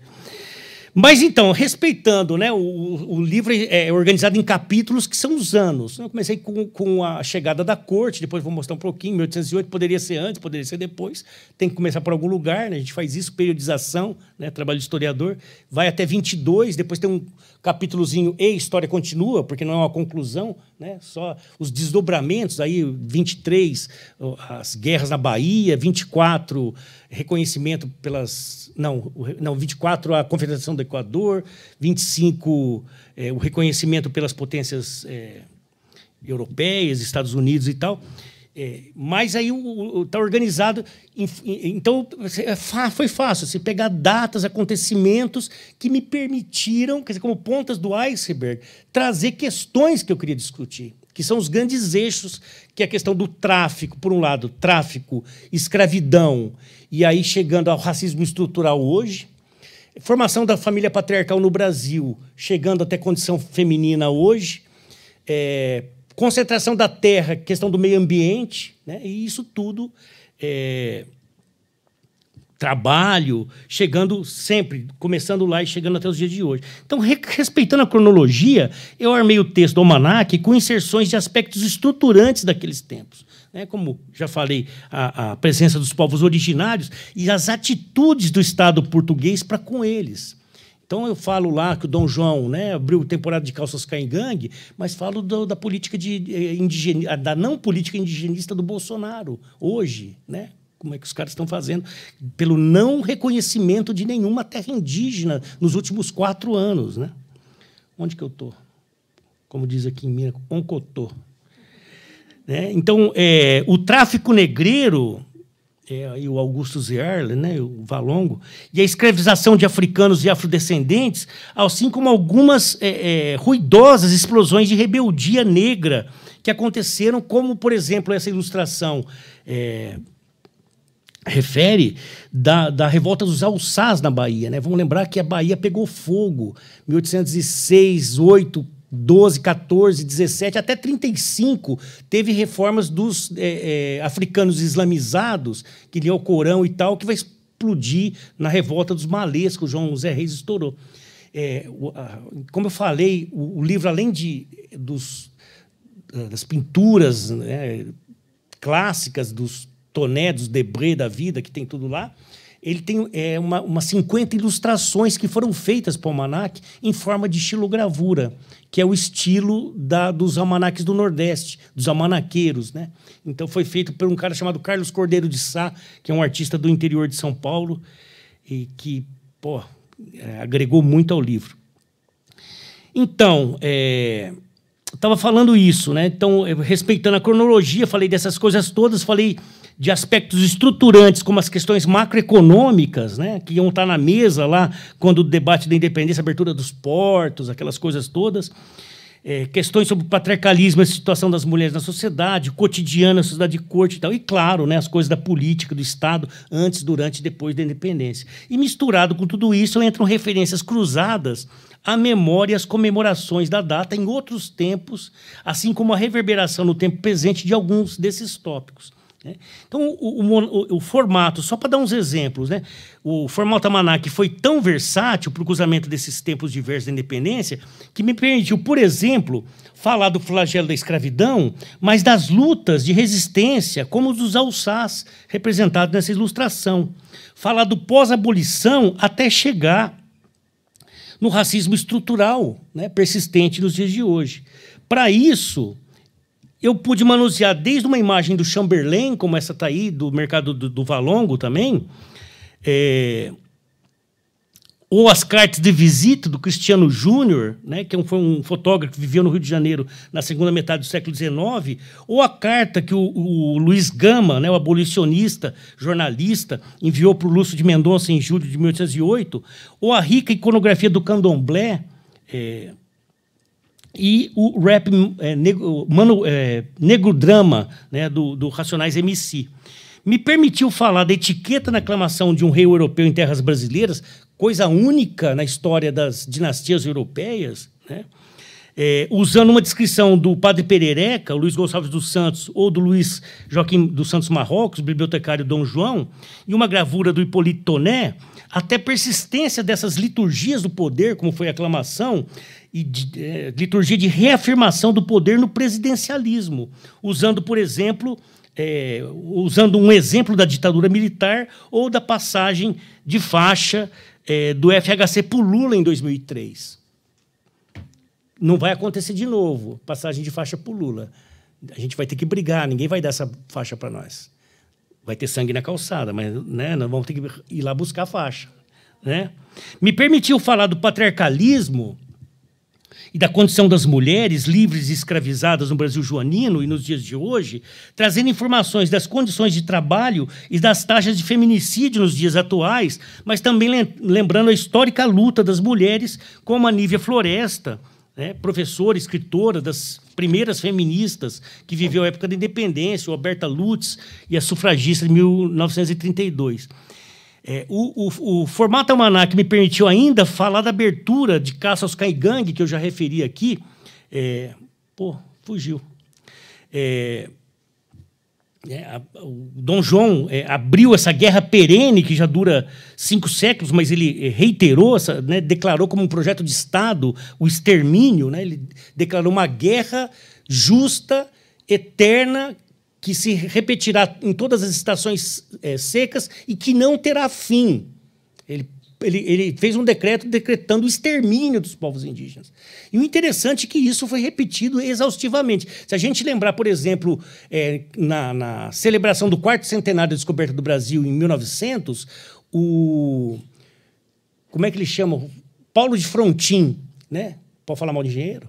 Mas então, respeitando, né, o, o livro é, é organizado em capítulos que são os anos. Eu comecei com, com a chegada da corte, depois vou mostrar um pouquinho, 1808, poderia ser antes, poderia ser depois. Tem que começar por algum lugar, né? a gente faz isso, periodização, né, trabalho de historiador. Vai até 22, depois tem um capítulozinho e história continua, porque não é uma conclusão, né? só os desdobramentos, aí 23, as guerras na Bahia, 24 reconhecimento pelas. Não, não 24 a Confederação do Equador, 25 é, o reconhecimento pelas potências é, europeias, Estados Unidos e tal. É, mas aí está organizado. Em, em, então, é foi fácil assim, pegar datas, acontecimentos que me permitiram, quer dizer, como pontas do iceberg, trazer questões que eu queria discutir, que são os grandes eixos, que é a questão do tráfico, por um lado, tráfico, escravidão e aí, chegando ao racismo estrutural hoje, formação da família patriarcal no Brasil, chegando até condição feminina hoje, é, concentração da terra, questão do meio ambiente, né? e isso tudo. É, trabalho, chegando sempre, começando lá e chegando até os dias de hoje. Então, re respeitando a cronologia, eu armei o texto do Almanac com inserções de aspectos estruturantes daqueles tempos né, como já falei, a, a presença dos povos originários e as atitudes do Estado português para com eles. Então eu falo lá que o Dom João né, abriu temporada de calças gangue, mas falo do, da política de eh, indigenista, da não política indigenista do Bolsonaro hoje, né? Como é que os caras estão fazendo? Pelo não reconhecimento de nenhuma terra indígena nos últimos quatro anos, né? Onde que eu tô? Como diz aqui em Minas, Oncotô. Né? Então, é, o tráfico negreiro, é, e o Augusto Zierle, né, o Valongo, e a escravização de africanos e afrodescendentes, assim como algumas é, é ruidosas explosões de rebeldia negra que aconteceram, como, por exemplo, essa ilustração é, refere da, da revolta dos alçás na Bahia. Né? Vamos lembrar que a Bahia pegou fogo, em 1806, 8, 12, 14, 17, até 35, teve reformas dos é, é, africanos islamizados, que liam o Corão e tal, que vai explodir na revolta dos malês, que o João José Reis estourou. É, o, a, como eu falei, o, o, livro, além de, dos, das pinturas né, clássicas dos Toné, dos Debré da vida, que tem tudo lá, ele tem é, uma, umas 50 ilustrações que foram feitas para o almanac em forma de estilogravura, que é o estilo da, dos almanacs do Nordeste, dos almanaqueiros, né? Então foi feito por um cara chamado Carlos Cordeiro de Sá, que é um artista do interior de São Paulo e que, pô, é, agregou muito ao livro. Então, é, estava falando isso, né? Então, respeitando a cronologia, falei dessas coisas todas, falei de aspectos estruturantes, como as questões macroeconômicas, né, que iam estar na mesa lá quando o debate da independência, abertura dos portos, aquelas coisas todas. É, questões sobre o patriarcalismo, a situação das mulheres na sociedade, o cotidiano, a sociedade de corte e tal. E, claro, né, as coisas da política, do Estado, antes, durante e depois da independência. E misturado com tudo isso entram referências cruzadas à memória e às comemorações da data em outros tempos, assim como a reverberação no tempo presente de alguns desses tópicos. Né? Então, o, o, o, formato, só para dar uns exemplos, né? o formato Almanac foi tão versátil para o cruzamento desses tempos diversos da independência que me permitiu, por exemplo, falar do flagelo da escravidão, mas das lutas de resistência, como os dos alçás, representados nessa ilustração. Falar do pós-abolição até chegar no racismo estrutural né? persistente nos dias de hoje. Para isso, eu pude manusear desde uma imagem do Chamberlain, como essa tá aí, do mercado do, do Valongo também, é, ou as cartas de visita do Cristiano Júnior, né, que é foi um fotógrafo que viveu no Rio de Janeiro na segunda metade do século XIX, ou a carta que o, o Luiz Gama, né, o abolicionista, jornalista, enviou para o Lúcio de Mendonça em julho de 1808, ou a rica iconografia do candomblé, é, e o rap é, negro, mano, é, negro drama né, do, do Racionais MC. Me permitiu falar da etiqueta na aclamação de um rei europeu em terras brasileiras, coisa única na história das dinastias europeias, né? É, usando uma descrição do padre Perereca, Luiz Gonçalves dos Santos, ou do Luiz Joaquim dos Santos Marrocos, bibliotecário Dom João, e uma gravura do Hipólito Toné, até persistência dessas liturgias do poder, como foi a aclamação, e de, é, liturgia de reafirmação do poder no presidencialismo, usando, por exemplo, é, usando um exemplo da ditadura militar ou da passagem de faixa é, do FHC para Lula em 2003. Não vai acontecer de novo passagem de faixa para Lula. A gente vai ter que brigar, ninguém vai dar essa faixa para nós. Vai ter sangue na calçada, mas né, nós vamos ter que ir lá buscar a faixa. Né? Me permitiu falar do patriarcalismo e da condição das mulheres livres e escravizadas no Brasil joanino e nos dias de hoje, trazendo informações das condições de trabalho e das taxas de feminicídio nos dias atuais, mas também lembrando a histórica luta das mulheres, como a Nívia Floresta, né, professora, escritora das primeiras feministas que viveu a época da independência, o Aberta Lutz e a sufragista de 1932. É, o, o, o formato Almanac me permitiu ainda falar da abertura de Caça aos Caigangue, que eu já referi aqui. É, pô, fugiu. É, é a, o Dom João é, abriu essa guerra perene, que já dura cinco séculos, mas ele é, reiterou, essa, né, declarou como um projeto de Estado o extermínio, né, ele declarou uma guerra justa, eterna, que se repetirá em todas as estações é, secas e que não terá fim. Ele, ele, ele, fez um decreto decretando o extermínio dos povos indígenas. E o interessante é que isso foi repetido exaustivamente. Se a gente lembrar, por exemplo, é, na, na celebração do quarto centenário da descoberta do Brasil em 1900, o. Como é que ele chama? Paulo de Frontin, né? Pode falar mal de engenheiro?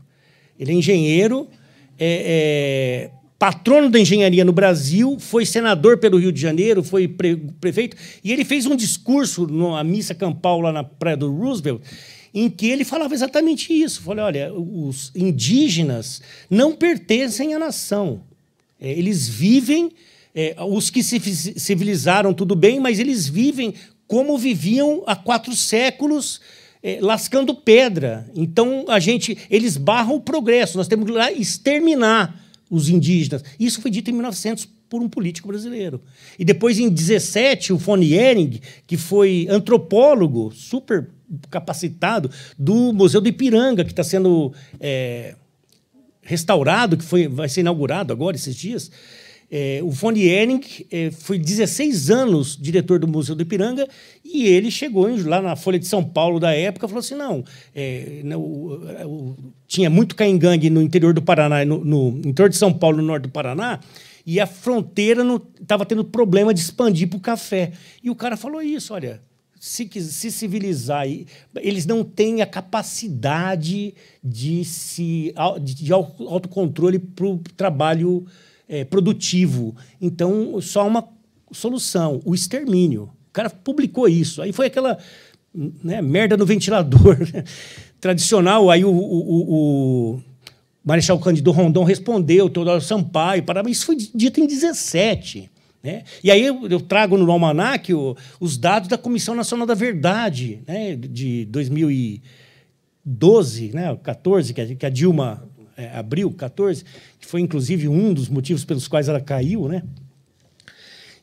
Ele é engenheiro. É, é, patrono da engenharia no Brasil, foi senador pelo Rio de Janeiro, foi pre prefeito, e ele fez um discurso na missa campal lá na Praia do Roosevelt, em que ele falava exatamente isso. Falei, olha, os indígenas não pertencem à nação. É, eles vivem, é, os que se civilizaram, tudo bem, mas eles vivem como viviam há quatro séculos, é, lascando pedra. Então, a gente, eles barram o progresso. Nós temos que lá exterminar os indígenas. Isso foi dito em 1900 por um político brasileiro. E depois, em 17, o Fone Ehring, que foi antropólogo super capacitado do Museu do Ipiranga, que está sendo é, restaurado, que foi, vai ser inaugurado agora, esses dias, é, o Von Ehring é, foi 16 anos diretor do Museu do Ipiranga e ele chegou lá na Folha de São Paulo da época e falou assim: não, é, não o, é, o, tinha muito caingangue no interior do Paraná, no, no, interior de São Paulo, no norte do Paraná, e a fronteira estava tendo problema de expandir para o café. E o cara falou isso: olha, se, se civilizar, eles não têm a capacidade de, se, de autocontrole para o trabalho é, produtivo. Então, só uma solução, o extermínio. O cara publicou isso. Aí foi aquela né, merda no ventilador né, tradicional. Aí o, o, o, o Marechal Cândido Rondon respondeu, Teodoro Sampaio, parabéns. Isso foi dito em 17. Né? E aí eu, eu trago no Almanac o, os dados da Comissão Nacional da Verdade, né? de 2012, né? 14, que a, que a Dilma é, abril 14, que foi inclusive um dos motivos pelos quais ela caiu, né?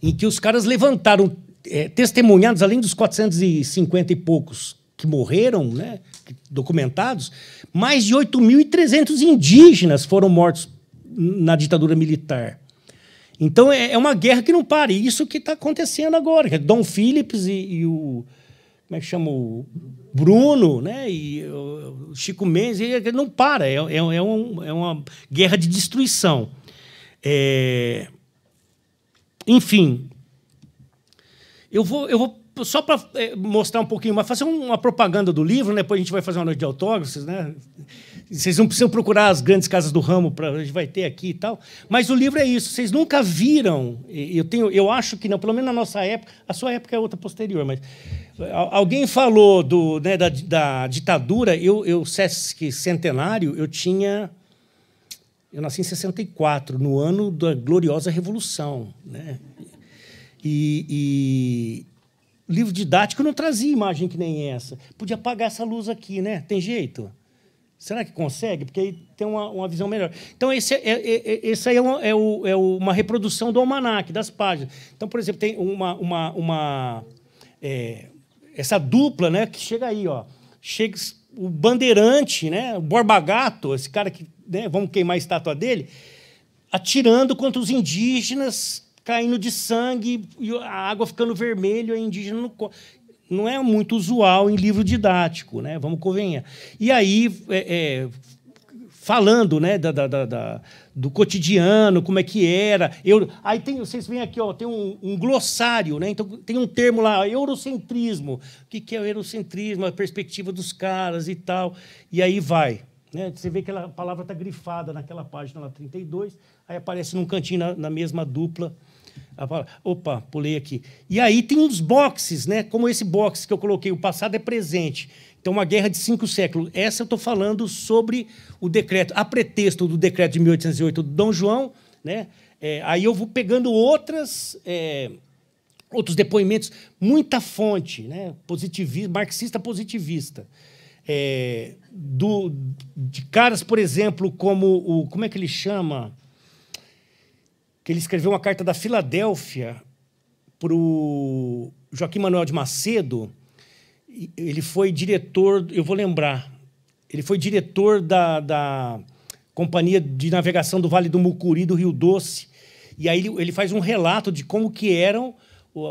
Em que os caras levantaram é, testemunhados, além dos 450 e poucos que morreram, né, documentados, mais de 8.300 indígenas foram mortos na ditadura militar. Então é, é, uma guerra que não para. E isso que está acontecendo agora. É Dom Phillips e, e o como é que chama o Bruno, né? E o Chico Mendes, ele não para, é, é, é, um, é uma guerra de destruição. É... Enfim, eu vou, eu vou só para é, mostrar um pouquinho mais, fazer uma propaganda do livro, né? depois a gente vai fazer uma noite de autógrafos, né? Vocês não precisam procurar as grandes casas do ramo, pra, a gente vai ter aqui e tal. Mas o livro é isso, vocês nunca viram, eu tenho, eu acho que não, pelo menos na nossa época, a sua época é outra posterior, mas Alguém falou do, né, da, da, ditadura. Eu, eu, Sesc Centenário, eu tinha. Eu nasci em 64, no ano da gloriosa Revolução. Né? E, e livro didático não trazia imagem que nem essa. Podia apagar essa luz aqui, né? Tem jeito? Será que consegue? Porque aí tem uma, uma visão melhor. Então, esse, é, é, é, é esse aí é uma, é, o, é uma reprodução do almanac, das páginas. Então, por exemplo, tem uma, uma, uma é, essa dupla, né, que chega aí, ó. Chega o Bandeirante, né, o Borbagato, esse cara que, né, vamos queimar a estátua dele, atirando contra os indígenas, caindo de sangue, e a água ficando vermelha, e indígena no não é muito usual em livro didático, né? Vamos convenha. E aí é, é, falando, né, da, da, da, do cotidiano, como é que era. Eu, aí tem, vocês veem aqui, ó, tem um, um, glossário, né? Então tem um termo lá, eurocentrismo. O que, que é o eurocentrismo? A perspectiva dos caras e tal. E aí vai. Né? Você vê que a palavra está grifada naquela página lá, 32, aí aparece num cantinho na, na mesma dupla. Opa, pulei aqui. E aí tem uns boxes, né? Como esse box que eu coloquei, o passado é presente então, uma guerra de cinco séculos. Essa eu estou falando sobre o decreto, a pretexto do decreto de 1808 do Dom João. Né? É, aí eu vou pegando outras. É, outros depoimentos, muita fonte, né? Positivista, marxista positivista. É, do, de caras, por exemplo, como o. Como é que ele chama? Que ele escreveu uma carta da Filadélfia para o Joaquim Manuel de Macedo, ele foi diretor, eu vou lembrar, ele foi diretor da, da Companhia de Navegação do Vale do Mucuri, do Rio Doce. E aí ele, ele faz um relato de como que eram o,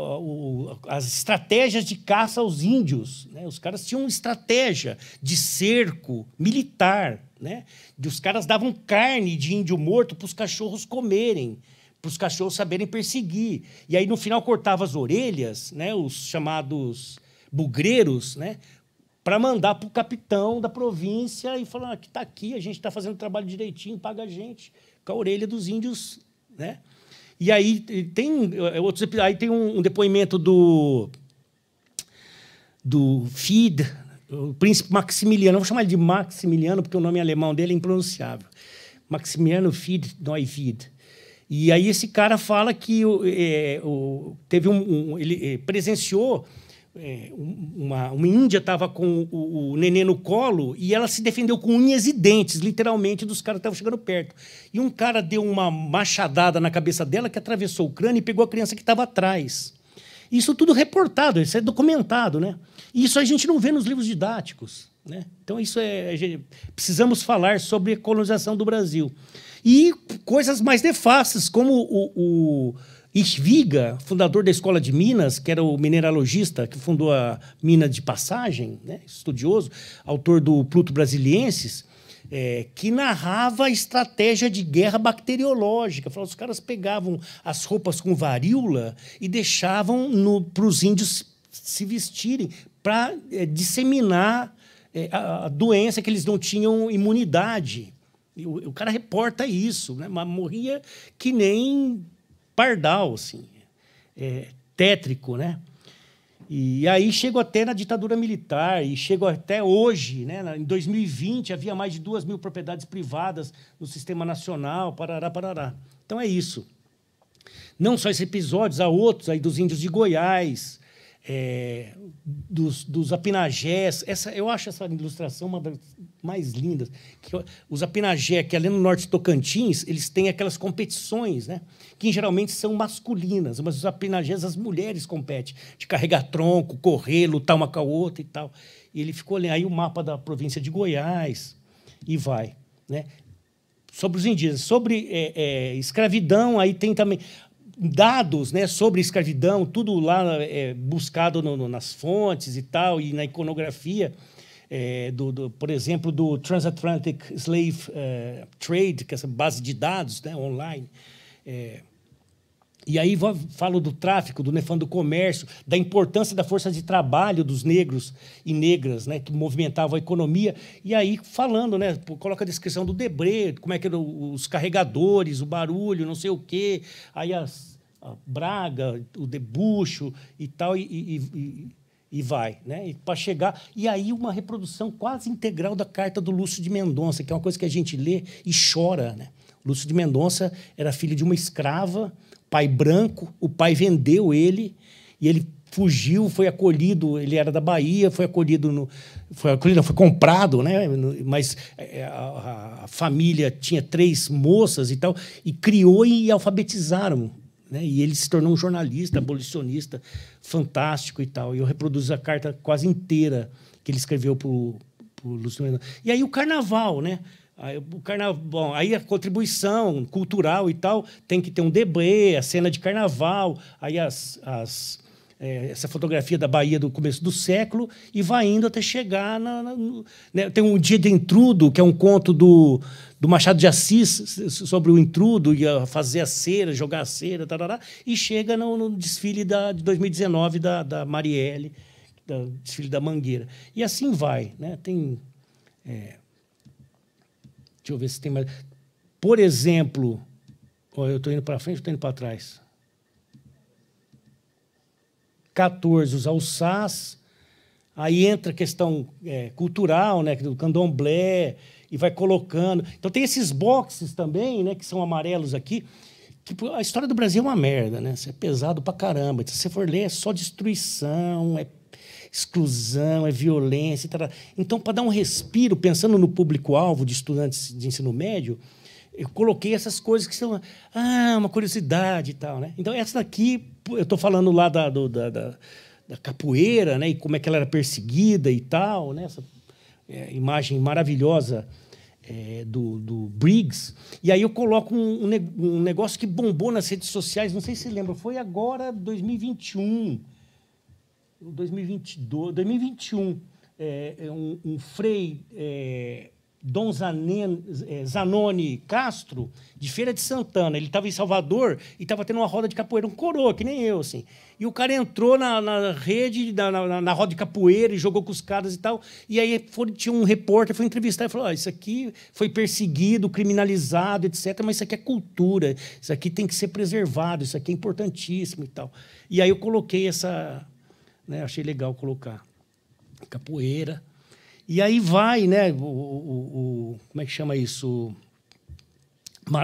o, as estratégias de caça aos índios. Né? Os caras tinham estratégia de cerco militar. Né? os caras davam carne de índio morto para os cachorros comerem para os cachorros saberem perseguir. E aí, no final, cortava as orelhas, né, os chamados bugreiros, né? Para mandar para o capitão da província e falar ah, que está aqui, a gente está fazendo o trabalho direitinho, paga a gente, com a orelha dos índios, né? E aí tem é, outros aí tem um, um depoimento do do Fid, o príncipe Maximiliano. Eu vou chamar ele de Maximiliano porque o nome alemão dele é impronunciável. Maximiliano Fid Neuwied. E aí esse cara fala que é, o, teve um, um, ele é, presenciou é, uma, uma índia estava com o, o nenê no colo e ela se defendeu com unhas e dentes, literalmente, dos caras que estavam chegando perto. E um cara deu uma machadada na cabeça dela que atravessou o crânio e pegou a criança que estava atrás. Isso tudo reportado, isso é documentado, né? Isso a gente não vê nos livros didáticos, né? Então isso é gente, precisamos falar sobre a colonização do Brasil e coisas mais nefastas como o, o Isviga, fundador da Escola de Minas, que era o mineralogista que fundou a mina de passagem, né? estudioso, autor do Pluto Brasilienses, é, que narrava a estratégia de guerra bacteriológica. Falava, os caras pegavam as roupas com varíola e deixavam para os índios se vestirem para é, disseminar é, a, a doença que eles não tinham imunidade. O, o, cara reporta isso, né? Mas morria que nem pardal, assim, é, tétrico, né? E aí chego até na ditadura militar e chego até hoje, né? Em 2020 havia mais de duas mil propriedades privadas no sistema nacional, parará, parará. Então é isso. Não só esses episódios, há outros aí dos índios de Goiás, é, dos, dos apinagés. Essa, eu acho essa ilustração uma das mais lindas. Que, os apinagés, que é ali no norte de Tocantins, eles têm aquelas competições, né? que geralmente são masculinas, mas apenas as mulheres competem, de carregar tronco, correr, lutar uma com a outra e tal. E ele ficou olhando aí o mapa da província de Goiás e vai. Né? Sobre os indígenas, sobre é, é, escravidão, aí tem também dados né, sobre escravidão, tudo lá é, buscado no, no, nas fontes e tal, e na iconografia, é, do, do, por exemplo, do Transatlantic Slave é, Trade, que é essa base de dados né, online. É, e aí falo do tráfico, do nefando né, comércio, da importância da força de trabalho dos negros e negras, né, que movimentavam a economia. E aí falando, né, coloca a descrição do debre, como é que eram os carregadores, o barulho, não sei o quê. Aí as, a Braga, o debucho e tal e, e, e, e vai, né? Para chegar e aí uma reprodução quase integral da carta do Lúcio de Mendonça, que é uma coisa que a gente lê e chora, né? Lúcio de Mendonça era filho de uma escrava pai branco, o pai vendeu ele e ele fugiu, foi acolhido, ele era da Bahia, foi acolhido no foi acolhido, não, foi comprado, né? Mas é, é, a, a, família tinha três moças e tal e criou e alfabetizaram, né? E ele se tornou um jornalista, abolicionista, fantástico e tal. E eu reproduzo a carta quase inteira que ele escreveu o Lúcio Luciano. E aí o carnaval, né? Aí, o carnaval, bom, aí a contribuição cultural e tal tem que ter um DB, a cena de carnaval, aí as, as é, essa fotografia da Bahia do começo do século e vai indo até chegar na, na né? tem um dia de intrudo que é um conto do, do Machado de Assis sobre o intrudo e fazer a cera, jogar a cera, tarará, e chega no, no desfile da, de 2019 da, da Marielle, da, desfile da Mangueira e assim vai, né? Tem é, Deixa eu ver se tem mais. Por exemplo, eu estou indo para frente ou estou indo para trás? 14, os alçás. Aí entra a questão é, cultural, né, do candomblé, e vai colocando. Então tem esses boxes também, né, que são amarelos aqui, que a história do Brasil é uma merda, né? Isso é pesado pra caramba. Então, se você for ler, é só destruição, é exclusão, é violência. Então, para dar um respiro, pensando no público-alvo de estudantes de ensino médio, eu coloquei essas coisas que são ah, uma curiosidade e tal. Né? Então, essa daqui, eu estou falando lá da, do, da, da, da, capoeira, né? e como é que ela era perseguida e tal, né? essa é, imagem maravilhosa. É, do, do, Briggs. E aí eu coloco um, um, negócio que bombou nas redes sociais, não sei se você lembra, foi agora 2021. 2022, 2021, é, é, um, um, Frei é, Dom Zanen, é, Zanoni Castro, de Feira de Santana. Ele estava em Salvador e estava tendo uma roda de capoeira, um coroa, que nem eu, assim. E o cara entrou na, na rede, na, na, na, roda de capoeira e jogou com os caras e tal. E aí foi, tinha um repórter, foi entrevistar e falou: ah, Isso aqui foi perseguido, criminalizado, etc. Mas isso aqui é cultura, isso aqui tem que ser preservado, isso aqui é importantíssimo e tal. E aí eu coloquei essa, né? Achei legal colocar capoeira. E aí vai, né? O, o, o como é que chama isso?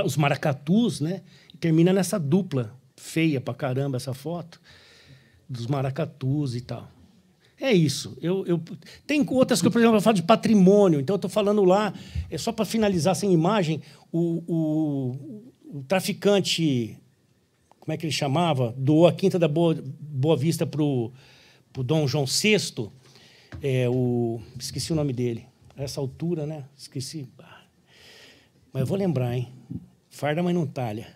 Os maracatus, né? termina nessa dupla feia pra caramba essa foto dos maracatus e tal. É isso. Eu, eu, tem outras que, por exemplo, eu falo de patrimônio. Então, eu estou falando lá, é só para finalizar sem imagem, o, o, o, traficante, como é que ele chamava? Doou a Quinta da Boa, Boa Vista para o Dom João VI, é, o, esqueci o nome dele, essa altura, né? Esqueci. Ah. Mas eu vou lembrar, hein? Farda, mas não talha.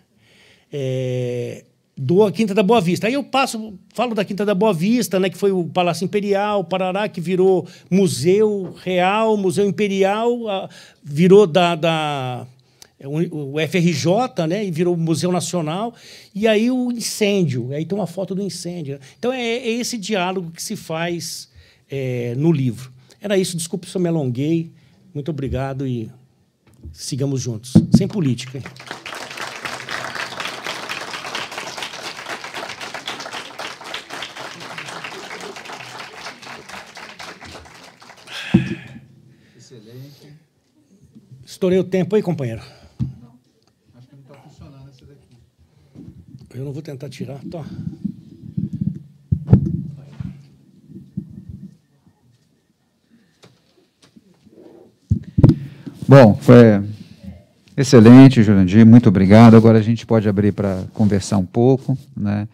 É, do a Quinta da Boa Vista. Aí eu passo, falo da Quinta da Boa Vista, né, que foi o Palácio Imperial, Parará, que virou Museu Real, Museu Imperial, virou da, da é o FRJ, né, e virou Museu Nacional, e aí o incêndio, aí tem uma foto do incêndio. Né. Então é, é esse diálogo que se faz é, no livro. Era isso, desculpe se eu me alonguei, muito obrigado e sigamos juntos, sem política. Hein? Estourei o tempo aí, companheiro. Eu não vou tentar tirar, tá? Bom, foi excelente, Jurandir, muito obrigado. Agora a gente pode abrir para conversar um pouco, né?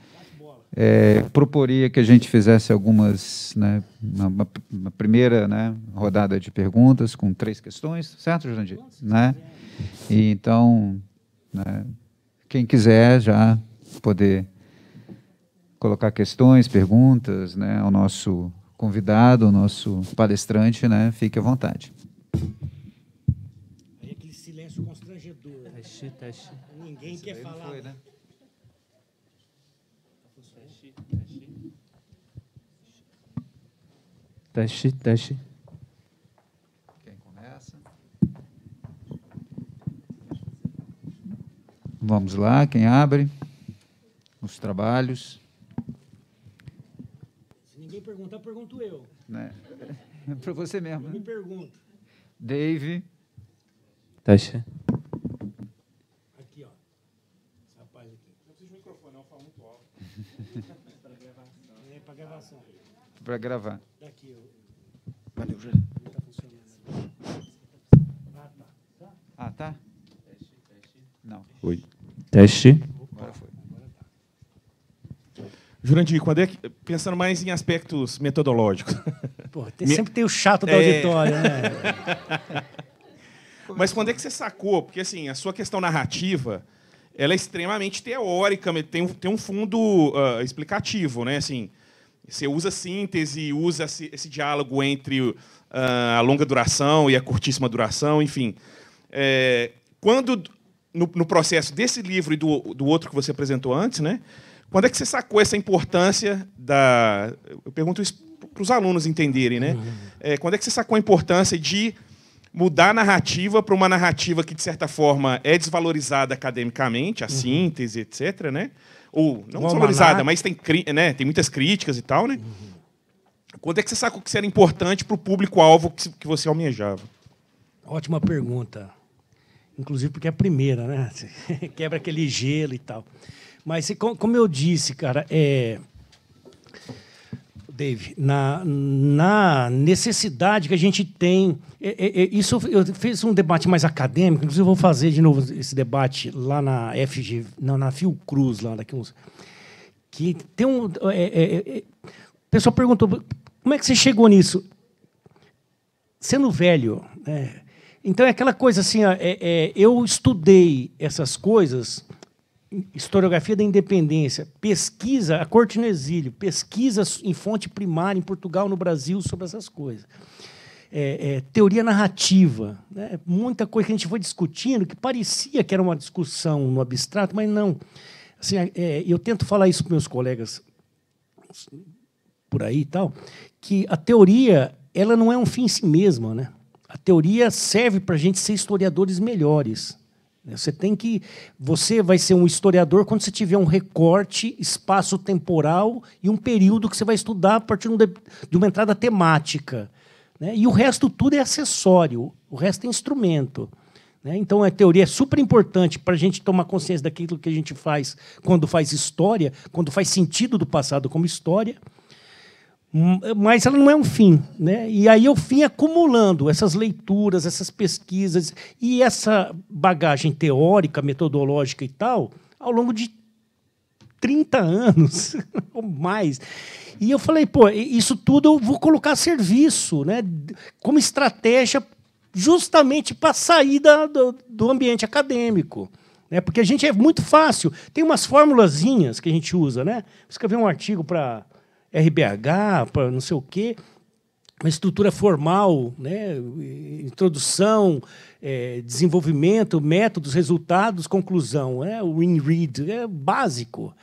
É, proporia que a gente fizesse algumas, né, uma, uma, primeira né, rodada de perguntas com três questões, certo, Jurandir? Né? E então, né, quem quiser já poder colocar questões, perguntas né, ao nosso convidado, ao nosso palestrante, né? Fique à vontade. Aí aquele silêncio constrangedor. Tá chi, tá Ninguém Esse quer falar. Foi, né? Teste, tá teste. Tá tá quem começa? Vamos lá, quem abre? os trabalhos. Se ninguém perguntar, pergunto eu. Né? É para você mesmo. Eu né? me pergunto. Dave. Taixa. Tá aqui, ó. Esse rapaz aqui. Não precisa de microfone, não. É Fala muito alto. É, para gravação. É, para gravação. Para gravar. Daqui, eu... Valeu, já. Não está funcionando. Ah, tá. Ah, tá? Teste, teste. Não. Oi. Teste. Jurandir, quando é que, pensando mais em aspectos metodológicos. Pô, tem, sempre tem o chato da é... auditória, né? Mas quando é que você sacou? Porque assim, a sua questão narrativa ela é extremamente teórica, tem um, tem um fundo uh, explicativo, né? Assim, você usa síntese, usa esse diálogo entre uh, a longa duração e a curtíssima duração, enfim. É, quando no, no, processo desse livro e do, do outro que você apresentou antes, né? Quando é que você sacou essa importância da. Eu pergunto isso para os alunos entenderem, né? É, quando é que você sacou a importância de mudar a narrativa para uma narrativa que, de certa forma, é desvalorizada academicamente, a uhum. síntese, etc., né? Ou não desvalorizada, mas tem, né, tem muitas críticas e tal, né? Uhum. Quando é que você sacou que isso era importante para o público-alvo que você almejava? Ótima pergunta. Inclusive porque é a primeira, né? Quebra aquele gelo e tal. Mas, como eu disse, cara, é. Dave, na, na necessidade que a gente tem. É, é, é isso eu fiz um debate mais acadêmico, inclusive vou fazer de novo esse debate lá na FG, não, na Fiocruz, lá daqui uns. Que tem um. É, é, é, o pessoal perguntou: como é que você chegou nisso? Sendo velho, né? Então é aquela coisa assim, é eu estudei essas coisas Historiografia da Independência, pesquisa, a corte no exílio, pesquisa em fonte primária em Portugal, no Brasil, sobre essas coisas. É, é, teoria narrativa, né? muita coisa que a gente foi discutindo, que parecia que era uma discussão no abstrato, mas não. Assim, é, é eu tento falar isso para meus colegas por aí e tal, que a teoria ela não é um fim em si mesma. Né? A teoria serve para a gente ser historiadores melhores. Você tem que. Você vai ser um historiador quando você tiver um recorte espaço-temporal e um período que você vai estudar a partir de uma entrada temática. Né? E o resto tudo é acessório, o resto é instrumento. Né? Então a teoria é super importante para a gente tomar consciência daquilo que a gente faz quando faz história, quando faz sentido do passado como história mas ela não é um fim. Né? E aí eu fui acumulando essas leituras, essas pesquisas e essa bagagem teórica, metodológica e tal, ao longo de 30 anos ou mais. E eu falei, pô, isso tudo eu vou colocar a serviço, né? como estratégia justamente para sair da, do, do ambiente acadêmico. Né? Porque a gente é muito fácil. Tem umas formulazinhas que a gente usa, né? Escrever um artigo para RBH, para não sei o quê, uma estrutura formal, né? introdução, é, desenvolvimento, métodos, resultados, conclusão. Né? O in-read é básico.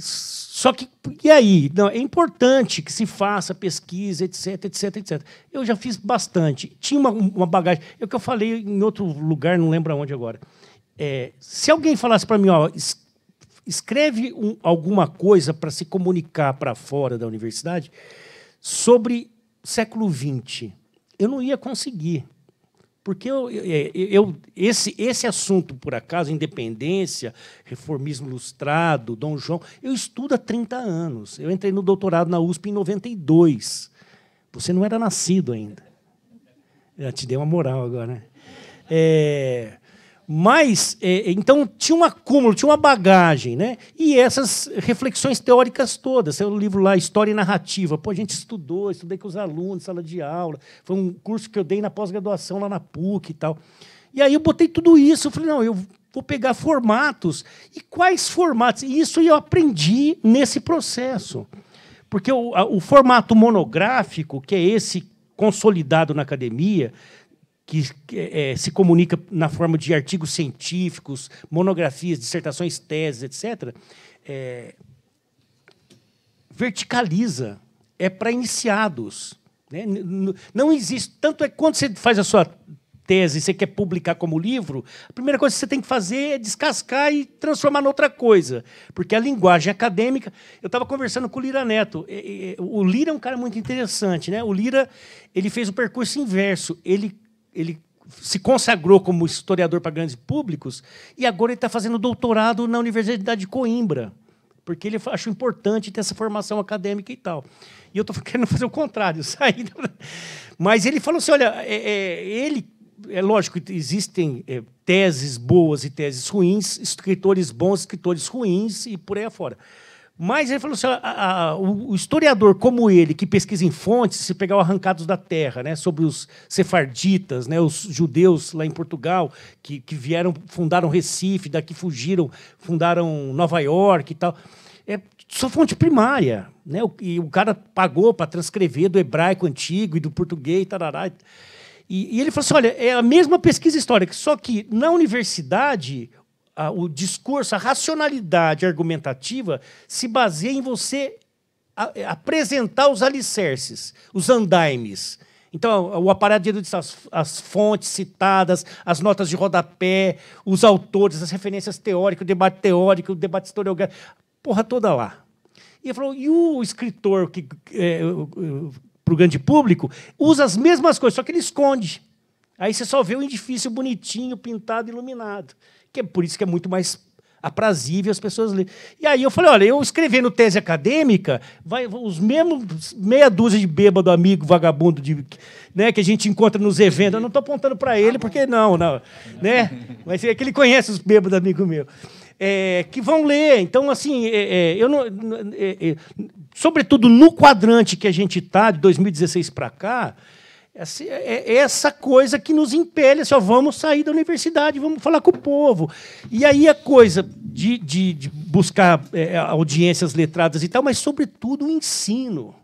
Só que, e aí? Não, é importante que se faça pesquisa, etc, etc, etc. Eu já fiz bastante. Tinha uma, uma bagagem. É o que eu falei em outro lugar, não lembro aonde agora. É, se alguém falasse para mim, ó, escreve um, alguma coisa para se comunicar para fora da universidade sobre século XX. Eu não ia conseguir. Porque eu, é, eu, eu, esse, esse assunto, por acaso, independência, reformismo ilustrado, Dom João, eu estudo há 30 anos. Eu entrei no doutorado na USP em 92. Você não era nascido ainda. Eu te dei uma moral agora. Né? É, mas, é, é, então, tinha um acúmulo, tinha uma bagagem, né? E essas reflexões teóricas todas. É o livro lá, História e Narrativa. Pô, a gente estudou, estudei com os alunos, sala de aula. Foi um curso que eu dei na pós-graduação lá na PUC e tal. E aí eu botei tudo isso. Eu falei, não, eu vou pegar formatos. E quais formatos? E isso eu aprendi nesse processo. Porque o, a, o formato monográfico, que é esse consolidado na academia, que é, se comunica na forma de artigos científicos, monografias, dissertações, teses, etc., é, verticaliza, é para iniciados. Né? Não existe. Tanto é que quando você faz a sua tese, você quer publicar como livro, a primeira coisa que você tem que fazer é descascar e transformar em outra coisa. Porque a linguagem acadêmica. Eu estava conversando com o Lira Neto. O Lira é um cara muito interessante. Né? O Lira ele fez o percurso inverso. Ele ele se consagrou como historiador para grandes públicos e agora ele está fazendo doutorado na Universidade de Coimbra, porque ele achou importante ter essa formação acadêmica e tal. E eu estou querendo fazer o contrário, sair. Mas ele falou assim: olha, é, é, ele. É lógico que existem é, teses boas e teses ruins, escritores bons, escritores ruins e por aí afora. Mas ele falou assim: a, ah, a, ah, ah, o historiador como ele, que pesquisa em fontes, se pegar o Arrancados da Terra, né, sobre os sefarditas, né, os judeus lá em Portugal, que, que vieram, fundaram Recife, daqui fugiram, fundaram Nova York e tal. É só fonte primária. Né? E o cara pagou para transcrever do hebraico antigo e do português, tarará. E, e ele falou assim: olha, é a mesma pesquisa histórica, só que na universidade a, o discurso, a racionalidade argumentativa se baseia em você a, é, apresentar os alicerces, os andaimes. Então, o aparelho de todas as, as, fontes citadas, as notas de rodapé, os autores, as referências teóricas, o debate teórico, o debate historiográfico, porra toda lá. E ele falou, e o escritor que é, para o grande público usa as mesmas coisas, só que ele esconde. Aí você só vê o edifício bonitinho, pintado, iluminado que é por isso que é muito mais aprazível as pessoas lerem. E aí eu falei, olha, eu escrevendo tese acadêmica, vai os mesmos meia dúzia de bêbado amigo, vagabundo de, né, que a gente encontra nos eventos. Eu não estou apontando para ele, porque não, não, né? Mas é que ele conhece os bêbados amigo meu. É, que vão ler. Então, assim, é, é, eu não, é, é, é, sobretudo no quadrante que a gente está, de 2016 para cá, essa, é, é, é essa coisa que nos impele, assim, ó, vamos sair da universidade, vamos falar com o povo. E aí a coisa de, de, de buscar é, audiências letradas e tal, mas, sobretudo, o ensino.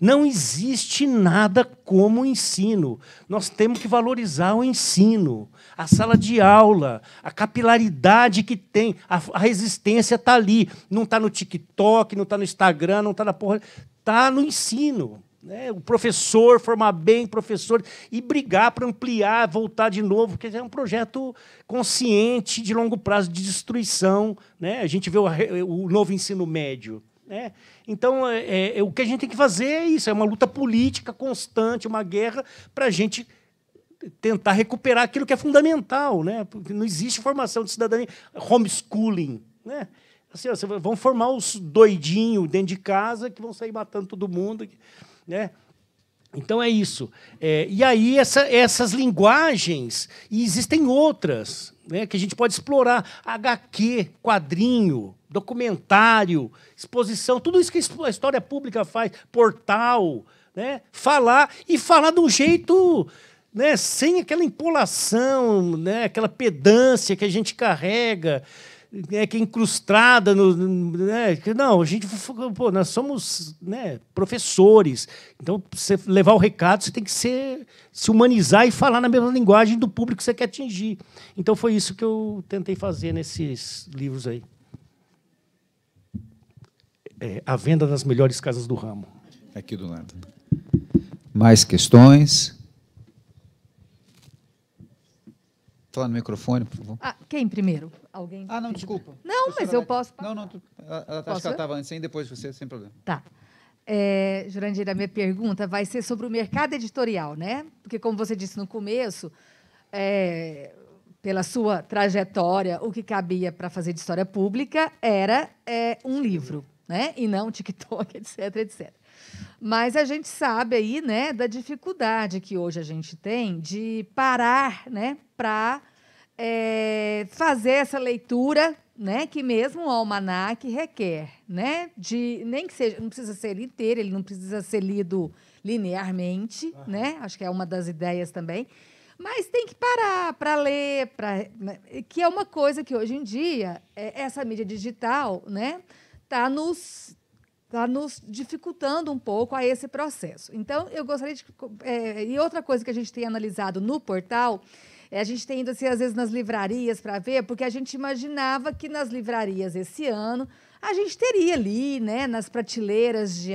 Não existe nada como o ensino. Nós temos que valorizar o ensino, a sala de aula, a capilaridade que tem, a, a resistência está ali. Não está no TikTok, não está no Instagram, não está na porra. Está no ensino. Né? O professor, formar bem professor e brigar para ampliar, voltar de novo, porque é um projeto consciente de longo prazo de destruição. Né? A gente vê o, o novo ensino médio. Né? Então, é, é, é, o que a gente tem que fazer é isso: é uma luta política constante, uma guerra, para a gente tentar recuperar aquilo que é fundamental. Né? Porque não existe formação de cidadania, homeschooling. Né? Assim, vão formar os doidinhos dentro de casa que vão sair matando todo mundo né? Então é isso. É, e aí essa, essas linguagens, e existem outras né, que a gente pode explorar. HQ, quadrinho, documentário, exposição, tudo isso que a história pública faz, portal, né, falar, e falar de um jeito né, sem aquela empolação, né, aquela pedância que a gente carrega é que é incrustada no, né? não a gente pô, nós somos né, professores então você levar o recado você tem que ser se humanizar e falar na mesma linguagem do público que você quer atingir então foi isso que eu tentei fazer nesses livros aí é, a venda das melhores casas do ramo aqui do lado mais questões falar no microfone, por favor? Ah, quem primeiro? Alguém? Ah, não, desculpa. Não, mas eu vai... posso. Não, não, tu... ela, acho que ela estava antes, sem depois de você, sem problema. Tá. É, Jurandira, minha pergunta vai ser sobre o mercado editorial, né? Porque, como você disse no começo, é, pela sua trajetória, o que cabia para fazer de história pública era é, um livro, né? E não TikTok, etc, etc. Mas a gente sabe aí, né, da dificuldade que hoje a gente tem de parar, né, para é, fazer essa leitura, né, que mesmo o almanac requer, né, de nem que seja, não precisa ser inteiro, ele não precisa ser lido linearmente, né? Acho que é uma das ideias também. Mas tem que parar para ler, para né, que é uma coisa que hoje em dia é, essa mídia digital, né, tá nos está nos dificultando um pouco a esse processo. Então eu gostaria de é, e outra coisa que a gente tem analisado no portal é, a gente tem ido, assim, às vezes, nas livrarias para ver, porque a gente imaginava que nas livrarias esse ano a gente teria ali, né, nas prateleiras de,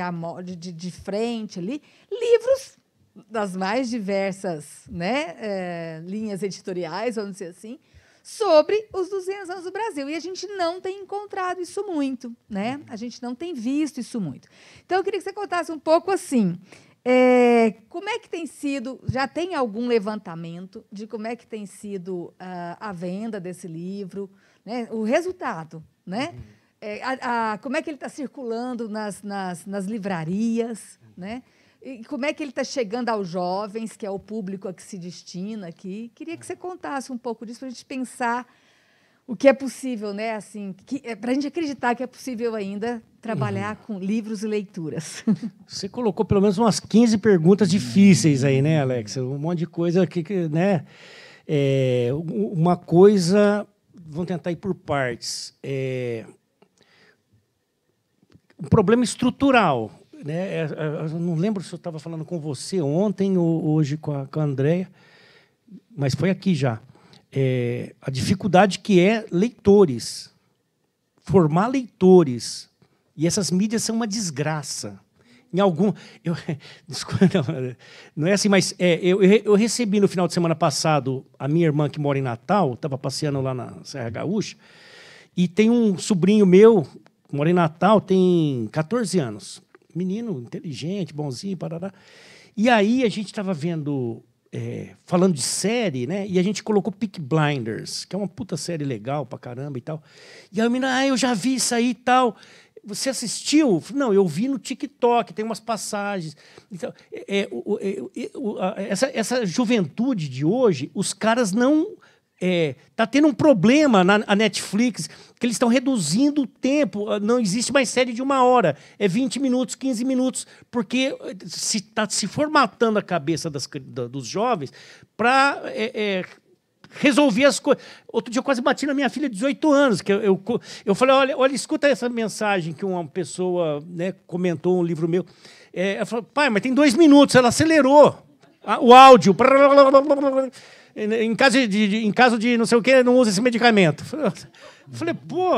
de, de frente ali, livros das mais diversas né, é, linhas editoriais, vamos dizer assim, sobre os 200 anos do Brasil. E a gente não tem encontrado isso muito, né? A gente não tem visto isso muito. Então, eu queria que você contasse um pouco assim, é, como é que tem sido? Já tem algum levantamento de como é que tem sido a, ah, a venda desse livro, né? o resultado, né? Uhum. É, a, a, como é que ele está circulando nas, nas, nas livrarias, uhum. né? E como é que ele está chegando aos jovens, que é o público a que se destina aqui? Queria que você contasse um pouco disso para a gente pensar o que é possível, né? Assim, é para a gente acreditar que é possível ainda trabalhar uhum. com livros e leituras. Você colocou pelo menos umas 15 perguntas difíceis aí, né, uhum. Alex? Um monte de coisa que, que né? É, uma coisa, vamos tentar ir por partes. É, um problema estrutural. Né? É, é, eu não lembro se eu estava falando com você ontem ou hoje com a, com a Andrea, mas foi aqui já é, a dificuldade que é leitores, formar leitores. E essas mídias são uma desgraça. Em algum. Eu, desculpa, não, não, é assim, mas é, eu, eu recebi no final de semana passado a minha irmã que mora em Natal, estava passeando lá na Serra Gaúcha, e tem um sobrinho meu, que mora em Natal, tem 14 anos. Menino inteligente, bonzinho, parará. E aí a gente estava vendo é, falando de série, né? E a gente colocou Peak Blinders, que é uma puta série legal pra caramba e tal. E a menina, ah, eu já vi isso aí e tal. Você assistiu? Não, eu vi no TikTok, tem umas passagens. Então, é, é, é essa, essa juventude de hoje, os caras não está é, tá tendo um problema na, Netflix, que eles estão reduzindo o tempo. Ah, não existe mais série de uma hora. É 20 minutos, 15 minutos, porque eh, se está se formatando a cabeça das, da, dos jovens para é, eh, é, eh, resolver as coisas. Outro dia eu quase bati na minha filha de 18 anos, que eu, eu, eu, falei, olha, olha, escuta essa mensagem que uma pessoa né, comentou um livro meu. É, ela falou, pai, mas tem dois minutos, ela acelerou. Ah, o áudio. Em caso de, em caso de não sei o que, não usa esse medicamento. Falei, pô.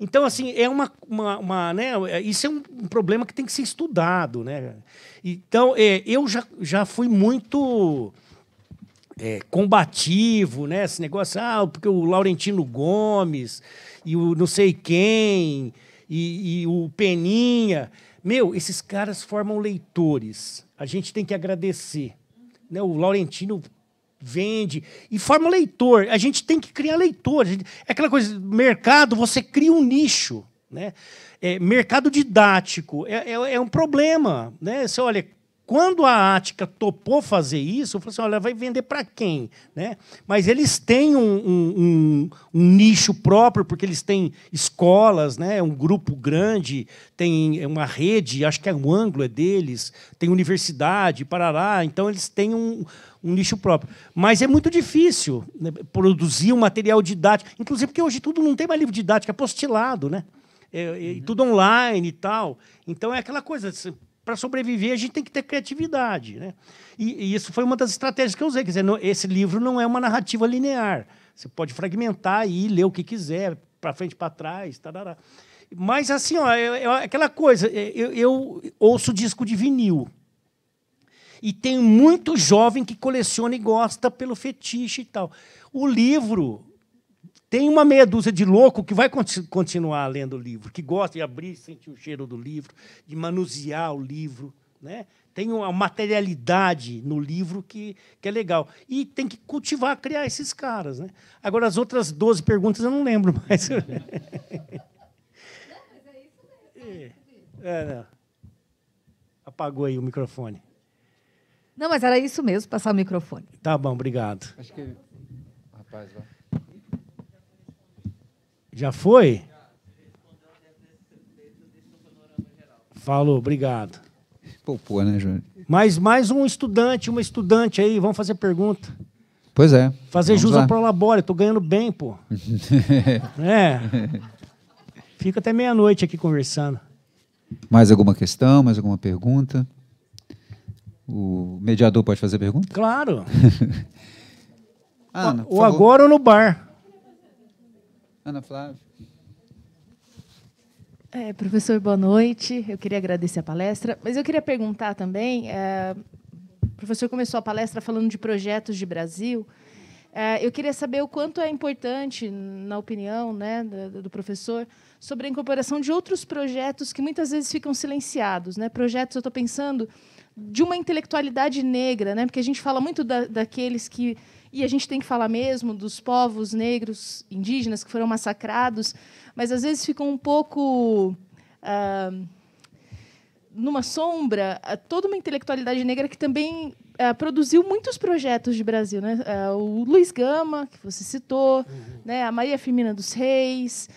Então, assim, é uma. uma, uma né, isso é um problema que tem que ser estudado. Né? Então, é, eu já, já fui muito. É, combativo, né? Esse negócio, ah, porque o Laurentino Gomes e o não sei quem e, e o Peninha. Meu, esses caras formam leitores. A gente tem que agradecer. Né? O Laurentino vende e forma leitor. A gente tem que criar leitor. É aquela coisa, mercado, você cria um nicho. Né? É, mercado didático é, é, é, um problema. Né? Você olha, quando a Ática topou fazer isso, eu falei assim: olha, vai vender para quem? Né? Mas eles têm um, um, um, um, nicho próprio, porque eles têm escolas, né? É um grupo grande, tem uma rede, acho que é um ângulo é deles, tem universidade, Parará, então eles têm um, um nicho próprio. Mas é muito difícil né? produzir um material didático, inclusive porque hoje tudo não tem mais livro didático, é apostilado, né? É, é, uhum. tudo online e tal. Então é aquela coisa, para sobreviver, a gente tem que ter criatividade. Né? E, e, isso foi uma das estratégias que eu usei. Quer dizer, esse livro não é uma narrativa linear. Você pode fragmentar e ler o que quiser, para frente, para trás, tarará. Mas, assim, ó, é aquela coisa, é, eu, eu ouço disco de vinil. E tem muito jovem que coleciona e gosta pelo fetiche e tal. O livro, tem uma meia dúzia de louco que vai continuar lendo o livro, que gosta de abrir, sentir o cheiro do livro, de manusear o livro. Né? Tem uma materialidade no livro que, que é legal. E tem que cultivar, criar esses caras. Né? Agora, as outras 12 perguntas eu não lembro mais. Não, mas é isso mesmo. É, não. Apagou aí o microfone. Não, mas era isso mesmo, passar o microfone. Tá bom, obrigado. Acho que. Rapaz, vai. Já foi? Falou, obrigado. Poupou, né, Júnior? Mas mais um estudante, uma estudante aí, vamos fazer pergunta. Pois é. Fazer jus ao Prolabore, tô ganhando bem, pô. é. Fica até meia-noite aqui conversando. Mais alguma questão, mais alguma pergunta? O mediador pode fazer pergunta? Claro. ah, ou agora ou no bar. Ana Flávia. É, professor, boa noite. Eu queria agradecer a palestra, mas eu queria perguntar também. É, o professor começou a palestra falando de projetos de Brasil. É, eu queria saber o quanto é importante, na opinião né, do, do professor, sobre a incorporação de outros projetos que muitas vezes ficam silenciados. Né? Projetos, eu estou pensando, de uma intelectualidade negra, né? porque a gente fala muito da, daqueles que e a gente tem que falar mesmo dos povos negros, indígenas, que foram massacrados, mas às vezes ficam um pouco. Ah, numa sombra, ah, toda uma intelectualidade negra que também ah, produziu muitos projetos de Brasil, né? Ah, o Luiz Gama, que você citou, uhum. né? A Maria Firmina dos Reis,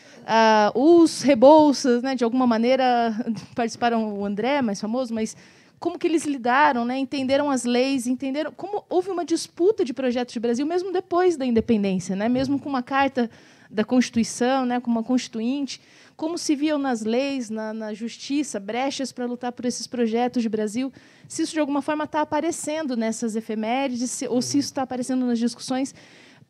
os Rebouças, né? De alguma maneira participaram o André, mais famoso, mas como que eles lidaram, né? entenderam as leis, entenderam como houve uma disputa de projetos de Brasil mesmo depois da independência, né? mesmo com uma carta da Constituição, né? com uma constituinte, como se viam nas leis, na, na justiça, brechas para lutar por esses projetos de Brasil, se isso de alguma forma está aparecendo nessas efemérides, se, ou se isso está aparecendo nas discussões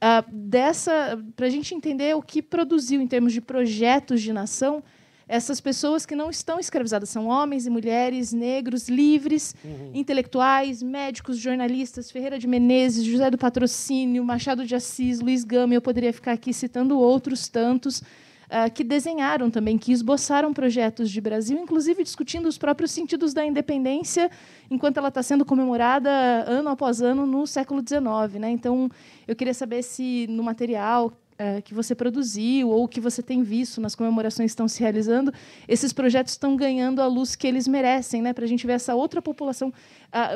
ah, dessa, para a gente entender o que produziu em termos de projetos de nação essas pessoas que não estão escravizadas, são homens e mulheres, negros, livres, uhum. intelectuais, médicos, jornalistas, Ferreira de Menezes, José do Patrocínio, Machado de Assis, Luiz Gama, eu poderia ficar aqui citando outros tantos ah, que desenharam também, que esboçaram projetos de Brasil, inclusive discutindo os próprios sentidos da independência enquanto ela está sendo comemorada ano após ano no século XIX. Né? Então, eu queria saber se no material é, que você produziu ou que você tem visto nas comemorações que estão se realizando, esses projetos estão ganhando a luz que eles merecem, né? Para a gente ver essa outra população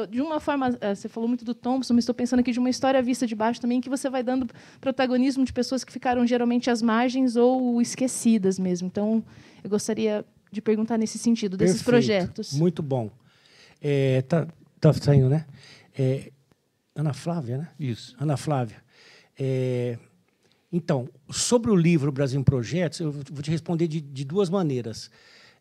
de uma forma. É, você falou muito do Thompson, mas estou pensando aqui de uma história vista de baixo também, que você vai dando protagonismo de pessoas que ficaram geralmente às margens ou esquecidas mesmo. Então, eu gostaria de perguntar nesse sentido desses Perfeito. projetos. Muito bom. É, tá, tá saindo, né? É, Ana Flávia, né? Isso. Ana Flávia. É, então, sobre o livro Brasil em Projetos, eu vou te responder de, de duas maneiras.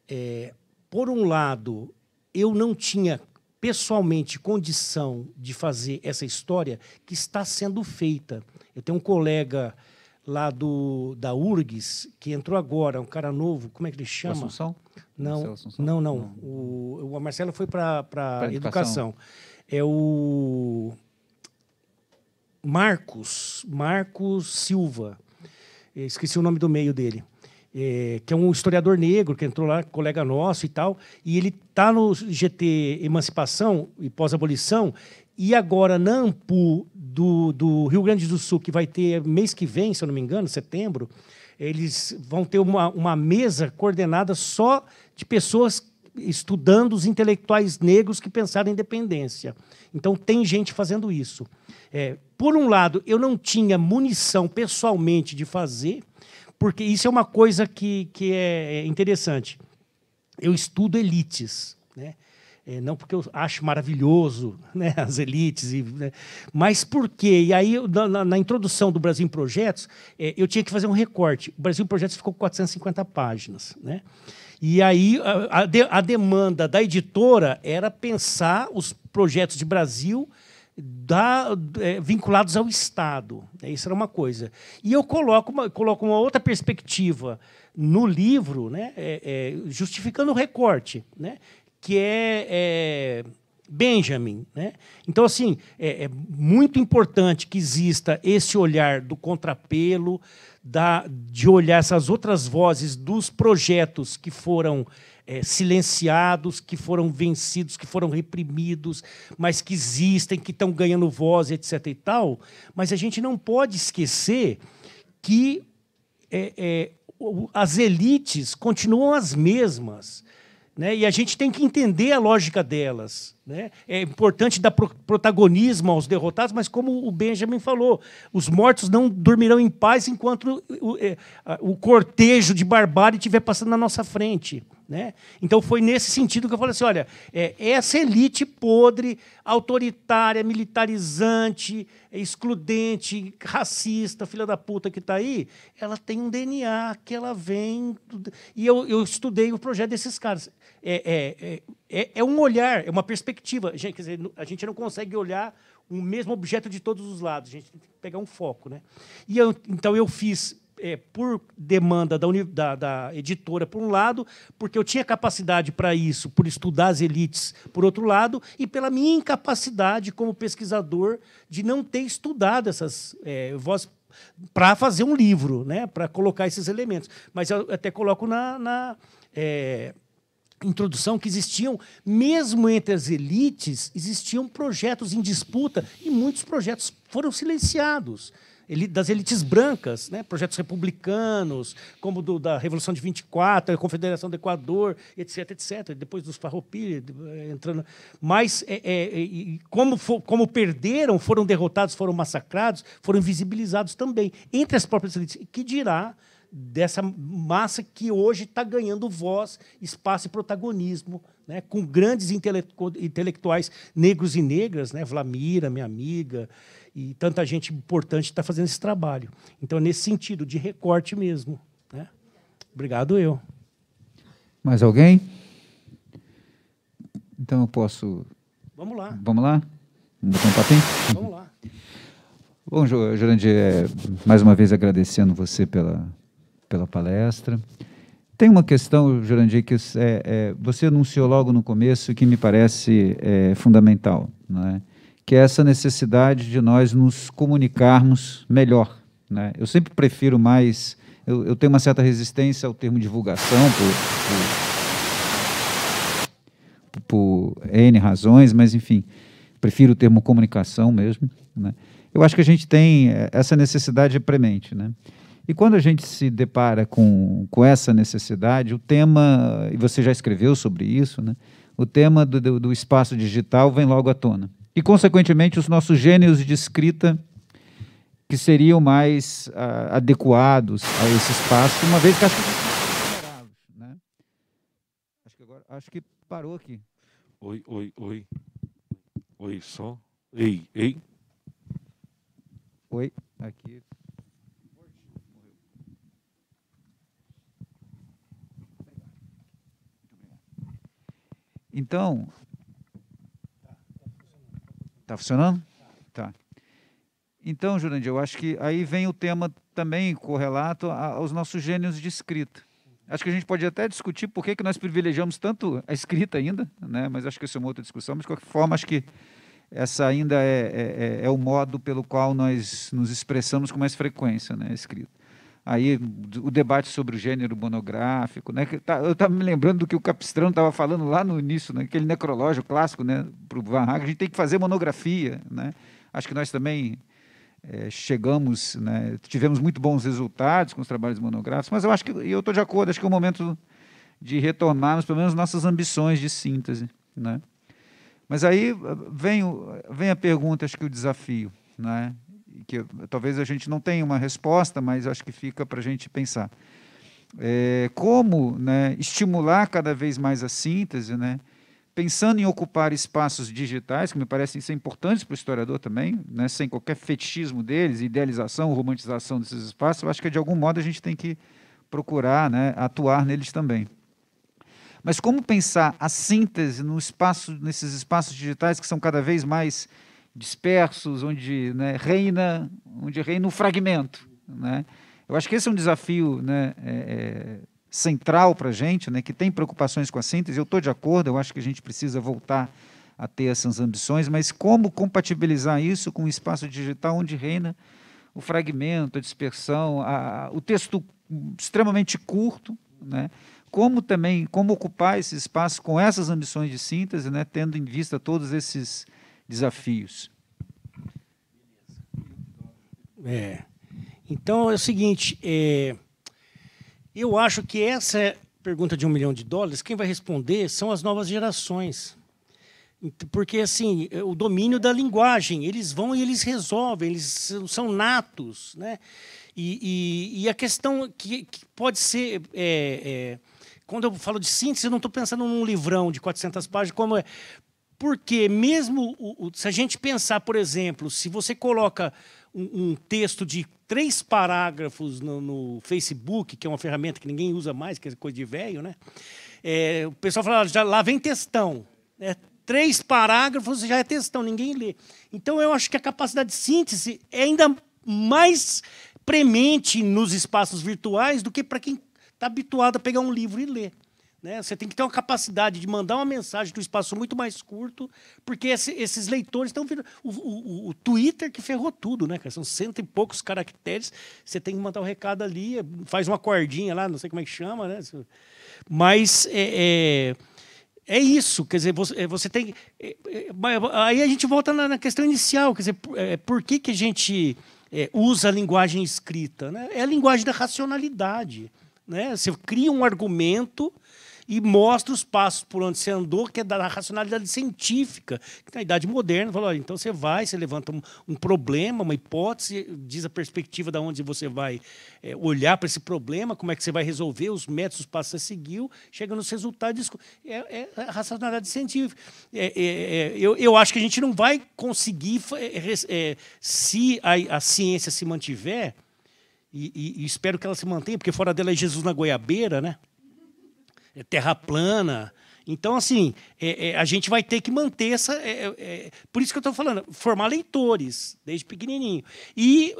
É, por um lado, eu não tinha pessoalmente condição de fazer essa história que está sendo feita. Eu tenho um colega lá do da URGS que entrou agora, um cara novo, como é que ele chama? Assunção? Não, não, não, não. O, o Marcelo foi para educação. educação. É o Marcos, Marcos Silva, eh, esqueci o nome do meio dele, é, que é um historiador negro que entrou lá, colega nosso e tal, e ele está no GT Emancipação e Pós-Abolição, e agora na AMPU do, do Rio Grande do Sul, que vai ter mês que vem, se eu não me engano, setembro, eles vão ter uma, uma mesa coordenada só de pessoas estudando os intelectuais negros que pensaram em independência. Então, tem gente fazendo isso. É, por um lado, eu não tinha munição pessoalmente de fazer, porque isso é uma coisa que, que é, é interessante. Eu estudo elites, né? É, não porque eu acho maravilhoso né, as elites, e, né, mas porque. E aí, na, na, introdução do Brasil em Projetos, é, eu tinha que fazer um recorte. O Brasil em Projetos ficou com 450 páginas. Né? E aí a, de, a demanda da editora era pensar os projetos de Brasil da, é, vinculados ao Estado. É, isso era uma coisa. E eu coloco uma, coloco uma outra perspectiva no livro, né, é, é, justificando o recorte, né, que é, é Benjamin. Né? Então, assim, é, é muito importante que exista esse olhar do contrapelo, da, de olhar essas outras vozes dos projetos que foram é, silenciados, que foram vencidos, que foram reprimidos, mas que existem, que estão ganhando voz, etc. e tal. Mas a gente não pode esquecer que é, é, as elites continuam as mesmas. Né? E a gente tem que entender a lógica delas. Né? É importante dar pro protagonismo aos derrotados, mas como o Benjamin falou, os mortos não dormirão em paz enquanto o, o, é, o cortejo de barbárie estiver passando na nossa frente. Né? Então foi nesse sentido que eu falei assim: olha, é, essa elite podre, autoritária, militarizante, excludente, racista, filha da puta que está aí, ela tem um DNA que ela vem. E eu, eu estudei o projeto desses caras. É, é, é é, é um olhar, é uma perspectiva. A gente, quer dizer, a gente não consegue olhar o mesmo objeto de todos os lados. A gente tem que pegar um foco, né? E eu, então eu fiz é, por demanda da, da, da, editora, por um lado, porque eu tinha capacidade para isso, por estudar as elites, por outro lado, e pela minha incapacidade como pesquisador de não ter estudado essas é, vozes para fazer um livro, né, para colocar esses elementos. Mas eu até coloco na, na é, introdução que existiam, mesmo entre as elites, existiam projetos em disputa e muitos projetos foram silenciados. Das elites brancas, né? projetos republicanos, como do, da Revolução de 24, a Confederação do Equador, etc., etc., depois dos farroupilhas eh, entrando. Mas, é, é, é como, for, como perderam, foram derrotados, foram massacrados, foram invisibilizados também, entre as próprias elites. Que dirá dessa massa que hoje está ganhando voz, espaço e protagonismo, né? com grandes intelectuais negros e negras, né? Vlamira, minha amiga, e tanta gente importante está fazendo esse trabalho. Então, nesse sentido, de recorte mesmo. Né? Obrigado, eu. Mais alguém? Então, eu posso. Vamos lá. Vamos lá? Vamos botar um Vamos lá. Bom, Jurandir, é, mais uma vez agradecendo você pela, pela palestra. Tem uma questão, Jurandir, que é, é, você anunciou logo no começo que me parece é, fundamental, né? que é essa necessidade de nós nos comunicarmos melhor. Né? Eu sempre prefiro mais, eu, eu, tenho uma certa resistência ao termo divulgação, por, por, por N razões, mas enfim, prefiro o termo comunicação mesmo. Né? Eu acho que a gente tem é, essa necessidade premente. Né? E quando a gente se depara com, com essa necessidade, o tema, e você já escreveu sobre isso, né? o tema do, do, do espaço digital vem logo à tona. E, consequentemente, os nossos gênios de escrita que seriam mais uh, adequados a esse espaço, uma vez que acho que, né? acho que agora acho que parou aqui. Oi, oi, oi. Oi, só. Ei, ei. Oi, aqui Então. Está funcionando? Tá. tá. Então, Jurandir, eu acho que aí vem o tema também correlato aos nossos gênios de escrita. Acho que a gente pode até discutir por que, que nós privilegiamos tanto a escrita ainda, né? mas acho que isso é uma outra discussão, mas de qualquer forma, acho que essa ainda é, é, é, é o modo pelo qual nós nos expressamos com mais frequência, né? a escrita aí o debate sobre o gênero monográfico, né? Tá, eu estava me lembrando do que o Capistrano estava falando lá no início, naquele né, necrológio clássico, né, para o Van Hagen, a gente tem que fazer monografia, né? Acho que nós também é, chegamos, né? tivemos muito bons resultados com os trabalhos monográficos, mas eu acho que eu estou de acordo, acho que é o momento de retornarmos, pelo menos nossas ambições de síntese, né? Mas aí eh, vem, vem a pergunta, acho que o desafio, né? que talvez a gente não tenha uma resposta, mas acho que fica para a gente pensar. É, como né, estimular cada vez mais a síntese, né, pensando em ocupar espaços digitais, que me parecem ser importantes para o historiador também, né, sem qualquer fetichismo deles, idealização, romantização desses espaços, acho que de algum modo a gente tem que procurar né, atuar neles também. Mas como pensar a síntese no espaço, nesses espaços digitais que são cada vez mais dispersos, onde né, reina, onde reina um fragmento. Né? Eu acho que esse é um desafio né, é, é central para a gente, né, que tem preocupações com a síntese. Eu estou de acordo, eu acho que a gente precisa voltar a ter essas ambições, mas como compatibilizar isso com o espaço digital onde reina o fragmento, a dispersão, a, a, o texto extremamente curto, né? como também como ocupar esse espaço com essas ambições de síntese, né? tendo em vista todos esses desafios. É. Então é o seguinte, é, eu acho que essa pergunta de um milhão de dólares, quem vai responder são as novas gerações. Porque, assim, é o domínio da linguagem, eles vão e eles resolvem, eles são natos. Né? E, e, e a questão que, que pode ser. É, é, quando eu falo de síntese, eu não estou pensando num livrão de 400 páginas, como é. Porque mesmo o, o, se a gente pensar, por exemplo, se você coloca um, um texto de três parágrafos no, no, Facebook, que é uma ferramenta que ninguém usa mais, que é coisa de velho, né? É, o pessoal fala, já, lá vem textão. é Três parágrafos já é textão, ninguém lê. Então eu acho que a capacidade de síntese é ainda mais premente nos espaços virtuais do que para quem está habituado a pegar um livro e ler. Né? Você tem que ter uma capacidade de mandar uma mensagem do espaço muito mais curto, porque esse, esses leitores estão virando. O, o, o, Twitter que ferrou tudo, né, cara? São cento e poucos caracteres. Você tem que mandar o um recado ali, é, faz uma cordinha lá, não sei como é que chama, né? Mas é, é, é isso. Quer dizer, você, é, você tem. É, é, aí a gente volta na, na, questão inicial. Quer dizer, por que, que a gente usa a linguagem escrita? Né? É a linguagem da racionalidade. Né? Você cria um argumento e mostra os passos por onde você andou, que é da racionalidade científica, que na idade moderna, falou, então você vai, você levanta um, um, problema, uma hipótese, diz a perspectiva da onde você vai é, olhar para esse problema, como é que você vai resolver, os métodos, os passos que você seguiu, chega nos resultados, é, é racionalidade científica. É, é, é, eu, eu acho que a gente não vai conseguir, é, se a, a ciência se mantiver, e, e, e, espero que ela se mantenha, porque fora dela é Jesus na goiabeira, né? É terra plana. Então, assim, é, é, a gente vai ter que manter essa. É, é, é por isso que eu estou falando, formar leitores desde pequenininho. E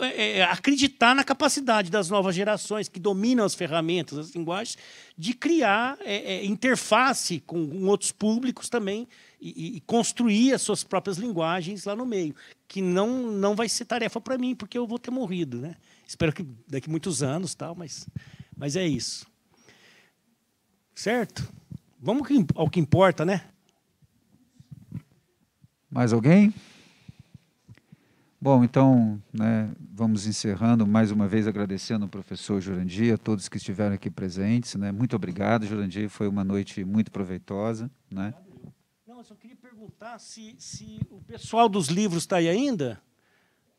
acreditar na capacidade das novas gerações que dominam as ferramentas, as linguagens, de criar interface com, com, outros públicos também e, e, construir as suas próprias linguagens lá no meio. Que não, não vai ser tarefa para mim, porque eu vou ter morrido. Né? Espero que daqui a muitos anos, tal, mas, mas é isso. Certo? Vamos ao que importa, né? Mais alguém? Bom, então, né, vamos encerrando, mais uma vez agradecendo ao professor Jurandir, a todos que estiveram aqui presentes. Né? Muito obrigado, Jurandir, foi uma noite muito proveitosa. Né? Não, eu só queria perguntar se, se o pessoal dos livros está aí ainda.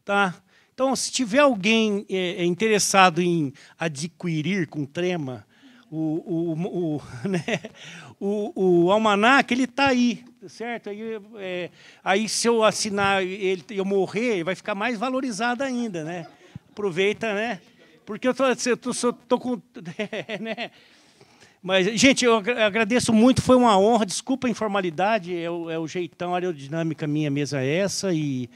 Tá. Então, se tiver alguém é, é interessado em adquirir com trema o, o, o, né? o, o almanac, ele está aí, certo? Aí, é, aí se eu assinar ele eu morrer, vai ficar mais valorizado ainda, né? Aproveita, né? Porque eu tô, eu tô, eu tô, tô com. né? Mas, gente, eu agradeço muito, foi uma honra. Desculpa a informalidade, é o, é o jeitão a aerodinâmica minha mesa é essa. E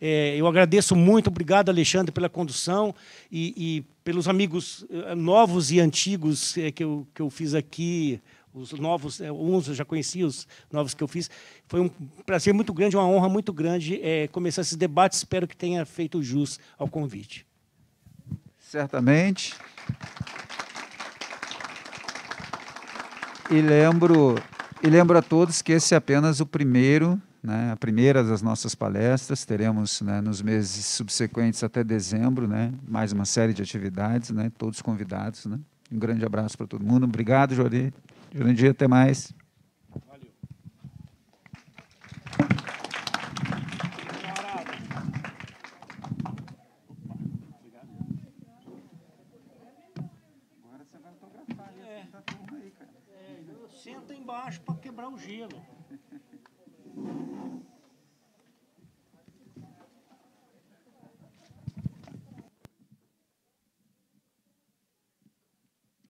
é, eu agradeço muito, obrigado, Alexandre, pela condução e, e pelos amigos eh, novos e antigos é, que, eu, que eu fiz aqui os novos, eh, uns eu já conhecia, os novos que eu fiz. Foi um prazer muito grande, uma honra muito grande é, começar esse debate, Espero que tenha feito jus ao convite. Certamente. E lembro, e lembro a todos que esse é apenas o primeiro, né, a primeira das nossas palestras. Teremos né, nos meses subsequentes até dezembro, né, mais uma série de atividades, né, todos convidados. Né. Um grande abraço para todo mundo. Obrigado, grande dia, até mais. baixo para quebrar o gelo.